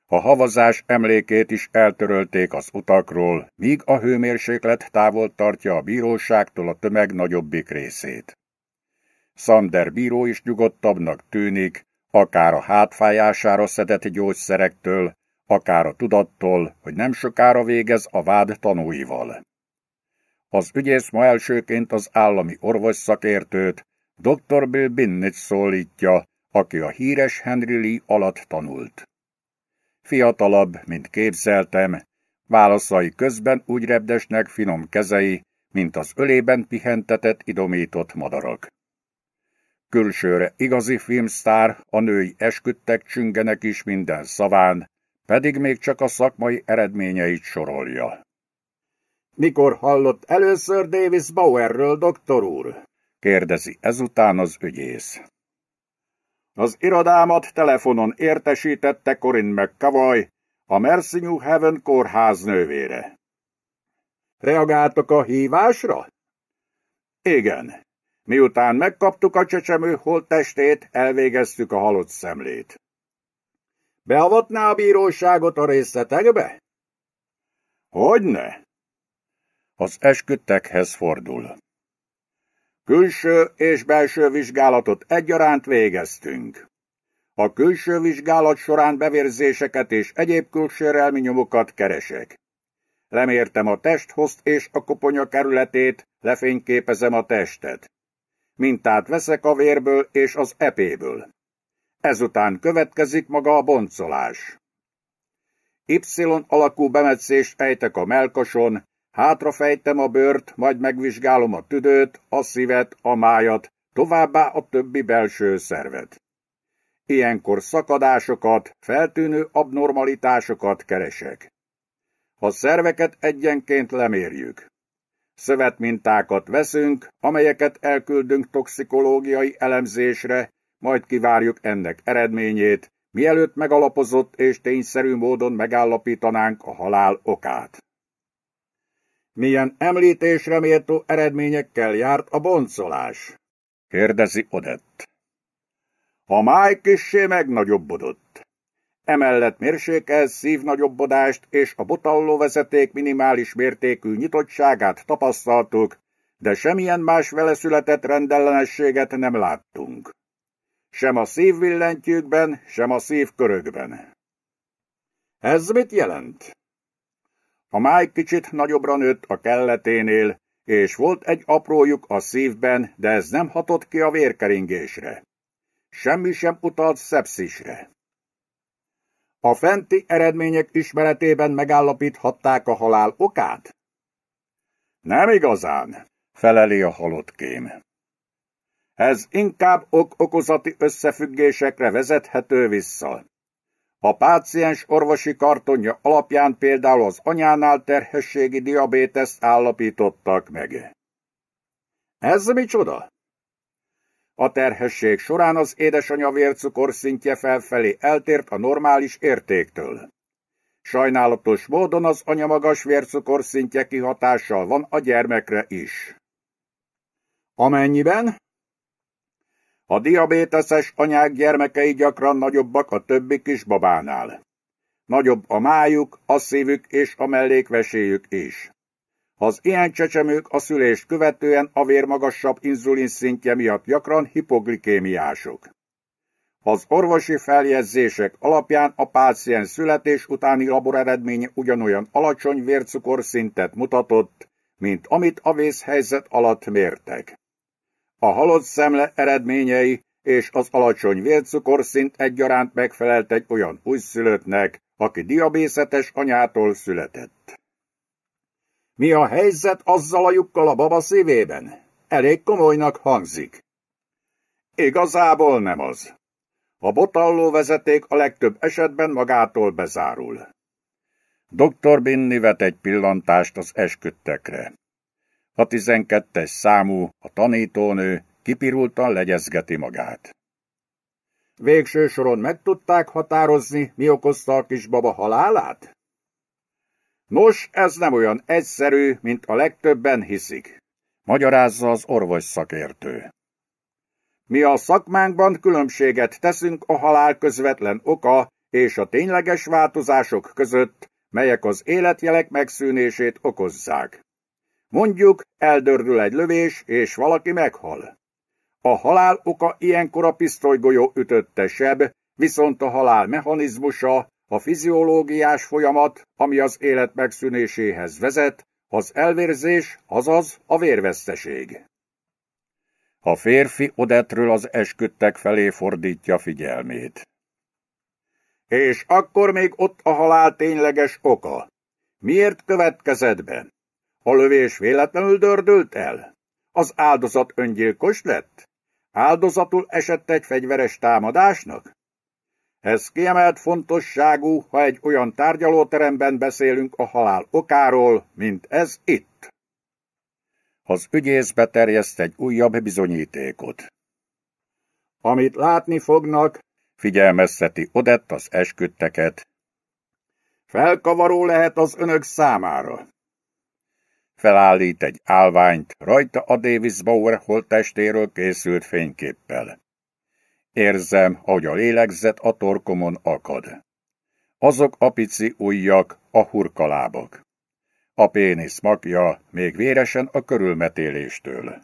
[SPEAKER 1] A havazás emlékét is eltörölték az utakról, míg a hőmérséklet távol tartja a bíróságtól a tömeg nagyobbik részét. Sander bíró is nyugodtabbnak tűnik, akár a hátfájására szedett gyógyszerektől, akár a tudattól, hogy nem sokára végez a vád tanúival. Az ügyész ma elsőként az állami orvos szakértőt, dr. Bill Binnett szólítja, aki a híres Henry Lee alatt tanult. Fiatalabb, mint képzeltem, válaszai közben úgy repdesnek finom kezei, mint az ölében pihentetett idomított madarak. Külsőre igazi filmsztár, a női esküdtek csüngenek is minden szaván, pedig még csak a szakmai eredményeit sorolja. Mikor hallott először Davis Bauerről, doktor úr? kérdezi ezután az ügyész. Az irodámat telefonon értesítette Corin McCavoy, a Mercy New Heaven kórház nővére. Reagáltak a hívásra? Igen, Miután megkaptuk a csecsemő holttestét, elvégeztük a halott szemlét. Beavatná a bíróságot a részletekbe? Hogyne? Az esküdtekhez fordul. Külső és belső vizsgálatot egyaránt végeztünk. A külső vizsgálat során bevérzéseket és egyéb külsőrelmi nyomokat keresek. Lemértem a testhozt és a koponya kerületét, lefényképezem a testet. Mintát veszek a vérből és az epéből. Ezután következik maga a boncolás. Y alakú bemetszést ejtek a melkason, hátrafejtem a bőrt, majd megvizsgálom a tüdőt, a szívet, a májat, továbbá a többi belső szervet. Ilyenkor szakadásokat, feltűnő abnormalitásokat keresek. A szerveket egyenként lemérjük. Szövetmintákat veszünk, amelyeket elküldünk toxikológiai elemzésre, majd kivárjuk ennek eredményét, mielőtt megalapozott és tényszerű módon megállapítanánk a halál okát. Milyen említésre méltó eredményekkel járt a boncolás? kérdezi Odett. A máj kissé megnagyobbodott. Emellett mérsékel nagyobbodást és a botalló vezeték minimális mértékű nyitottságát tapasztaltuk, de semmilyen más vele született rendellenességet nem láttunk. Sem a szívvillentyűkben, sem a szívkörökben. Ez mit jelent? A máj kicsit nagyobbra nőtt a kelleténél, és volt egy aprójuk a szívben, de ez nem hatott ki a vérkeringésre. Semmi sem utalt szepszisre. A fenti eredmények ismeretében megállapíthatták a halál okát? Nem igazán, feleli a halott kém. Ez inkább ok-okozati összefüggésekre vezethető vissza. A páciens orvosi kartonja alapján például az anyánál terhességi diabéteszt állapítottak meg. Ez micsoda? A terhesség során az vércukor szintje felfelé eltért a normális értéktől. Sajnálatos módon az anya magas szintje kihatással van a gyermekre is. Amennyiben a diabéteses anyák gyermekei gyakran nagyobbak a többi kisbabánál. Nagyobb a májuk, a szívük és a mellékveséjük is. Az ilyen csecsemők a szülést követően a vérmagasabb inzulin szintje miatt gyakran hipoglikémiások. Az orvosi feljegyzések alapján a páciens születés utáni laboreredménye ugyanolyan alacsony vércukorszintet mutatott, mint amit a vészhelyzet alatt mértek. A halott szemle eredményei és az alacsony vércukorszint egyaránt megfelelt egy olyan újszülöttnek, aki diabészetes anyától született. Mi a helyzet azzal a lyukkal a baba szívében? Elég komolynak hangzik. Igazából nem az. A botalló vezeték a legtöbb esetben magától bezárul. Dr. Binni vet egy pillantást az esküdtekre. A tizenkettes számú, a tanítónő kipirultan legyezgeti magát. Végső soron meg tudták határozni, mi okozta a kisbaba halálát? Nos, ez nem olyan egyszerű, mint a legtöbben hiszik, magyarázza az orvos szakértő. Mi a szakmánkban különbséget teszünk a halál közvetlen oka és a tényleges változások között, melyek az életjelek megszűnését okozzák. Mondjuk, eldördül egy lövés, és valaki meghal. A halál oka ilyenkor a pisztolygolyó ütötte seb, viszont a halál mechanizmusa a fiziológiás folyamat, ami az élet megszűnéséhez vezet, az elvérzés, azaz a vérveszteség. A férfi Odetről az esküdtek felé fordítja figyelmét. És akkor még ott a halál tényleges oka. Miért következett be? A lövés véletlenül dördült el? Az áldozat öngyilkos lett? Áldozatul esett egy fegyveres támadásnak? Ez kiemelt fontosságú, ha egy olyan tárgyalóteremben beszélünk a halál okáról, mint ez itt. Az ügyész beterjeszt egy újabb bizonyítékot. Amit látni fognak, figyelmezteti Odett az esküdteket. Felkavaró lehet az önök számára. Felállít egy állványt, rajta a Davis Bauer holttestéről készült fényképpel. Érzem, ahogy a lélegzet a torkomon akad. Azok a pici ujjak, a hurkalábak. A pénisz magja még véresen a körülmetéléstől.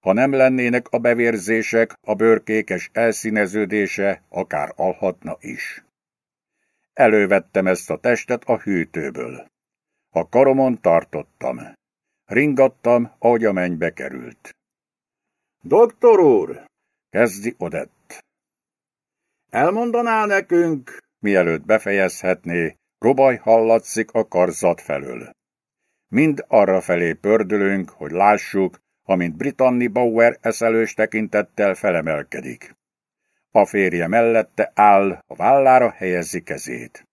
[SPEAKER 1] Ha nem lennének a bevérzések, a bőrkékes elszíneződése akár alhatna is. Elővettem ezt a testet a hűtőből. A karomon tartottam. Ringattam, ahogy a mennybe került. Doktor úr! Kezdi Odett. Elmondaná nekünk, mielőtt befejezhetné, robaj hallatszik a karzat felől. Mind arra felé pördülünk, hogy lássuk, amint Britanni Bauer eszelős tekintettel felemelkedik. A férje mellette áll, a vállára helyezi kezét.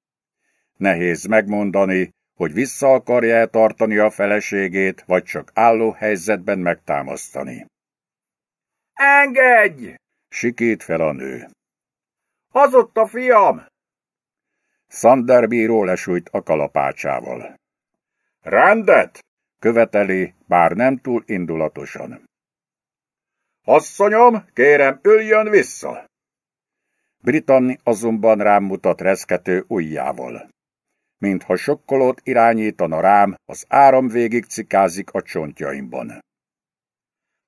[SPEAKER 1] Nehéz megmondani, hogy vissza akarja -e tartani a feleségét, vagy csak álló helyzetben megtámasztani. Engedj! Sikít fel a nő. Az ott a fiam! Sander bíró lesújt a kalapácsával. Rendet! követeli, bár nem túl indulatosan. Asszonyom, kérem, üljön vissza! Britanni azonban rám mutat reszkető ujjával. Mintha sokkolót irányítana rám, az áram végig cikázik a csontjaimban.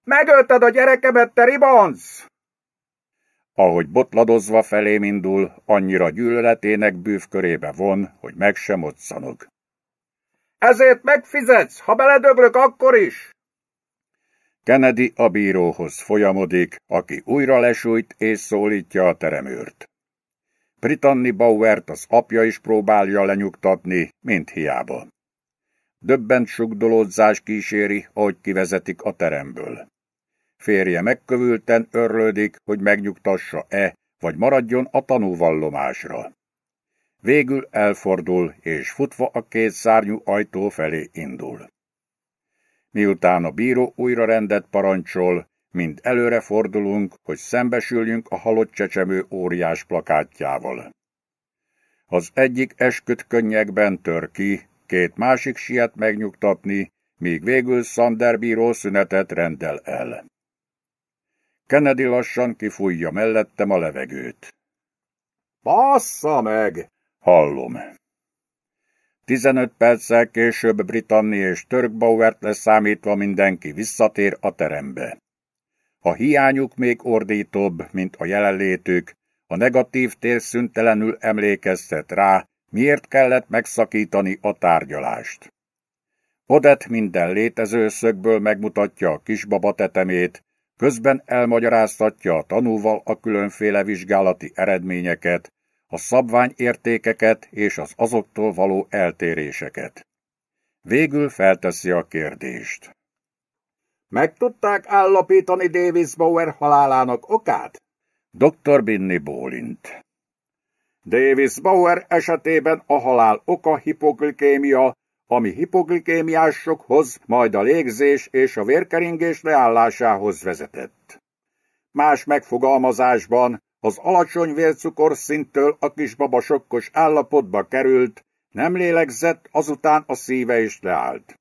[SPEAKER 1] Megölted a gyerekemet, te ribansz! Ahogy botladozva felém indul, annyira gyűlöletének bűvkörébe von, hogy meg sem otszanog. Ezért megfizetsz, ha beledöglök akkor is! Kennedy a bíróhoz folyamodik, aki újra lesújt és szólítja a teremőrt. Britanni Bauert az apja is próbálja lenyugtatni, mint hiába. Döbbent sugdolódzás kíséri, ahogy kivezetik a teremből. Férje megkövülten örlődik, hogy megnyugtassa-e, vagy maradjon a tanúvallomásra. Végül elfordul, és futva a két szárnyú ajtó felé indul. Miután a bíró újra rendet parancsol, mind előre fordulunk, hogy szembesüljünk a halott csecsemő óriás plakátjával. Az egyik esküt könnyekben tör ki, két másik siet megnyugtatni, míg végül Sander bíró szünetet rendel el. Kennedy lassan kifújja mellettem a levegőt. Bassza meg! Hallom. Tizenöt perccel később Britanni és Törkbauert leszámítva mindenki visszatér a terembe. A hiányuk még ordítóbb, mint a jelenlétük, a negatív tér szüntelenül emlékeztet rá, Miért kellett megszakítani a tárgyalást? Odett minden létező szögből megmutatja a kisbaba tetemét, közben elmagyaráztatja a tanúval a különféle vizsgálati eredményeket, a szabványértékeket és az azoktól való eltéréseket. Végül felteszi a kérdést. Meg tudták állapítani Davis Bauer halálának okát? Dr. Binni bólint. Davis Bauer esetében a halál oka hipoglikémia, ami hipoglikémiásokhoz, majd a légzés és a vérkeringés leállásához vezetett. Más megfogalmazásban az alacsony vércukorszinttől a kisbaba sokkos állapotba került, nem lélegzett, azután a szíve is leállt.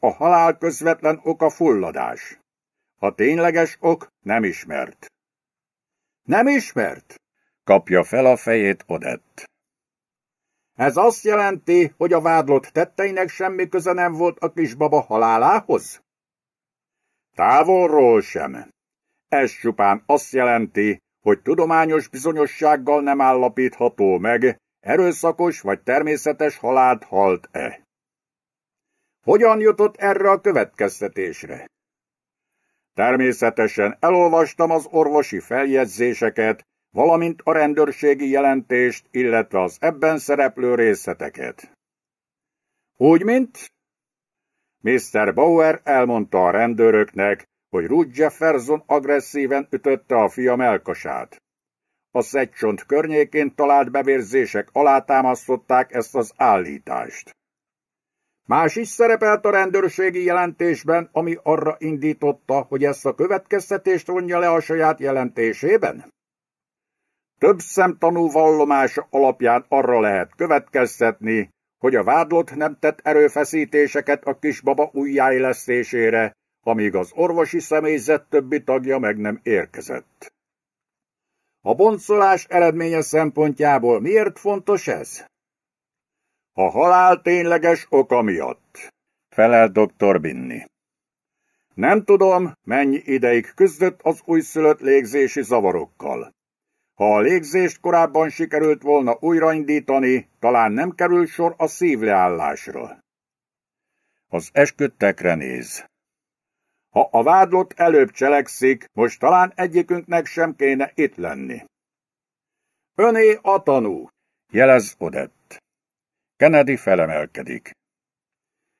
[SPEAKER 1] A halál közvetlen oka fulladás. A tényleges ok nem ismert. Nem ismert? Kapja fel a fejét Odett. Ez azt jelenti, hogy a vádlott tetteinek semmi köze nem volt a kisbaba halálához? Távolról sem. Ez csupán azt jelenti, hogy tudományos bizonyossággal nem állapítható meg, erőszakos vagy természetes halált halt-e. Hogyan jutott erre a következtetésre? Természetesen elolvastam az orvosi feljegyzéseket, valamint a rendőrségi jelentést, illetve az ebben szereplő részleteket. Úgy mint? Mr. Bauer elmondta a rendőröknek, hogy Ruth Jefferson agresszíven ütötte a fia melkasát. A szegcsont környékén talált bevérzések alátámasztották ezt az állítást. Más is szerepelt a rendőrségi jelentésben, ami arra indította, hogy ezt a következtetést vonja le a saját jelentésében? Több szemtanú vallomása alapján arra lehet következtetni, hogy a vádlott nem tett erőfeszítéseket a kisbaba újjáélesztésére, amíg az orvosi személyzet többi tagja meg nem érkezett. A boncolás eredménye szempontjából miért fontos ez? A halál tényleges oka miatt, felel dr. Binni. Nem tudom, mennyi ideig küzdött az újszülött légzési zavarokkal. Ha a légzést korábban sikerült volna újraindítani, talán nem kerül sor a szívleállásra. Az esküdtekre néz. Ha a vádlott előbb cselekszik, most talán egyikünknek sem kéne itt lenni. Öné a tanú, jelez Odett. Kennedy felemelkedik.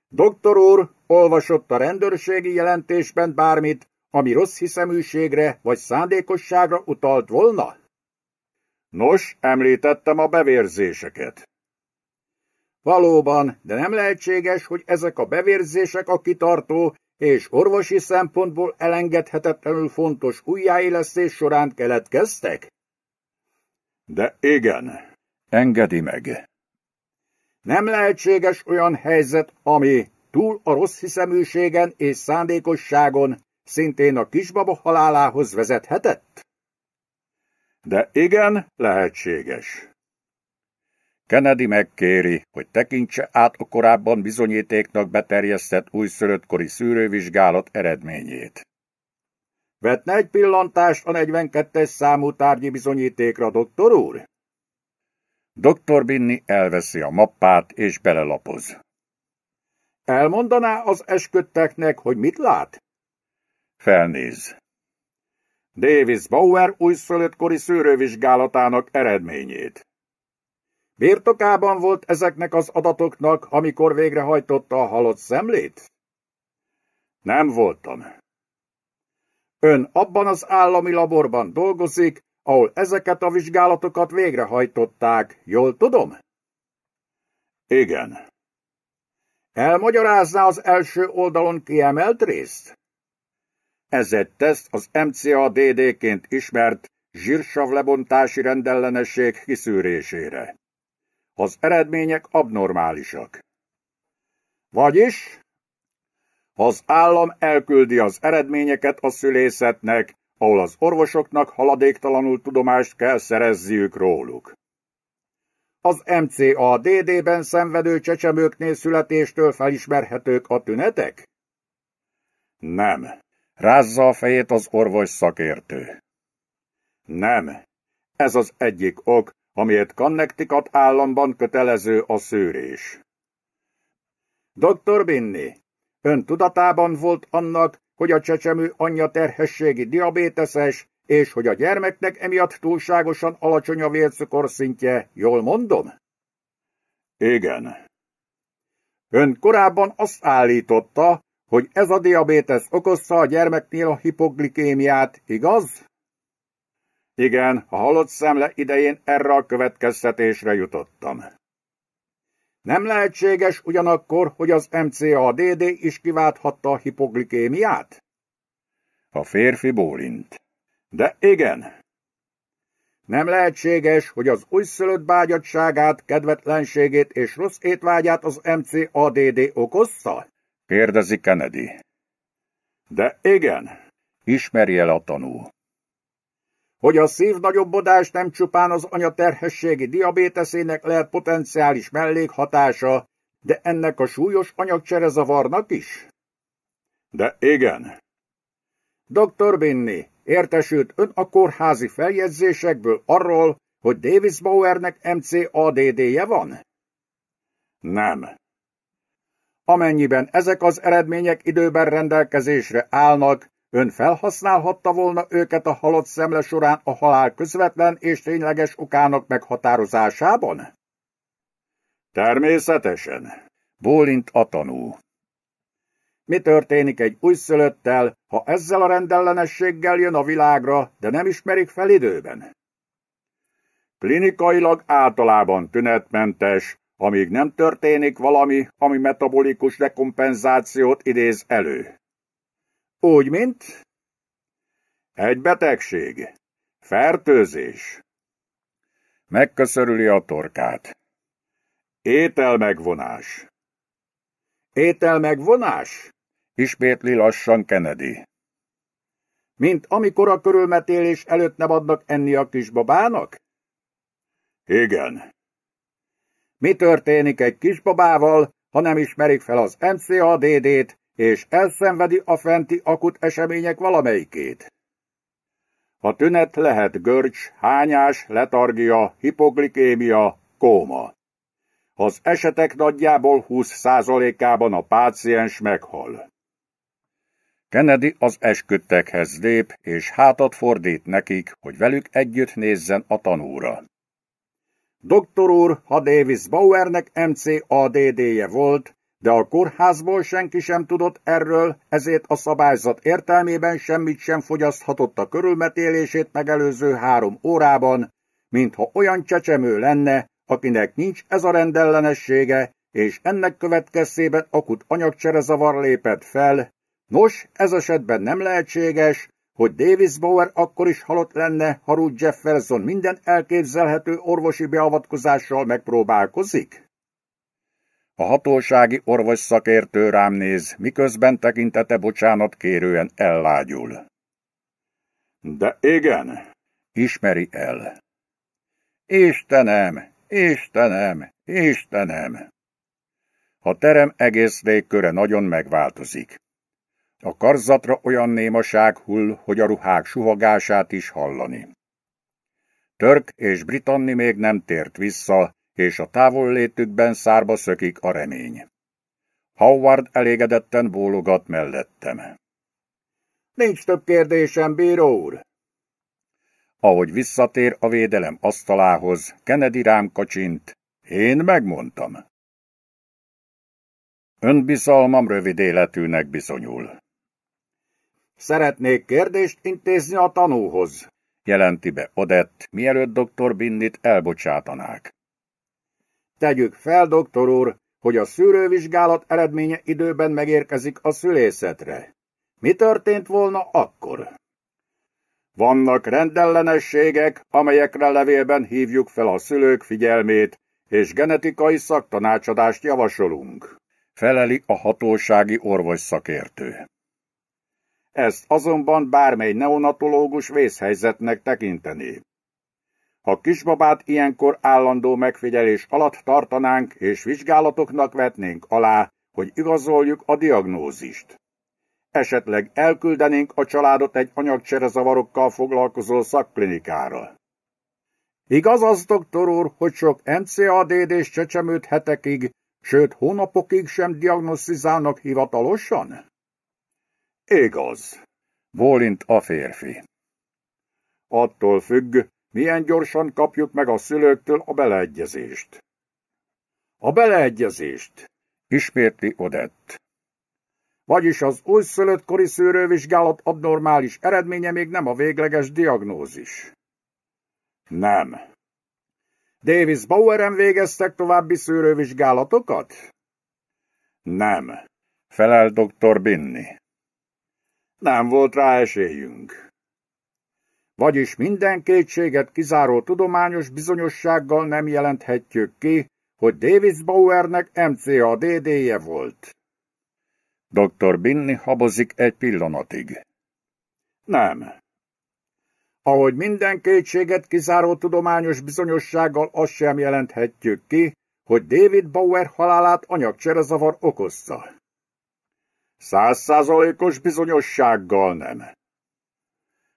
[SPEAKER 1] Doktor úr, olvasott a rendőrségi jelentésben bármit, ami rossz hiszeműségre vagy szándékosságra utalt volna? Nos, említettem a bevérzéseket. Valóban, de nem lehetséges, hogy ezek a bevérzések a kitartó és orvosi szempontból elengedhetetlenül fontos újjáélesztés során keletkeztek? De igen, engedi meg. Nem lehetséges olyan helyzet, ami túl a rossz hiszeműségen és szándékosságon szintén a kisbaba halálához vezethetett? De igen, lehetséges. Kennedy megkéri, hogy tekintse át a korábban bizonyítéknak beterjesztett újszülöttkori szűrővizsgálat eredményét. Vetne egy pillantást a 42-es számú tárgyi bizonyítékra, doktor úr? Doktor Binni elveszi a mappát és belelapoz. Elmondaná az esküdteknek, hogy mit lát? Felnéz. Davis Bauer kori szűrővizsgálatának eredményét. Birtokában volt ezeknek az adatoknak, amikor végrehajtotta a halott szemlét? Nem voltam. Ön abban az állami laborban dolgozik, ahol ezeket a vizsgálatokat végrehajtották, jól tudom? Igen. Elmagyarázná az első oldalon kiemelt részt? Ez egy teszt az MCADD-ként ismert zsírsavlebontási rendellenesség kiszűrésére. Az eredmények abnormálisak. Vagyis, ha az állam elküldi az eredményeket a szülészetnek, ahol az orvosoknak haladéktalanul tudomást kell szerezziük róluk. Az MCADD-ben szenvedő csecsemőknél születéstől felismerhetők a tünetek? Nem. Rázza a fejét az orvos szakértő. Nem, ez az egyik ok, amiért Connecticut államban kötelező a szűrés. Dr. Binni, ön tudatában volt annak, hogy a csecsemő anyja terhességi diabéteses, és hogy a gyermeknek emiatt túlságosan alacsony a vércukorszintje, jól mondom? Igen. Ön korábban azt állította, hogy ez a diabétesz okozza a gyermeknél a hipoglikémiát, igaz? Igen, a halott szemle idején erre a következtetésre jutottam. Nem lehetséges ugyanakkor, hogy az MCADD is kiválthatta a hipoglikémiát? A férfi bólint. De igen. Nem lehetséges, hogy az újszülött bágyadságát, kedvetlenségét és rossz étvágyát az MCADD okozza? kérdezi Kennedy. De igen, ismeri el a tanú. Hogy a szívnagyobbodás nem csupán az anyaterhességi diabéteszének lehet potenciális mellékhatása, de ennek a súlyos anyagcserezavarnak is? De igen. Dr. Binni, értesült ön a kórházi feljegyzésekből arról, hogy Davis Bowernek MCADD-je van? Nem. Amennyiben ezek az eredmények időben rendelkezésre állnak, ön felhasználhatta volna őket a halott szemle során a halál közvetlen és tényleges okának meghatározásában? Természetesen, bólint a tanú. Mi történik egy újszülöttel, ha ezzel a rendellenességgel jön a világra, de nem ismerik fel időben? Klinikailag általában tünetmentes, amíg nem történik valami, ami metabolikus rekompenzációt idéz elő. Úgy, mint? Egy betegség. Fertőzés. Megköszörüli a torkát. Ételmegvonás. Ételmegvonás? Ismétli lassan Kennedy. Mint amikor a körülmetélés előtt nem adnak enni a kisbabának? Igen mi történik egy kisbabával, ha nem ismerik fel az MCADD-t, és elszenvedi a fenti akut események valamelyikét. A tünet lehet görcs, hányás, letargia, hipoglikémia, kóma. Az esetek nagyjából 20%-ában a páciens meghal. Kennedy az esküdtekhez lép, és hátat fordít nekik, hogy velük együtt nézzen a tanúra. Doktor úr, ha Davis Bauernek MCADD-je volt, de a kórházból senki sem tudott erről, ezért a szabályzat értelmében semmit sem fogyaszthatott a körülmetélését megelőző három órában, mintha olyan csecsemő lenne, akinek nincs ez a rendellenessége, és ennek következtében akut anyagcserezavar lépett fel. Nos, ez esetben nem lehetséges, hogy Davis Bauer akkor is halott lenne, ha Ruth Jefferson minden elképzelhető orvosi beavatkozással megpróbálkozik? A hatósági orvos szakértő rám néz, miközben tekintete bocsánat kérően ellágyul. De igen, ismeri el. Istenem, Istenem, Istenem! A terem egész légköre nagyon megváltozik. A karzatra olyan némaság hull, hogy a ruhák suhagását is hallani. Törk és Britanni még nem tért vissza, és a távollétükben szárba szökik a remény. Howard elégedetten bólogat mellettem. Nincs több kérdésem, bíró úr! Ahogy visszatér a védelem asztalához, Kennedy rám kacsint. Én megmondtam. Önbizalmam rövid életűnek bizonyul. Szeretnék kérdést intézni a tanúhoz, jelenti be Odett, mielőtt dr. Bindit elbocsátanák. Tegyük fel, doktor úr, hogy a szűrővizsgálat eredménye időben megérkezik a szülészetre. Mi történt volna akkor? Vannak rendellenességek, amelyekre levélben hívjuk fel a szülők figyelmét, és genetikai szaktanácsadást javasolunk, feleli a hatósági orvos szakértő. Ezt azonban bármely neonatológus vészhelyzetnek tekinteni. A kisbabát ilyenkor állandó megfigyelés alatt tartanánk és vizsgálatoknak vetnénk alá, hogy igazoljuk a diagnózist. Esetleg elküldenénk a családot egy anyagcserezavarokkal foglalkozó szakklinikára. Igaz az, doktor úr, hogy sok MCADD-s csecsemőt hetekig, sőt hónapokig sem diagnosztizálnak hivatalosan? Igaz, bólint a férfi. Attól függ, milyen gyorsan kapjuk meg a szülőktől a beleegyezést. A beleegyezést, ismétli Odett. Vagyis az újszülött kori szűrővizsgálat abnormális eredménye még nem a végleges diagnózis. Nem. Davis Boweren végeztek további szűrővizsgálatokat? Nem, felel dr. Binni. Nem volt rá esélyünk. Vagyis minden kétséget kizáró tudományos bizonyossággal nem jelenthetjük ki, hogy Davis Bauernek MCADD-je volt. Dr. Binni habozik egy pillanatig. Nem. Ahogy minden kétséget kizáró tudományos bizonyossággal azt sem jelenthetjük ki, hogy David Bauer halálát anyagcserezavar okozza. Százszázalékos bizonyossággal nem.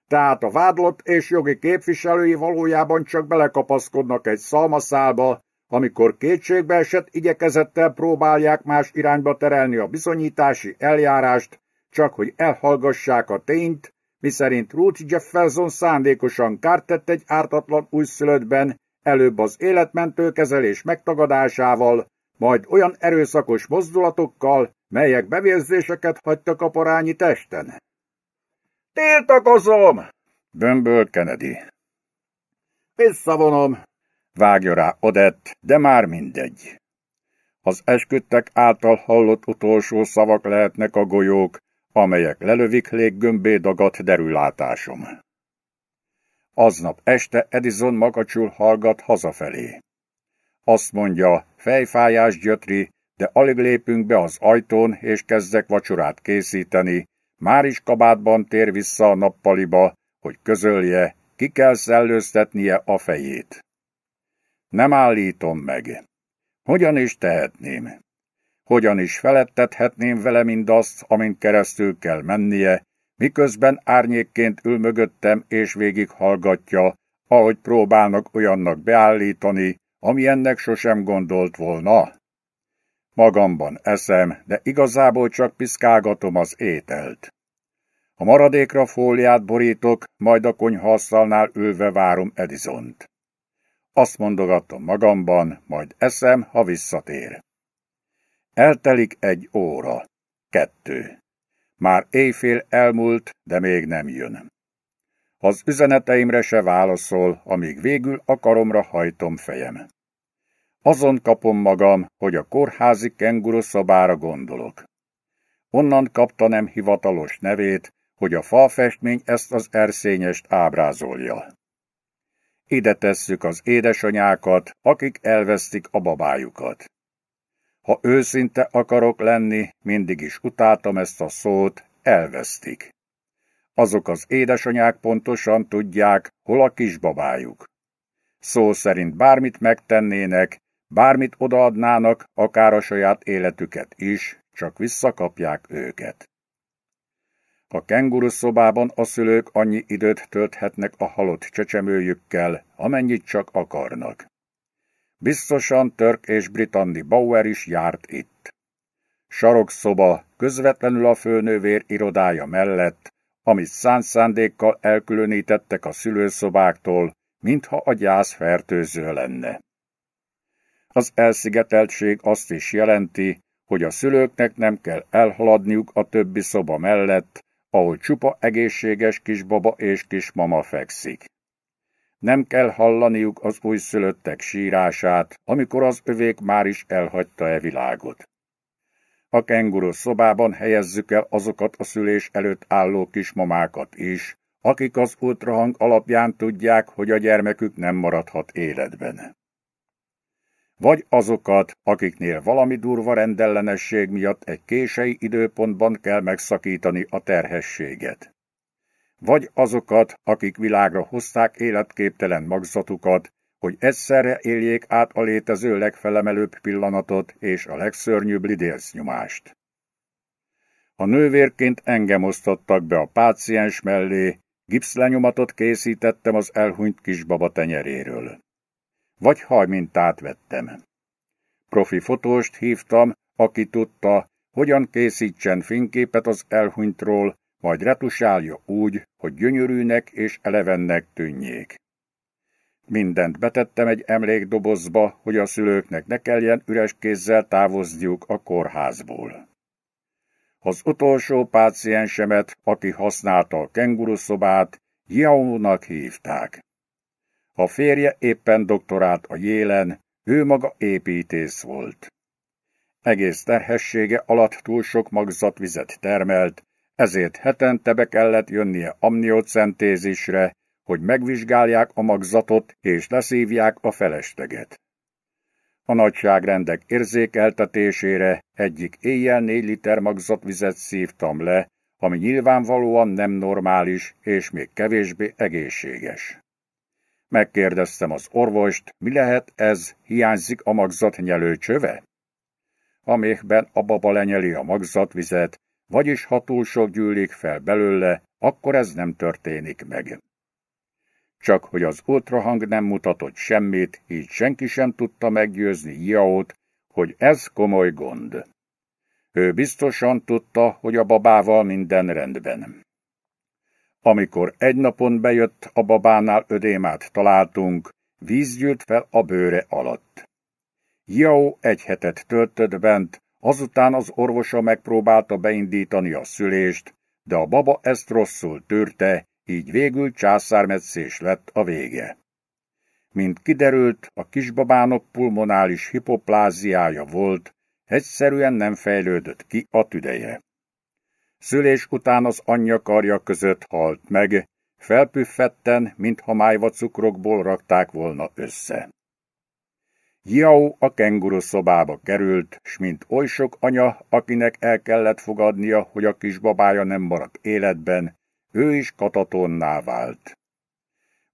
[SPEAKER 1] Tehát a vádlott és jogi képviselői valójában csak belekapaszkodnak egy szalmaszálba, amikor kétségbe esett igyekezettel próbálják más irányba terelni a bizonyítási eljárást, csak hogy elhallgassák a tényt, miszerint Ruth Jefferson szándékosan kárt tett egy ártatlan újszülöttben, előbb az életmentő kezelés megtagadásával, majd olyan erőszakos mozdulatokkal, melyek bevérzéseket hagytak a parányi testen. Tiltakozom! bömbölt Kennedy. Visszavonom, vágja rá Odett, de már mindegy. Az esküdtek által hallott utolsó szavak lehetnek a golyók, amelyek lelövik léggömbé dagadt derülátásom. Aznap este Edison magacsul hallgat hazafelé. Azt mondja, fejfájás gyötri, de alig lépünk be az ajtón, és kezdek vacsorát készíteni. Már is kabátban tér vissza a nappaliba, hogy közölje, ki kell szellőztetnie a fejét. Nem állítom meg. Hogyan is tehetném? Hogyan is felettethetném vele mindazt, amint keresztül kell mennie, miközben árnyékként ül mögöttem és végig hallgatja, ahogy próbálnak olyannak beállítani, ami ennek sosem gondolt volna? Magamban eszem, de igazából csak piszkálgatom az ételt. A maradékra fóliát borítok, majd a konyhasszalnál ülve várom Edisont. Azt mondogatom magamban, majd eszem, ha visszatér. Eltelik egy óra. Kettő. Már éjfél elmúlt, de még nem jön. Az üzeneteimre se válaszol, amíg végül akaromra hajtom fejem. Azon kapom magam, hogy a kórházi kenguru szobára gondolok. Onnan kapta nem hivatalos nevét, hogy a falfestmény ezt az erszényest ábrázolja. Ide tesszük az édesanyákat, akik elvesztik a babájukat. Ha őszinte akarok lenni, mindig is utáltam ezt a szót, elvesztik. Azok az édesanyák pontosan tudják, hol a kisbabájuk. Szó szerint bármit megtennének, Bármit odaadnának, akár a saját életüket is, csak visszakapják őket. A kenguru szobában a szülők annyi időt tölthetnek a halott csecsemőjükkel, amennyit csak akarnak. Biztosan Törk és Britanni Bauer is járt itt. Sarokszoba közvetlenül a főnővér irodája mellett, amit szánszándékkal elkülönítettek a szülőszobáktól, mintha a gyász fertőző lenne. Az elszigeteltség azt is jelenti, hogy a szülőknek nem kell elhaladniuk a többi szoba mellett, ahol csupa egészséges kisbaba és kismama fekszik. Nem kell hallaniuk az újszülöttek sírását, amikor az övék már is elhagyta e világot. A kenguru szobában helyezzük el azokat a szülés előtt álló kismamákat is, akik az ultrahang alapján tudják, hogy a gyermekük nem maradhat életben vagy azokat, akiknél valami durva rendellenesség miatt egy késői időpontban kell megszakítani a terhességet. Vagy azokat, akik világra hozták életképtelen magzatukat, hogy egyszerre éljék át a létező legfelemelőbb pillanatot és a legszörnyűbb lidércnyomást. A nővérként engem osztottak be a páciens mellé, gipszlenyomatot készítettem az elhunyt kisbaba tenyeréről vagy hajmintát vettem. Profi fotóst hívtam, aki tudta, hogyan készítsen fényképet az elhunytról, majd retusálja úgy, hogy gyönyörűnek és elevennek tűnjék. Mindent betettem egy emlékdobozba, hogy a szülőknek ne kelljen üres kézzel távozniuk a kórházból. Az utolsó páciensemet, aki használta a kenguruszobát, Jaónak hívták. A férje éppen doktorát a jélen, ő maga építész volt. Egész terhessége alatt túl sok magzatvizet termelt, ezért hetente be kellett jönnie amniocentézisre, hogy megvizsgálják a magzatot és leszívják a felesteget. A nagyságrendek érzékeltetésére egyik éjjel négy liter magzatvizet szívtam le, ami nyilvánvalóan nem normális és még kevésbé egészséges. Megkérdeztem az orvost, mi lehet ez, hiányzik a magzat nyelő csöve? Amikben a baba lenyeli a magzatvizet, vagyis ha túl sok gyűlik fel belőle, akkor ez nem történik meg. Csak hogy az ultrahang nem mutatott semmit, így senki sem tudta meggyőzni Jaót, hogy ez komoly gond. Ő biztosan tudta, hogy a babával minden rendben. Amikor egy napon bejött, a babánál ödémát találtunk, víz gyűlt fel a bőre alatt. Jó egy hetet töltött bent, azután az orvosa megpróbálta beindítani a szülést, de a baba ezt rosszul tűrte, így végül császármetszés lett a vége. Mint kiderült, a kisbabának pulmonális hipopláziája volt, egyszerűen nem fejlődött ki a tüdeje. Szülés után az anyja karja között halt meg, felpüffetten, mintha májva cukrokból rakták volna össze. Jiao a kenguru szobába került, s mint oly sok anya, akinek el kellett fogadnia, hogy a kisbabája nem marad életben, ő is katatonná vált.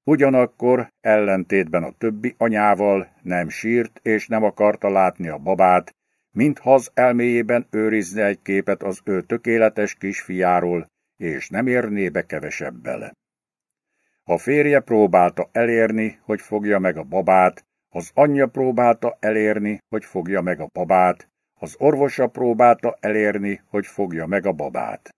[SPEAKER 1] Ugyanakkor, ellentétben a többi anyával, nem sírt és nem akarta látni a babát, mintha elméjében őrizne egy képet az ő tökéletes kisfiáról, és nem érné be bele. A férje próbálta elérni, hogy fogja meg a babát, az anyja próbálta elérni, hogy fogja meg a babát, az orvosa próbálta elérni, hogy fogja meg a babát.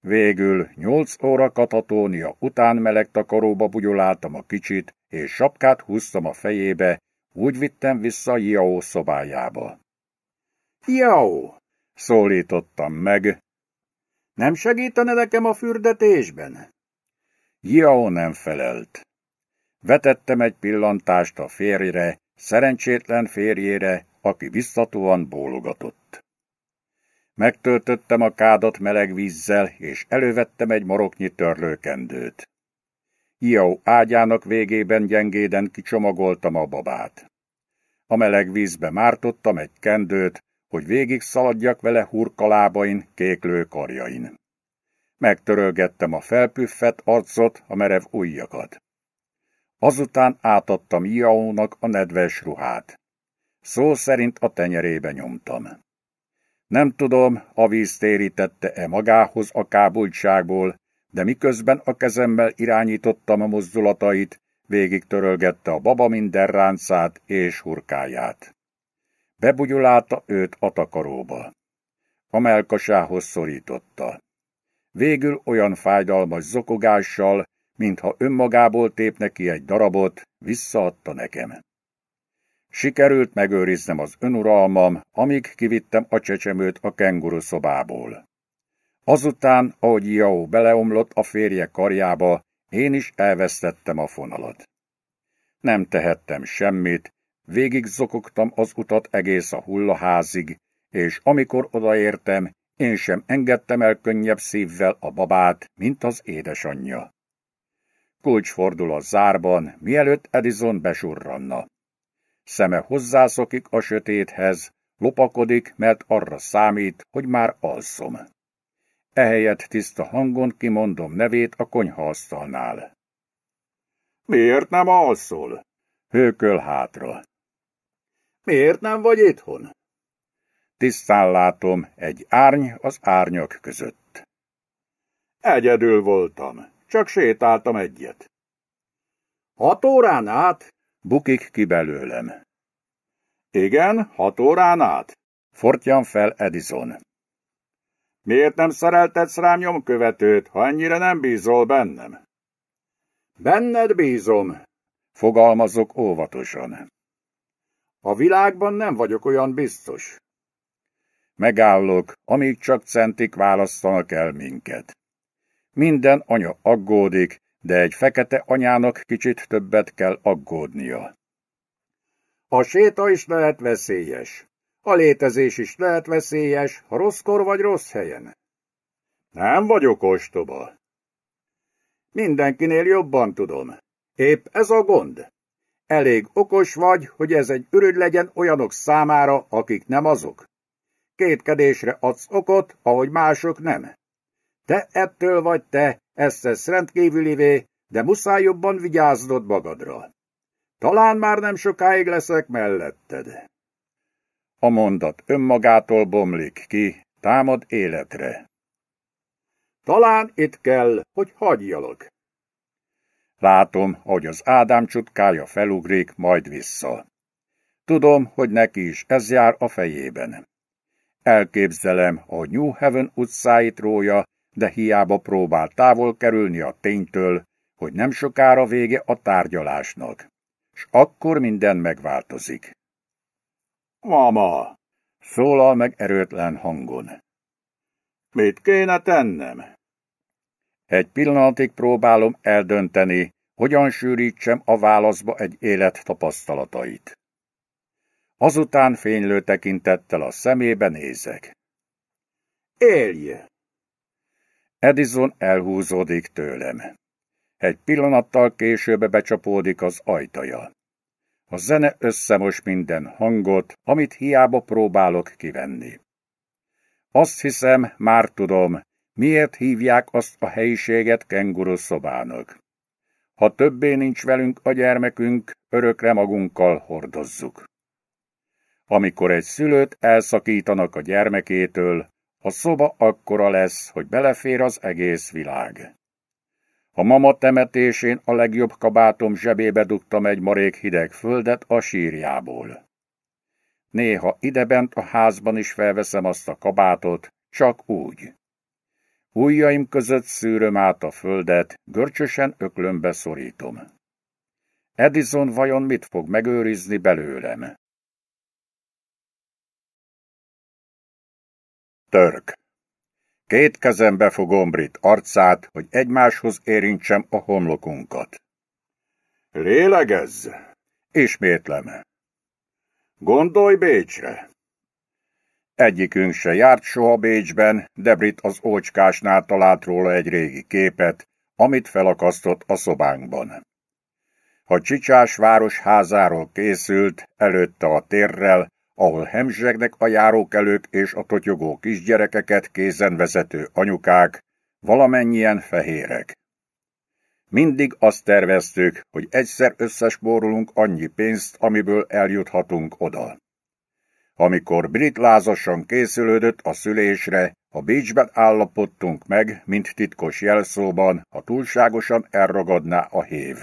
[SPEAKER 1] Végül nyolc óra katatónia után meleg takaróba bugyoláltam a kicsit, és sapkát húztam a fejébe, úgy vittem vissza jó szobájába. Jó, szólítottam meg. Nem segítene nekem a fürdetésben? Jó, nem felelt. Vetettem egy pillantást a férjére, szerencsétlen férjére, aki visszatóan bólogatott. Megtöltöttem a kádat meleg vízzel, és elővettem egy maroknyi törlőkendőt. Jó ágyának végében gyengéden kicsomagoltam a babát. A meleg vízbe mártottam egy kendőt, hogy végig szaladjak vele hurkalábain, kéklő karjain. Megtörölgettem a felpüffet arcot, a merev ujjakat. Azután átadtam Iaónak a nedves ruhát. Szó szerint a tenyerébe nyomtam. Nem tudom, a víz térítette-e magához a kábultságból, de miközben a kezemmel irányítottam a mozdulatait, végig törölgette a baba minden ráncát és hurkáját. Bebugyulálta őt a takaróba. A melkasához szorította. Végül olyan fájdalmas zokogással, mintha önmagából tép neki egy darabot, visszaadta nekem. Sikerült megőriznem az önuralmam, amíg kivittem a csecsemőt a kenguru szobából. Azután, ahogy Jao beleomlott a férje karjába, én is elvesztettem a fonalat. Nem tehettem semmit, Végig zokogtam az utat egész a hullaházig, és amikor odaértem, én sem engedtem el könnyebb szívvel a babát, mint az édesanyja. Kulcs fordul a zárban, mielőtt Edison besurranna. Szeme hozzászokik a sötéthez, lopakodik, mert arra számít, hogy már alszom. Ehelyett tiszta hangon kimondom nevét a konyhaasztalnál. Miért nem alszol? Hőköl hátra. Miért nem vagy itthon? Tisztán látom, egy árny az árnyak között. Egyedül voltam, csak sétáltam egyet. Hat órán át? Bukik ki belőlem. Igen, hat órán át? fortyan fel Edison. Miért nem szereltetsz rám nyomkövetőt, ha ennyire nem bízol bennem? Benned bízom, fogalmazok óvatosan. A világban nem vagyok olyan biztos. Megállok, amíg csak centik választanak el minket. Minden anya aggódik, de egy fekete anyának kicsit többet kell aggódnia. A séta is lehet veszélyes. A létezés is lehet veszélyes, ha rosszkor vagy rossz helyen. Nem vagyok ostoba. Mindenkinél jobban tudom. Épp ez a gond. Elég okos vagy, hogy ez egy ürügy legyen olyanok számára, akik nem azok. Kétkedésre adsz okot, ahogy mások nem. Te ettől vagy te, ezt tesz rendkívülivé, de muszáj jobban vigyáznod magadra. Talán már nem sokáig leszek melletted. A mondat önmagától bomlik ki, támad életre. Talán itt kell, hogy hagyjalak. Látom, hogy az Ádám csutkája felugrik, majd vissza. Tudom, hogy neki is ez jár a fejében. Elképzelem, hogy New Heaven utcáit rója, de hiába próbál távol kerülni a ténytől, hogy nem sokára vége a tárgyalásnak. S akkor minden megváltozik. Mama! Szólal meg erőtlen hangon. Mit kéne tennem? Egy pillanatig próbálom eldönteni, hogyan sűrítsem a válaszba egy élet tapasztalatait. Azután fénylő tekintettel a szemébe nézek. Élj! Edison elhúzódik tőlem. Egy pillanattal később becsapódik az ajtaja. A zene összemos minden hangot, amit hiába próbálok kivenni. Azt hiszem, már tudom, miért hívják azt a helyiséget kenguru szobának. Ha többé nincs velünk a gyermekünk, örökre magunkkal hordozzuk. Amikor egy szülőt elszakítanak a gyermekétől, a szoba akkora lesz, hogy belefér az egész világ. A mama temetésén a legjobb kabátom zsebébe dugtam egy marék hideg földet a sírjából. Néha idebent a házban is felveszem azt a kabátot, csak úgy. Újjaim között szűröm át a földet, görcsösen öklömbe szorítom. Edison vajon mit fog megőrizni belőlem? Törk. Két kezembe fogom Brit arcát, hogy egymáshoz érintsem a homlokunkat. Lélegezz! Ismétlem. Gondolj Bécsre! Egyikünk se járt soha Bécsben, de Brit az ócskásnál talált róla egy régi képet, amit felakasztott a szobánkban. A Csicsás város házáról készült, előtte a térrel, ahol hemzsegnek a járókelők és a totyogó kisgyerekeket kézen vezető anyukák, valamennyien fehérek. Mindig azt terveztük, hogy egyszer összesborulunk annyi pénzt, amiből eljuthatunk oda. Amikor brit lázasan készülődött a szülésre, a beachben állapodtunk meg, mint titkos jelszóban, ha túlságosan elragadná a hév.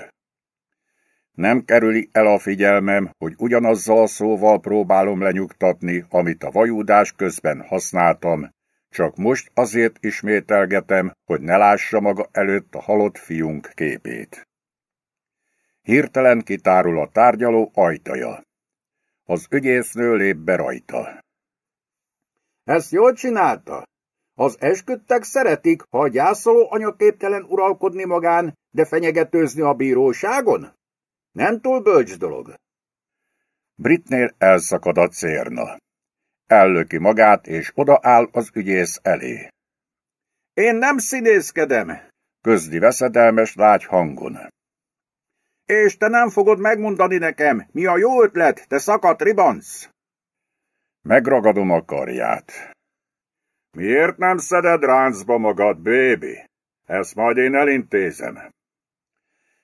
[SPEAKER 1] Nem kerüli el a figyelmem, hogy ugyanazzal a szóval próbálom lenyugtatni, amit a vajúdás közben használtam, csak most azért ismételgetem, hogy ne lássa maga előtt a halott fiunk képét. Hirtelen kitárul a tárgyaló ajtaja. Az ügyésznő lép be rajta. Ezt jól csinálta? Az esküdtek szeretik, ha a gyászoló anya képtelen uralkodni magán, de fenyegetőzni a bíróságon? Nem túl bölcs dolog. Britnél elszakad a cérna. Ellöki magát, és odaáll az ügyész elé. Én nem színészkedem, közdi veszedelmes lágy hangon. És te nem fogod megmondani nekem, mi a jó ötlet, te szakadt ribansz! Megragadom a karját. Miért nem szeded ráncba magad, bébi? Ezt majd én elintézem.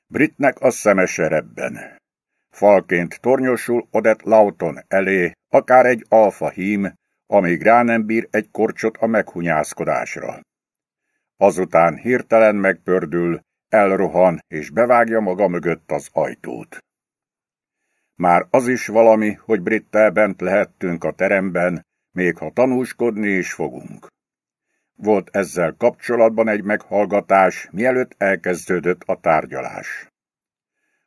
[SPEAKER 1] Britnek a szeme serebben. Falként tornyosul odett Lauton elé, akár egy alfa hím, amíg rá nem bír egy korcsot a meghunyászkodásra. Azután hirtelen megpördül, Elrohan, és bevágja maga mögött az ajtót. Már az is valami, hogy Brittel bent lehettünk a teremben, még ha tanúskodni is fogunk. Volt ezzel kapcsolatban egy meghallgatás, mielőtt elkezdődött a tárgyalás.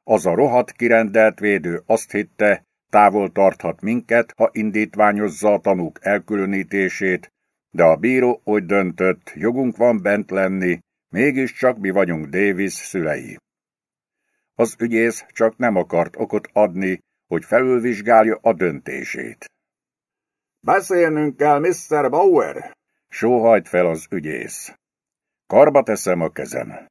[SPEAKER 1] Az a rohadt kirendelt védő azt hitte, távol tarthat minket, ha indítványozza a tanúk elkülönítését, de a bíró úgy döntött, jogunk van bent lenni, Mégiscsak mi vagyunk Davis szülei. Az ügyész csak nem akart okot adni, hogy felülvizsgálja a döntését. Beszélnünk kell, Mr. Bauer! Sóhajt fel az ügyész. Karba teszem a kezem.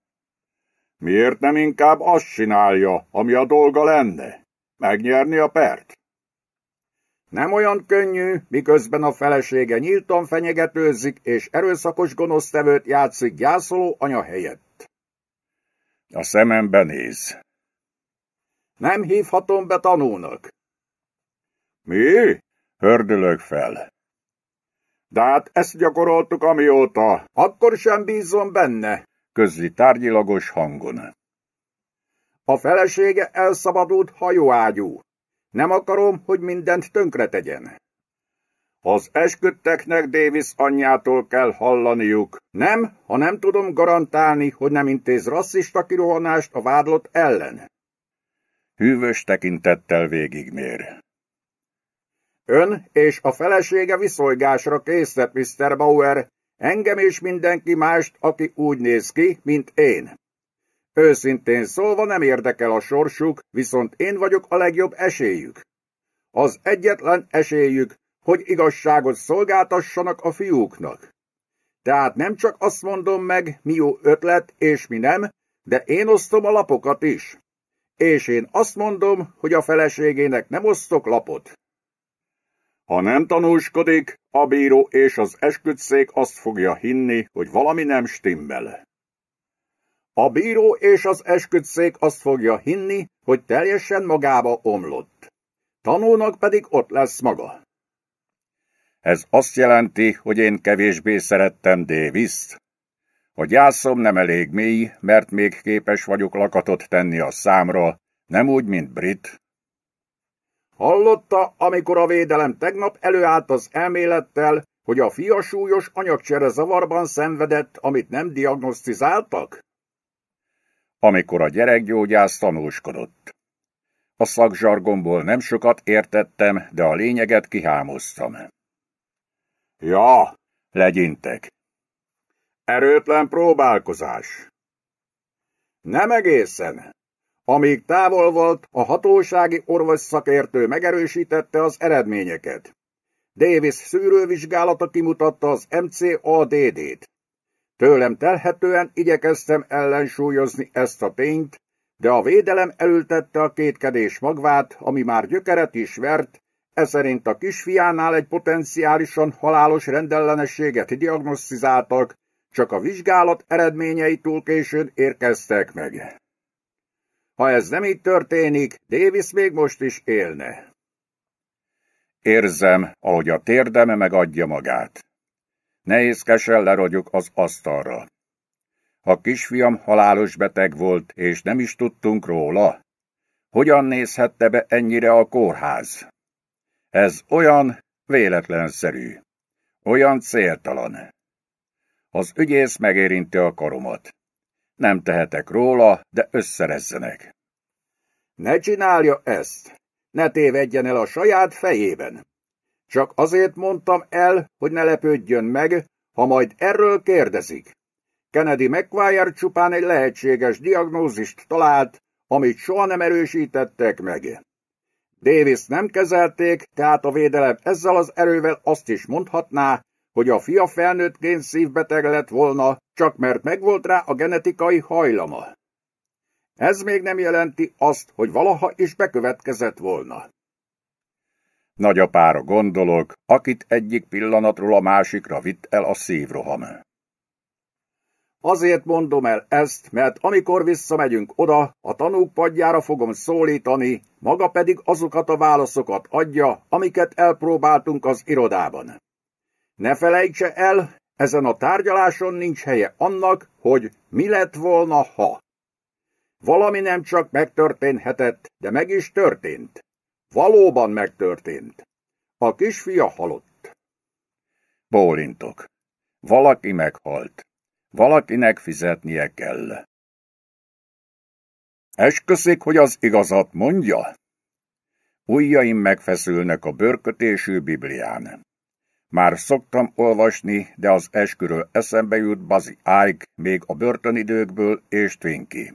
[SPEAKER 1] Miért nem inkább azt csinálja, ami a dolga lenne? Megnyerni a pert? Nem olyan könnyű, miközben a felesége nyíltan fenyegetőzik, és erőszakos gonosztevőt játszik gyászoló anya helyett. A szemembe néz. Nem hívhatom be tanulnak. Mi? Hördülök fel. De hát ezt gyakoroltuk amióta, akkor sem bízom benne, közli tárgyilagos hangon. A felesége elszabadult hajóágyú. Nem akarom, hogy mindent tönkre tegyen. Az esküdteknek Davis anyjától kell hallaniuk. Nem, ha nem tudom garantálni, hogy nem intéz rasszista kirohanást a vádlott ellen. Hűvös tekintettel végigmér. Ön és a felesége viszolgásra készített, Mr. Bauer. Engem és mindenki mást, aki úgy néz ki, mint én. Őszintén szólva nem érdekel a sorsuk, viszont én vagyok a legjobb esélyük. Az egyetlen esélyük, hogy igazságot szolgáltassanak a fiúknak. Tehát nem csak azt mondom meg, mi jó ötlet és mi nem, de én osztom a lapokat is. És én azt mondom, hogy a feleségének nem osztok lapot. Ha nem tanúskodik, a bíró és az esküdszék azt fogja hinni, hogy valami nem stimmel. A bíró és az esküdszék azt fogja hinni, hogy teljesen magába omlott. Tanulnak pedig ott lesz maga. Ez azt jelenti, hogy én kevésbé szerettem Davis-t. A gyászom nem elég mély, mert még képes vagyok lakatot tenni a számra, nem úgy, mint Brit. Hallotta, amikor a védelem tegnap előállt az elmélettel, hogy a fia súlyos anyagcsere zavarban szenvedett, amit nem diagnosztizáltak? amikor a gyerekgyógyász tanúskodott. A szakzsargomból nem sokat értettem, de a lényeget kihámoztam. Ja, legyintek. Erőtlen próbálkozás. Nem egészen. Amíg távol volt, a hatósági orvos szakértő megerősítette az eredményeket. Davis szűrővizsgálata kimutatta az MCADD-t, Tőlem telhetően igyekeztem ellensúlyozni ezt a tényt, de a védelem elültette a kétkedés magvát, ami már gyökeret is vert, eszerint a kisfiánál egy potenciálisan halálos rendellenességet diagnosztizáltak, csak a vizsgálat eredményei túl későn érkeztek meg. Ha ez nem így történik, Davis még most is élne. Érzem, ahogy a térdeme megadja magát. Nehézkesen leragyog az asztalra. A kisfiam halálos beteg volt, és nem is tudtunk róla. Hogyan nézhette be ennyire a kórház? Ez olyan véletlenszerű, olyan céltalan. Az ügyész megérinti a karomat. Nem tehetek róla, de összerezzenek. Ne csinálja ezt! Ne tévedjen el a saját fejében! Csak azért mondtam el, hogy ne lepődjön meg, ha majd erről kérdezik. Kennedy McQuire csupán egy lehetséges diagnózist talált, amit soha nem erősítettek meg. Davis nem kezelték, tehát a védelem ezzel az erővel azt is mondhatná, hogy a fia felnőttként szívbeteg lett volna, csak mert megvolt rá a genetikai hajlama. Ez még nem jelenti azt, hogy valaha is bekövetkezett volna. Nagyapára gondolok, akit egyik pillanatról a másikra vitt el a szívroham. Azért mondom el ezt, mert amikor visszamegyünk oda, a tanúk padjára fogom szólítani, maga pedig azokat a válaszokat adja, amiket elpróbáltunk az irodában. Ne felejtse el, ezen a tárgyaláson nincs helye annak, hogy mi lett volna, ha. Valami nem csak megtörténhetett, de meg is történt. Valóban megtörtént. A kisfia halott. Bólintok. Valaki meghalt. Valakinek fizetnie kell. Esköszik, hogy az igazat mondja? Újjaim megfeszülnek a bőrkötésű Biblián. Már szoktam olvasni, de az esküről eszembe jut Bazi Ike még a börtönidőkből és Twinki.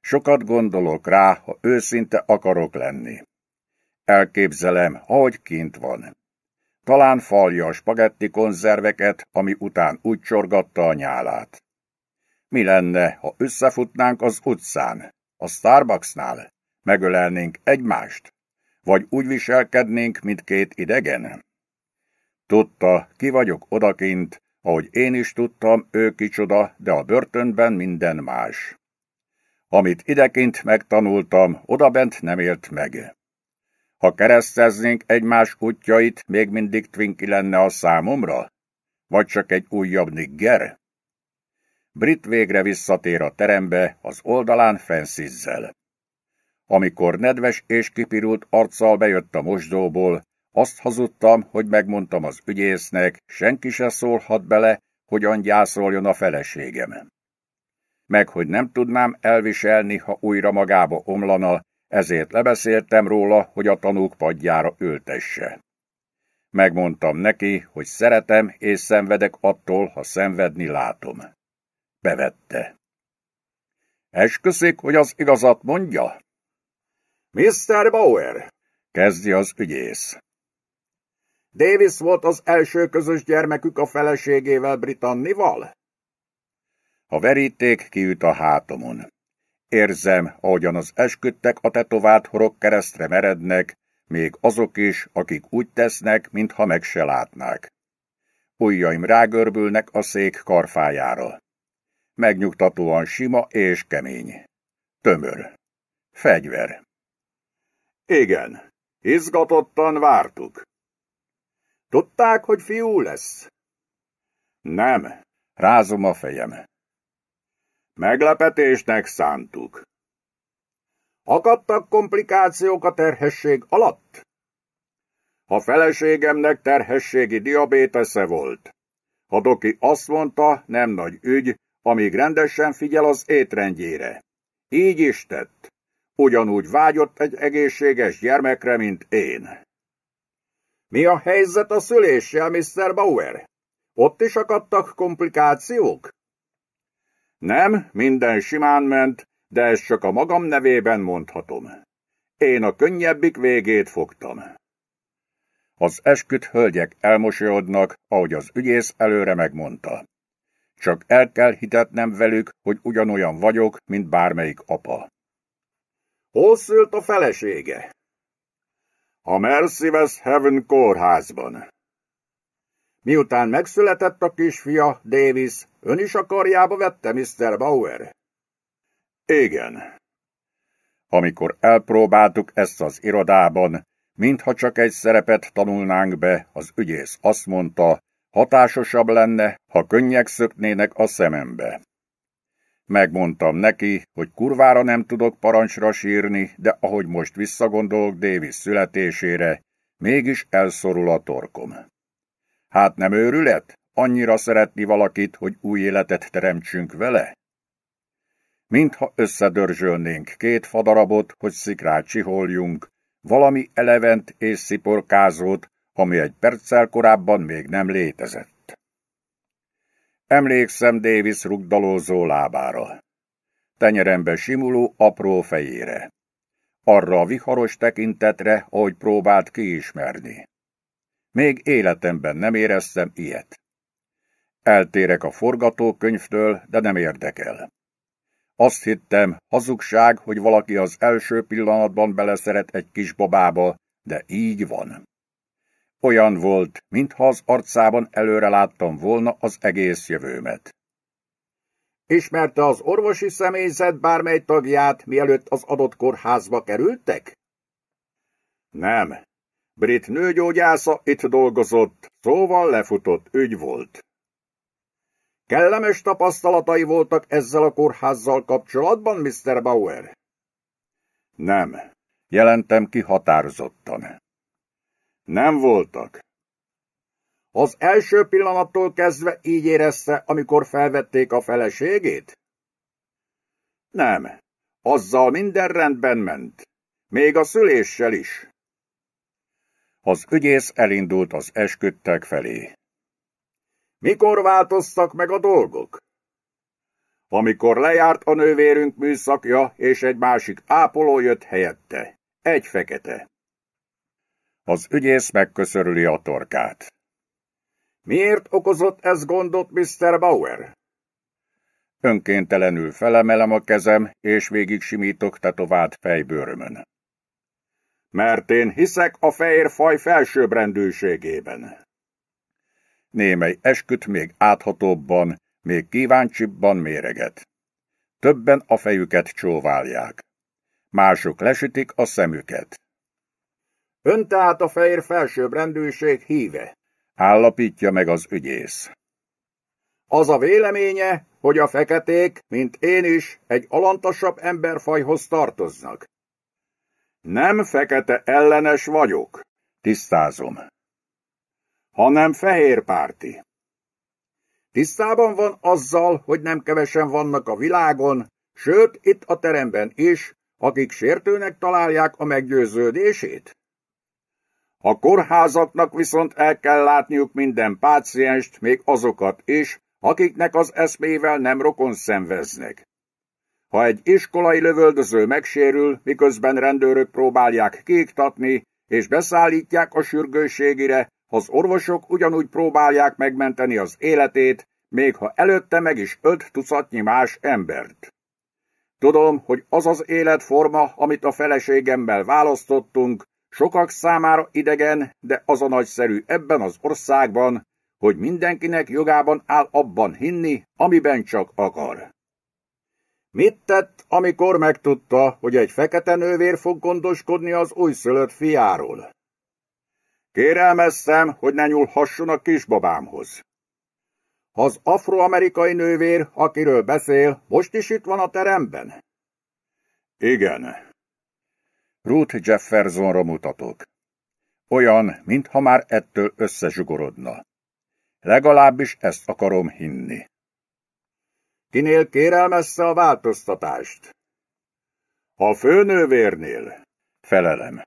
[SPEAKER 1] Sokat gondolok rá, ha őszinte akarok lenni. Elképzelem, hogy kint van. Talán falja a spagetti konzerveket, ami után úgy csorgatta a nyálát. Mi lenne, ha összefutnánk az utcán, a Starbucksnál? Megölelnénk egymást? Vagy úgy viselkednénk, mint két idegen? Tudta, ki vagyok odakint, ahogy én is tudtam, ő kicsoda, de a börtönben minden más. Amit idekint megtanultam, odabent nem élt meg. Ha kereszteznénk egymás kutyait, még mindig Twinki lenne a számomra? Vagy csak egy újabb nigger? Brit végre visszatér a terembe, az oldalán fenszizzel. Amikor nedves és kipirult arccal bejött a mosdóból, azt hazudtam, hogy megmondtam az ügyésznek, senki se szólhat bele, hogyan gyászoljon a feleségem. Meg, hogy nem tudnám elviselni, ha újra magába omlana, ezért lebeszéltem róla, hogy a tanúk padjára ültesse. Megmondtam neki, hogy szeretem és szenvedek attól, ha szenvedni látom. Bevette. Esküszik, hogy az igazat mondja? Mr. Bauer, kezdi az ügyész. Davis volt az első közös gyermekük a feleségével Britannival? A veríték kiüt a hátomon. Érzem, ahogyan az esküdtek a tetovált horok keresztre merednek, még azok is, akik úgy tesznek, mintha meg se látnák. Ujjaim rágörbülnek a szék karfájára. Megnyugtatóan sima és kemény. Tömör. Fegyver. Igen, izgatottan vártuk. Tudták, hogy fiú lesz? Nem, rázom a fejem. Meglepetésnek szántuk. Akadtak komplikációk a terhesség alatt? A feleségemnek terhességi diabétesze volt. A doki azt mondta, nem nagy ügy, amíg rendesen figyel az étrendjére. Így is tett. Ugyanúgy vágyott egy egészséges gyermekre, mint én. Mi a helyzet a szüléssel, Mr. Bauer? Ott is akadtak komplikációk? Nem, minden simán ment, de ezt csak a magam nevében mondhatom. Én a könnyebbik végét fogtam. Az esküt hölgyek elmosolyodnak, ahogy az ügyész előre megmondta. Csak el kell hitetnem velük, hogy ugyanolyan vagyok, mint bármelyik apa. Hol szült a felesége? A Mercy West Heaven kórházban. Miután megszületett a kisfia, Davis, ön is a karjába vette Mr. Bauer? Igen. Amikor elpróbáltuk ezt az irodában, mintha csak egy szerepet tanulnánk be, az ügyész azt mondta, hatásosabb lenne, ha könnyek szöknének a szemembe. Megmondtam neki, hogy kurvára nem tudok parancsra sírni, de ahogy most visszagondolok Davis születésére, mégis elszorul a torkom. Hát nem őrület? Annyira szeretni valakit, hogy új életet teremtsünk vele? Mintha összedörzsölnénk két fadarabot, hogy szikrát csiholjunk, valami elevent és sziporkázót, ami egy perccel korábban még nem létezett. Emlékszem Davis rugdalózó lábára, tenyerembe simuló apró fejére, arra a viharos tekintetre, ahogy próbált kiismerni. Még életemben nem éreztem ilyet. Eltérek a forgatókönyvtől, de nem érdekel. Azt hittem, hazugság, hogy valaki az első pillanatban beleszeret egy kis babába, de így van. Olyan volt, mintha az arcában előre láttam volna az egész jövőmet. Ismerte az orvosi személyzet bármely tagját, mielőtt az adott kórházba kerültek? Nem, Brit nőgyógyásza itt dolgozott, szóval lefutott ügy volt. Kellemes tapasztalatai voltak ezzel a kórházzal kapcsolatban, Mr. Bauer? Nem, jelentem ki határozottan. Nem voltak. Az első pillanattól kezdve így érezte, amikor felvették a feleségét? Nem, azzal minden rendben ment. Még a szüléssel is. Az ügyész elindult az esküdtek felé. Mikor változtak meg a dolgok? Amikor lejárt a nővérünk műszakja, és egy másik ápoló jött helyette. Egy fekete. Az ügyész megköszörüli a torkát. Miért okozott ez gondot, Mr. Bauer? Önkéntelenül felemelem a kezem, és végig simítok tetovált fejbőrömön mert én hiszek a fehér faj felsőbbrendűségében. Némely esküt még áthatóbban, még kíváncsibban méreget. Többen a fejüket csóválják. Mások lesütik a szemüket. Ön tehát a fehér felsőbbrendűség híve, állapítja meg az ügyész. Az a véleménye, hogy a feketék, mint én is, egy alantasabb emberfajhoz tartoznak. Nem fekete ellenes vagyok, tisztázom, hanem fehérpárti. Tisztában van azzal, hogy nem kevesen vannak a világon, sőt, itt a teremben is, akik sértőnek találják a meggyőződését? A kórházaknak viszont el kell látniuk minden pácienst, még azokat is, akiknek az eszmével nem rokon szenveznek. Ha egy iskolai lövöldöző megsérül, miközben rendőrök próbálják kiiktatni, és beszállítják a sürgőségire, az orvosok ugyanúgy próbálják megmenteni az életét, még ha előtte meg is öt tucatnyi más embert. Tudom, hogy az az életforma, amit a feleségemmel választottunk, sokak számára idegen, de az a nagyszerű ebben az országban, hogy mindenkinek jogában áll abban hinni, amiben csak akar. Mit tett, amikor megtudta, hogy egy fekete nővér fog gondoskodni az újszülött fiáról? Kérelmeztem, hogy ne nyúlhasson a kisbabámhoz. Az afroamerikai nővér, akiről beszél, most is itt van a teremben? Igen. Ruth Jeffersonra mutatok. Olyan, mintha már ettől összezsugorodna. Legalábbis ezt akarom hinni. Kinél kérelmezze a változtatást? A főnővérnél. Felelem.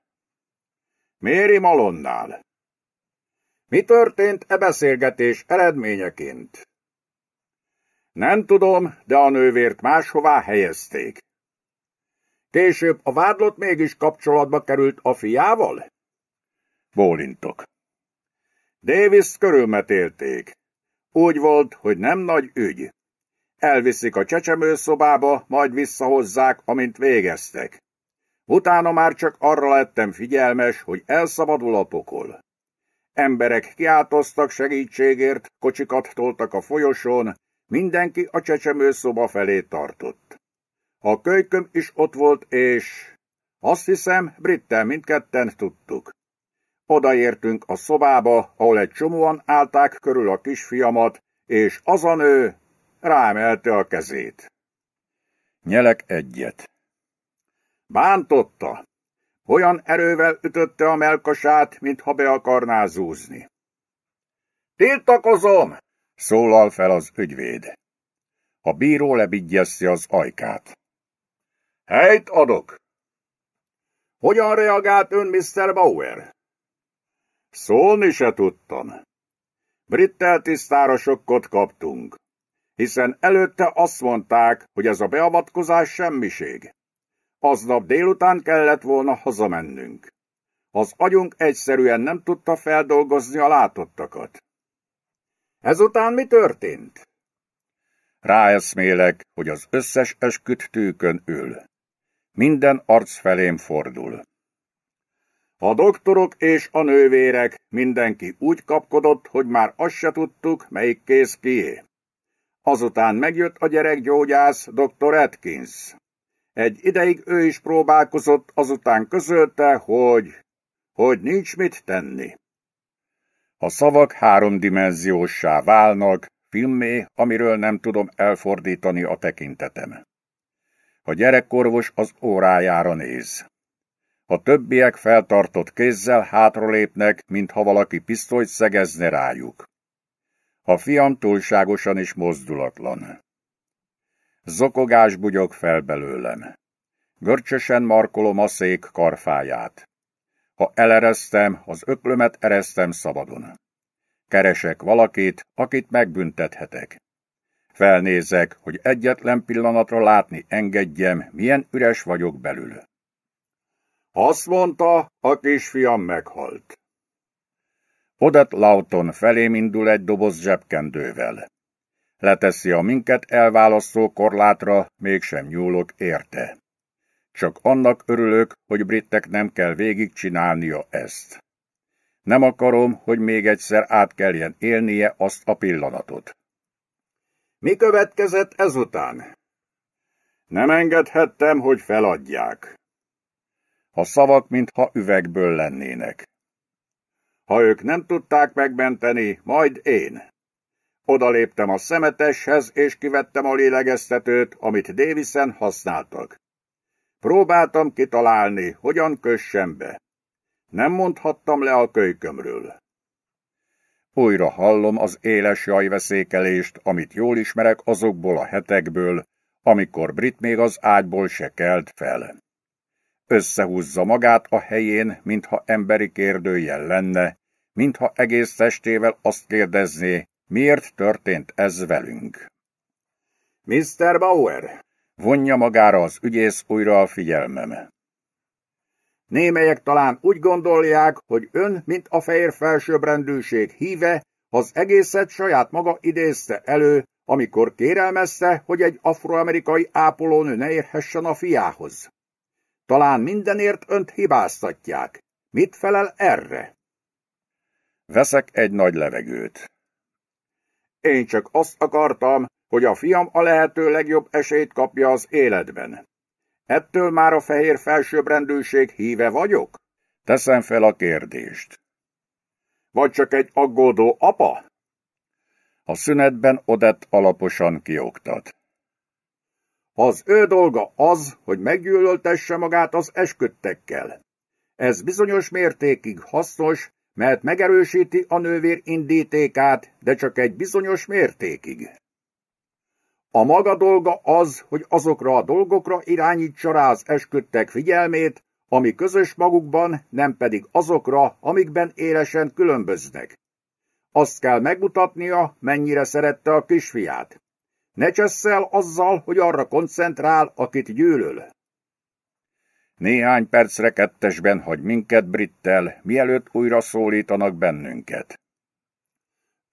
[SPEAKER 1] Méri Malonnál. Mi történt e beszélgetés eredményeként? Nem tudom, de a nővért máshová helyezték. Később a vádlott mégis kapcsolatba került a fiával? Bólintok. Davis körülmetélték. Úgy volt, hogy nem nagy ügy. Elviszik a csecsemőszobába, majd visszahozzák, amint végeztek. Utána már csak arra lettem figyelmes, hogy elszabadul a pokol. Emberek kiáltoztak segítségért, kocsikat toltak a folyosón, mindenki a csecsemőszoba felé tartott. A kölyköm is ott volt, és... Azt hiszem, brittel mindketten tudtuk. Odaértünk a szobába, ahol egy csomóan állták körül a kisfiamat, és az a nő, rámelte a kezét. Nyelek egyet. Bántotta. Olyan erővel ütötte a melkasát, mintha be akarná zúzni. Tiltakozom! szólal fel az ügyvéd. A bíró lebigyeszi az ajkát. Helyt adok! Hogyan reagált ön, Mr. Bauer? Szólni se tudtam. Brittel tisztára sokkot kaptunk hiszen előtte azt mondták, hogy ez a beavatkozás semmiség. Aznap délután kellett volna hazamennünk. Az agyunk egyszerűen nem tudta feldolgozni a látottakat. Ezután mi történt? Ráeszmélek, hogy az összes esküt tűkön ül. Minden arc felém fordul. A doktorok és a nővérek, mindenki úgy kapkodott, hogy már azt se tudtuk, melyik kéz kié. Azután megjött a gyerekgyógyász dr. Atkins. Egy ideig ő is próbálkozott, azután közölte, hogy... hogy nincs mit tenni. A szavak háromdimenziósá válnak, filmé, amiről nem tudom elfordítani a tekintetem. A gyerekkorvos az órájára néz. A többiek feltartott kézzel hátralépnek, mintha valaki pisztolyt szegezne rájuk. A fiam túlságosan is mozdulatlan. Zokogás bugyog fel belőlem. Görcsösen markolom a szék karfáját. Ha elereztem, az öklömet ereztem szabadon. Keresek valakit, akit megbüntethetek. Felnézek, hogy egyetlen pillanatra látni engedjem, milyen üres vagyok belül. Azt mondta, a kisfiam meghalt. Odat Lauton felém indul egy doboz zsebkendővel. Leteszi a minket elválasztó korlátra, mégsem nyúlok érte. Csak annak örülök, hogy brittek nem kell végigcsinálnia ezt. Nem akarom, hogy még egyszer át kelljen élnie azt a pillanatot. Mi következett ezután? Nem engedhettem, hogy feladják. A szavak, mintha üvegből lennének. Ha ők nem tudták megmenteni, majd én. Odaléptem a szemeteshez, és kivettem a lélegeztetőt, amit Davison használtak. Próbáltam kitalálni, hogyan kössem be. Nem mondhattam le a kölykömről. Újra hallom az éles jajveszékelést, amit jól ismerek azokból a hetekből, amikor Brit még az ágyból se kelt fel. Összehúzza magát a helyén, mintha emberi kérdőjel lenne, mintha egész testével azt kérdezné, miért történt ez velünk. Mr. Bauer, vonja magára az ügyész újra a figyelmem. Némelyek talán úgy gondolják, hogy ön, mint a fehér felsőbbrendűség híve, az egészet saját maga idézte elő, amikor kérelmezte, hogy egy afroamerikai ápolónő ne érhessen a fiához. Talán mindenért önt hibáztatják. Mit felel erre? Veszek egy nagy levegőt. Én csak azt akartam, hogy a fiam a lehető legjobb esélyt kapja az életben. Ettől már a fehér felsőbbrendűség híve vagyok? Teszem fel a kérdést. Vagy csak egy aggódó apa? A szünetben Odett alaposan kioktat. Az ő dolga az, hogy meggyűlöltesse magát az esküdtekkel. Ez bizonyos mértékig hasznos, mert megerősíti a nővér indítékát, de csak egy bizonyos mértékig. A maga dolga az, hogy azokra a dolgokra irányítsa rá az esküdtek figyelmét, ami közös magukban, nem pedig azokra, amikben élesen különböznek. Azt kell megmutatnia, mennyire szerette a kisfiát. Ne csösszel azzal, hogy arra koncentrál, akit gyűlöl. Néhány percre kettesben hagy minket Brittel, mielőtt újra szólítanak bennünket.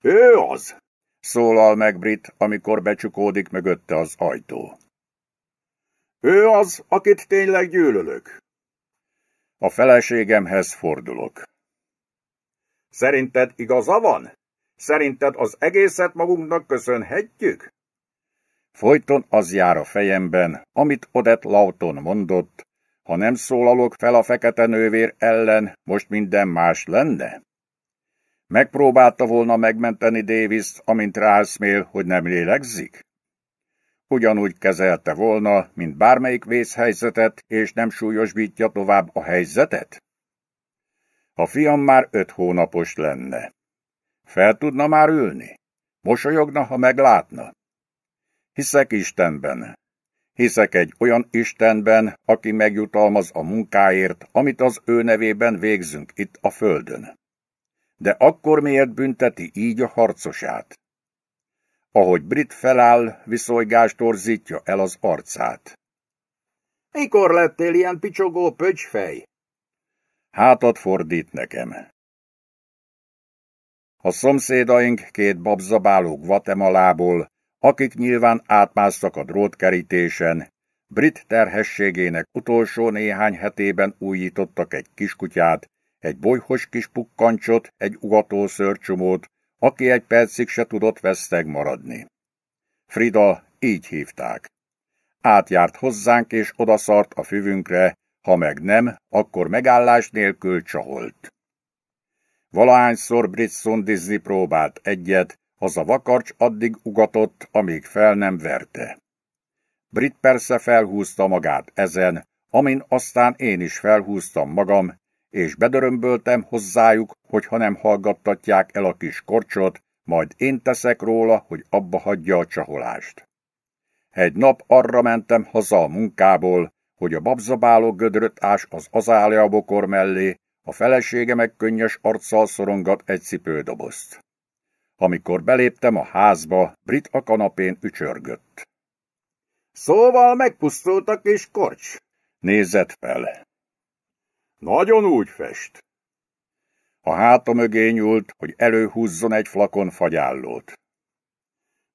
[SPEAKER 1] Ő az! szólal meg Brit, amikor becsukódik mögötte az ajtó. Ő az, akit tényleg gyűlölök. A feleségemhez fordulok. Szerinted igaza van? Szerinted az egészet magunknak köszönhetjük? Folyton az jár a fejemben, amit Odett Lauton mondott, ha nem szólalok fel a fekete nővér ellen, most minden más lenne? Megpróbálta volna megmenteni davis amint rászmél, hogy nem lélegzik? Ugyanúgy kezelte volna, mint bármelyik vészhelyzetet, és nem súlyosbítja tovább a helyzetet? A fiam már öt hónapos lenne. Fel tudna már ülni? Mosolyogna, ha meglátna? Hiszek Istenben. Hiszek egy olyan Istenben, aki megjutalmaz a munkáért, amit az ő nevében végzünk itt a földön. De akkor miért bünteti így a harcosát? Ahogy Brit feláll, viszolygást torzítja el az arcát. Mikor lettél ilyen picsogó pöcsfej? Hátat fordít nekem. A szomszédaink két babzabáló Guatemalából akik nyilván átmásztak a drótkerítésen. Brit terhességének utolsó néhány hetében újítottak egy kiskutyát, egy bolyhos kis pukkancsot, egy ugató szörcsomót, aki egy percig se tudott veszteg maradni. Frida így hívták. Átjárt hozzánk és odaszart a füvünkre, ha meg nem, akkor megállás nélkül csaholt. Valahányszor Britson Disney próbált egyet, az a vakarcs addig ugatott, amíg fel nem verte. Brit persze felhúzta magát ezen, amin aztán én is felhúztam magam, és bedörömböltem hozzájuk, hogy ha nem hallgattatják el a kis korcsot, majd én teszek róla, hogy abba hagyja a csaholást. Egy nap arra mentem haza a munkából, hogy a babzabáló gödröt ás az azálja bokor mellé, a felesége meg könnyes arccal szorongat egy cipődobozt. Amikor beléptem a házba, Brit a kanapén ücsörgött. Szóval megpusztultak és korcs. Nézett fel. Nagyon úgy fest. A háta mögé nyúlt, hogy előhúzzon egy flakon fagyállót.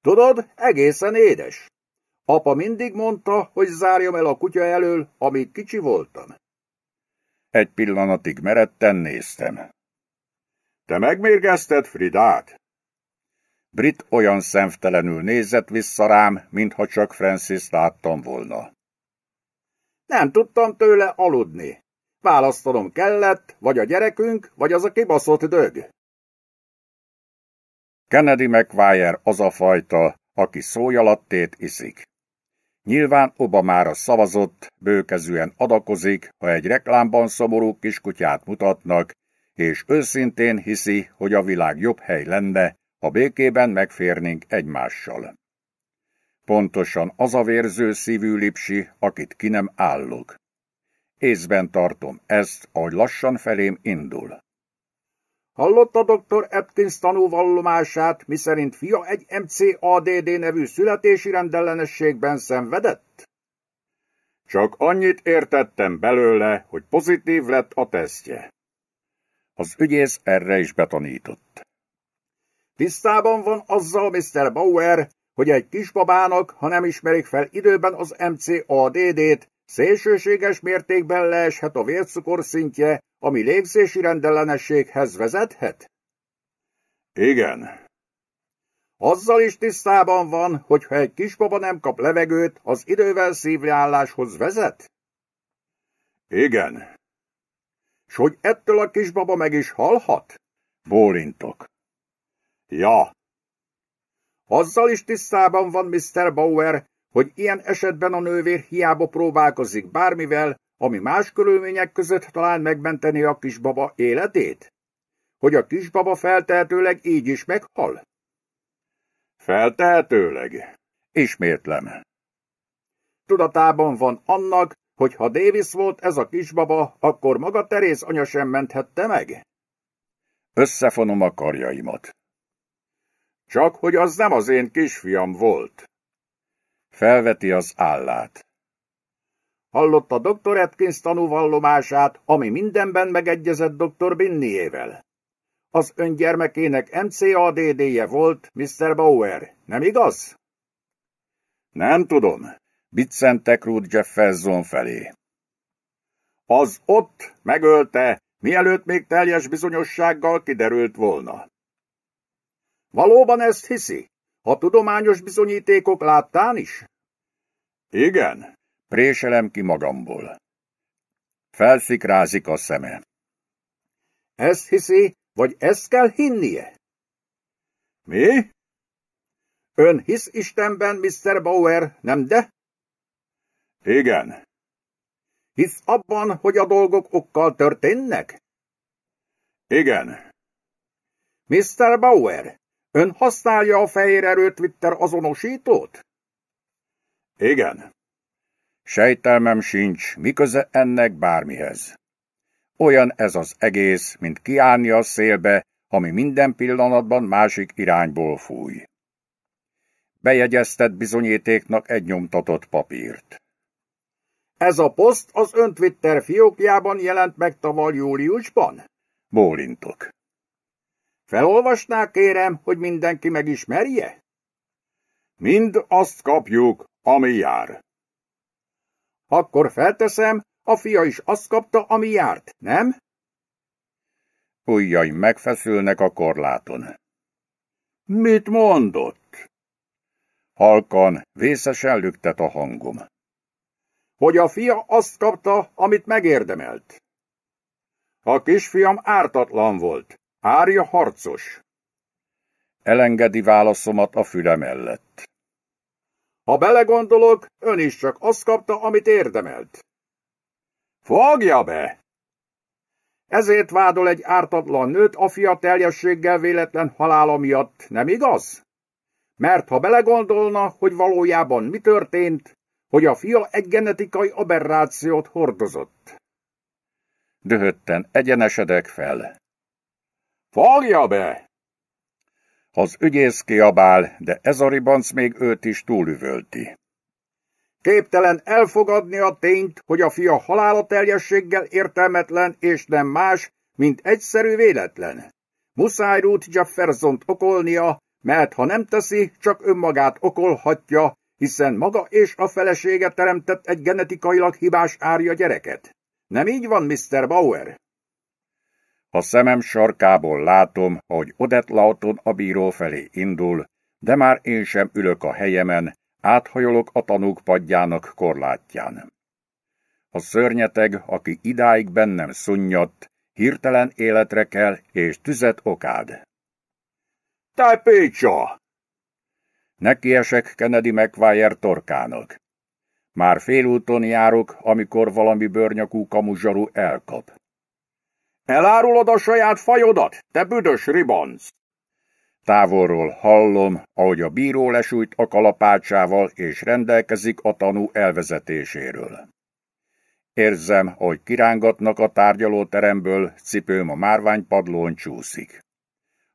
[SPEAKER 1] Tudod, egészen édes. Apa mindig mondta, hogy zárjam el a kutya elől, amíg kicsi voltam. Egy pillanatig meretten néztem. Te megmérgezted Fridát? Brit olyan szemtelenül nézett vissza rám, mintha csak Francis láttam volna. Nem tudtam tőle aludni. Választanom kellett, vagy a gyerekünk, vagy az a kibaszott dög. Kennedy McGuire az a fajta, aki szójalattét iszik. Nyilván Obamára szavazott, bőkezűen adakozik, ha egy reklámban szomorú kiskutyát mutatnak, és őszintén hiszi, hogy a világ jobb hely lenne, ha békében megférnénk egymással. Pontosan az a vérző szívű lipsi, akit ki nem állok. Észben tartom ezt, ahogy lassan felém indul. Hallotta dr. Eptins tanúvallomását, miszerint fia egy MCADD nevű születési rendellenességben szenvedett? Csak annyit értettem belőle, hogy pozitív lett a tesztje. Az ügyész erre is betanított. Tisztában van azzal Mr. Bauer, hogy egy kisbabának, ha nem ismerik fel időben az MCADD-t, szélsőséges mértékben leeshet a vércukor szintje, ami légzési rendellenességhez vezethet? Igen. Azzal is tisztában van, hogy ha egy kisbaba nem kap levegőt, az idővel szívleálláshoz vezet? Igen. S hogy ettől a kisbaba meg is halhat? Bólintok. Ja. Azzal is tisztában van Mr. Bauer, hogy ilyen esetben a nővér hiába próbálkozik bármivel, ami más körülmények között talán megmenteni a kisbaba életét? Hogy a kisbaba feltehetőleg így is meghal? Feltehetőleg. Ismétlem. Tudatában van annak, hogy ha Davis volt ez a kisbaba, akkor maga Teréz anya sem menthette meg? Összefonom a karjaimat. Csak hogy az nem az én kisfiam volt. Felveti az állát. Hallotta a dr. Atkins tanúvallomását, ami mindenben megegyezett dr. Binniével. Az öngyermekének MCADD-je volt, Mr. Bauer, nem igaz? Nem tudom, biccentek Ruth Jefferson felé. Az ott megölte, mielőtt még teljes bizonyossággal kiderült volna. Valóban ezt hiszi? A tudományos bizonyítékok láttán is? Igen, préselem ki magamból. Felszikrázik a szeme. Ezt hiszi, vagy ezt kell hinnie? Mi? Ön hisz Istenben, Mr. Bauer, nem de? Igen. Hisz abban, hogy a dolgok okkal történnek? Igen. Mr. Bauer, Ön használja a fehér erő Twitter azonosítót? Igen. Sejtelmem sincs, miköze ennek bármihez. Olyan ez az egész, mint kiállni a szélbe, ami minden pillanatban másik irányból fúj. Bejegyeztet bizonyítéknak egy nyomtatott papírt. Ez a poszt az ön Twitter fiókjában jelent meg tavaly júliusban? Bólintok. Felolvasná kérem, hogy mindenki megismerje? Mind azt kapjuk, ami jár. Akkor felteszem, a fia is azt kapta, ami járt, nem? Ujjai megfeszülnek a korláton. Mit mondott? Halkan, vészesen lüktet a hangom. Hogy a fia azt kapta, amit megérdemelt. A kisfiam ártatlan volt, Árja harcos. Elengedi válaszomat a füle mellett. Ha belegondolok, ön is csak azt kapta, amit érdemelt. Fogja be! Ezért vádol egy ártatlan nőt a fia teljességgel véletlen halála miatt, nem igaz? Mert ha belegondolna, hogy valójában mi történt, hogy a fia egy genetikai aberrációt hordozott. Dühötten egyenesedek fel. Fogja be! Az ügyész kiabál, de ez a ribanc még őt is túlüvölti. Képtelen elfogadni a tényt, hogy a fia halála teljességgel értelmetlen és nem más, mint egyszerű véletlen. Muszáj Ruth jefferson okolnia, mert ha nem teszi, csak önmagát okolhatja, hiszen maga és a felesége teremtett egy genetikailag hibás árja gyereket. Nem így van, Mr. Bauer? A szemem sarkából látom, hogy Odett Lauton a bíró felé indul, de már én sem ülök a helyemen, áthajolok a tanúk padjának korlátján. A szörnyeteg, aki idáig bennem szunnyadt, hirtelen életre kell és tüzet okád. Te Neki Nekiesek Kennedy McWire torkának. Már félúton járok, amikor valami bőrnyakú kamuzsarú elkap. Elárulod a saját fajodat, te büdös ribanc! Távolról hallom, ahogy a bíró lesújt a kalapácsával és rendelkezik a tanú elvezetéséről. Érzem, hogy kirángatnak a tárgyalóteremből, cipőm a márványpadlón csúszik.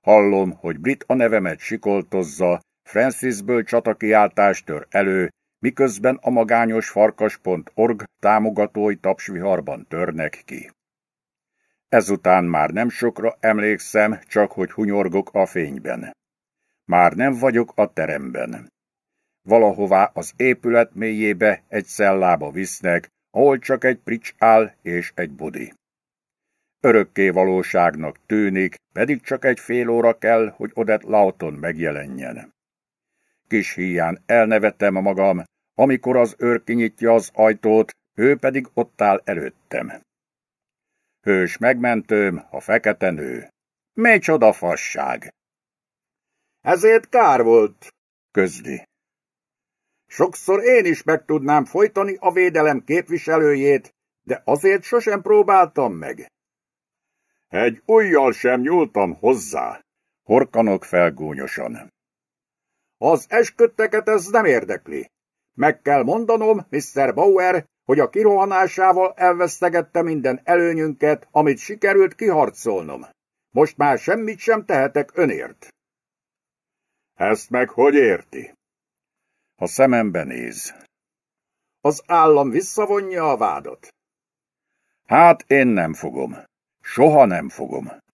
[SPEAKER 1] Hallom, hogy Brit a nevemet sikoltozza, Francisből csatakiáltást tör elő, miközben a magányos farkas.org támogatói tapsviharban törnek ki. Ezután már nem sokra emlékszem, csak hogy hunyorgok a fényben. Már nem vagyok a teremben. Valahová az épület mélyébe egy szellába visznek, ahol csak egy prics áll és egy budi. Örökké valóságnak tűnik, pedig csak egy fél óra kell, hogy Odett Lauton megjelenjen. Kis híján elnevetem magam, amikor az őr kinyitja az ajtót, ő pedig ott áll előttem. Hős megmentőm, a fekete nő. Micsoda fasság! Ezért kár volt, közli. Sokszor én is meg tudnám folytani a védelem képviselőjét, de azért sosem próbáltam meg. Egy ujjal sem nyúltam hozzá, horkanok felgúnyosan. Az esküdteket ez nem érdekli. Meg kell mondanom, Mr. Bauer, hogy a kirohanásával elvesztegette minden előnyünket, amit sikerült kiharcolnom. Most már semmit sem tehetek önért. Ezt meg hogy érti? A szemembe néz. Az állam visszavonja a vádat. Hát én nem fogom. Soha nem fogom.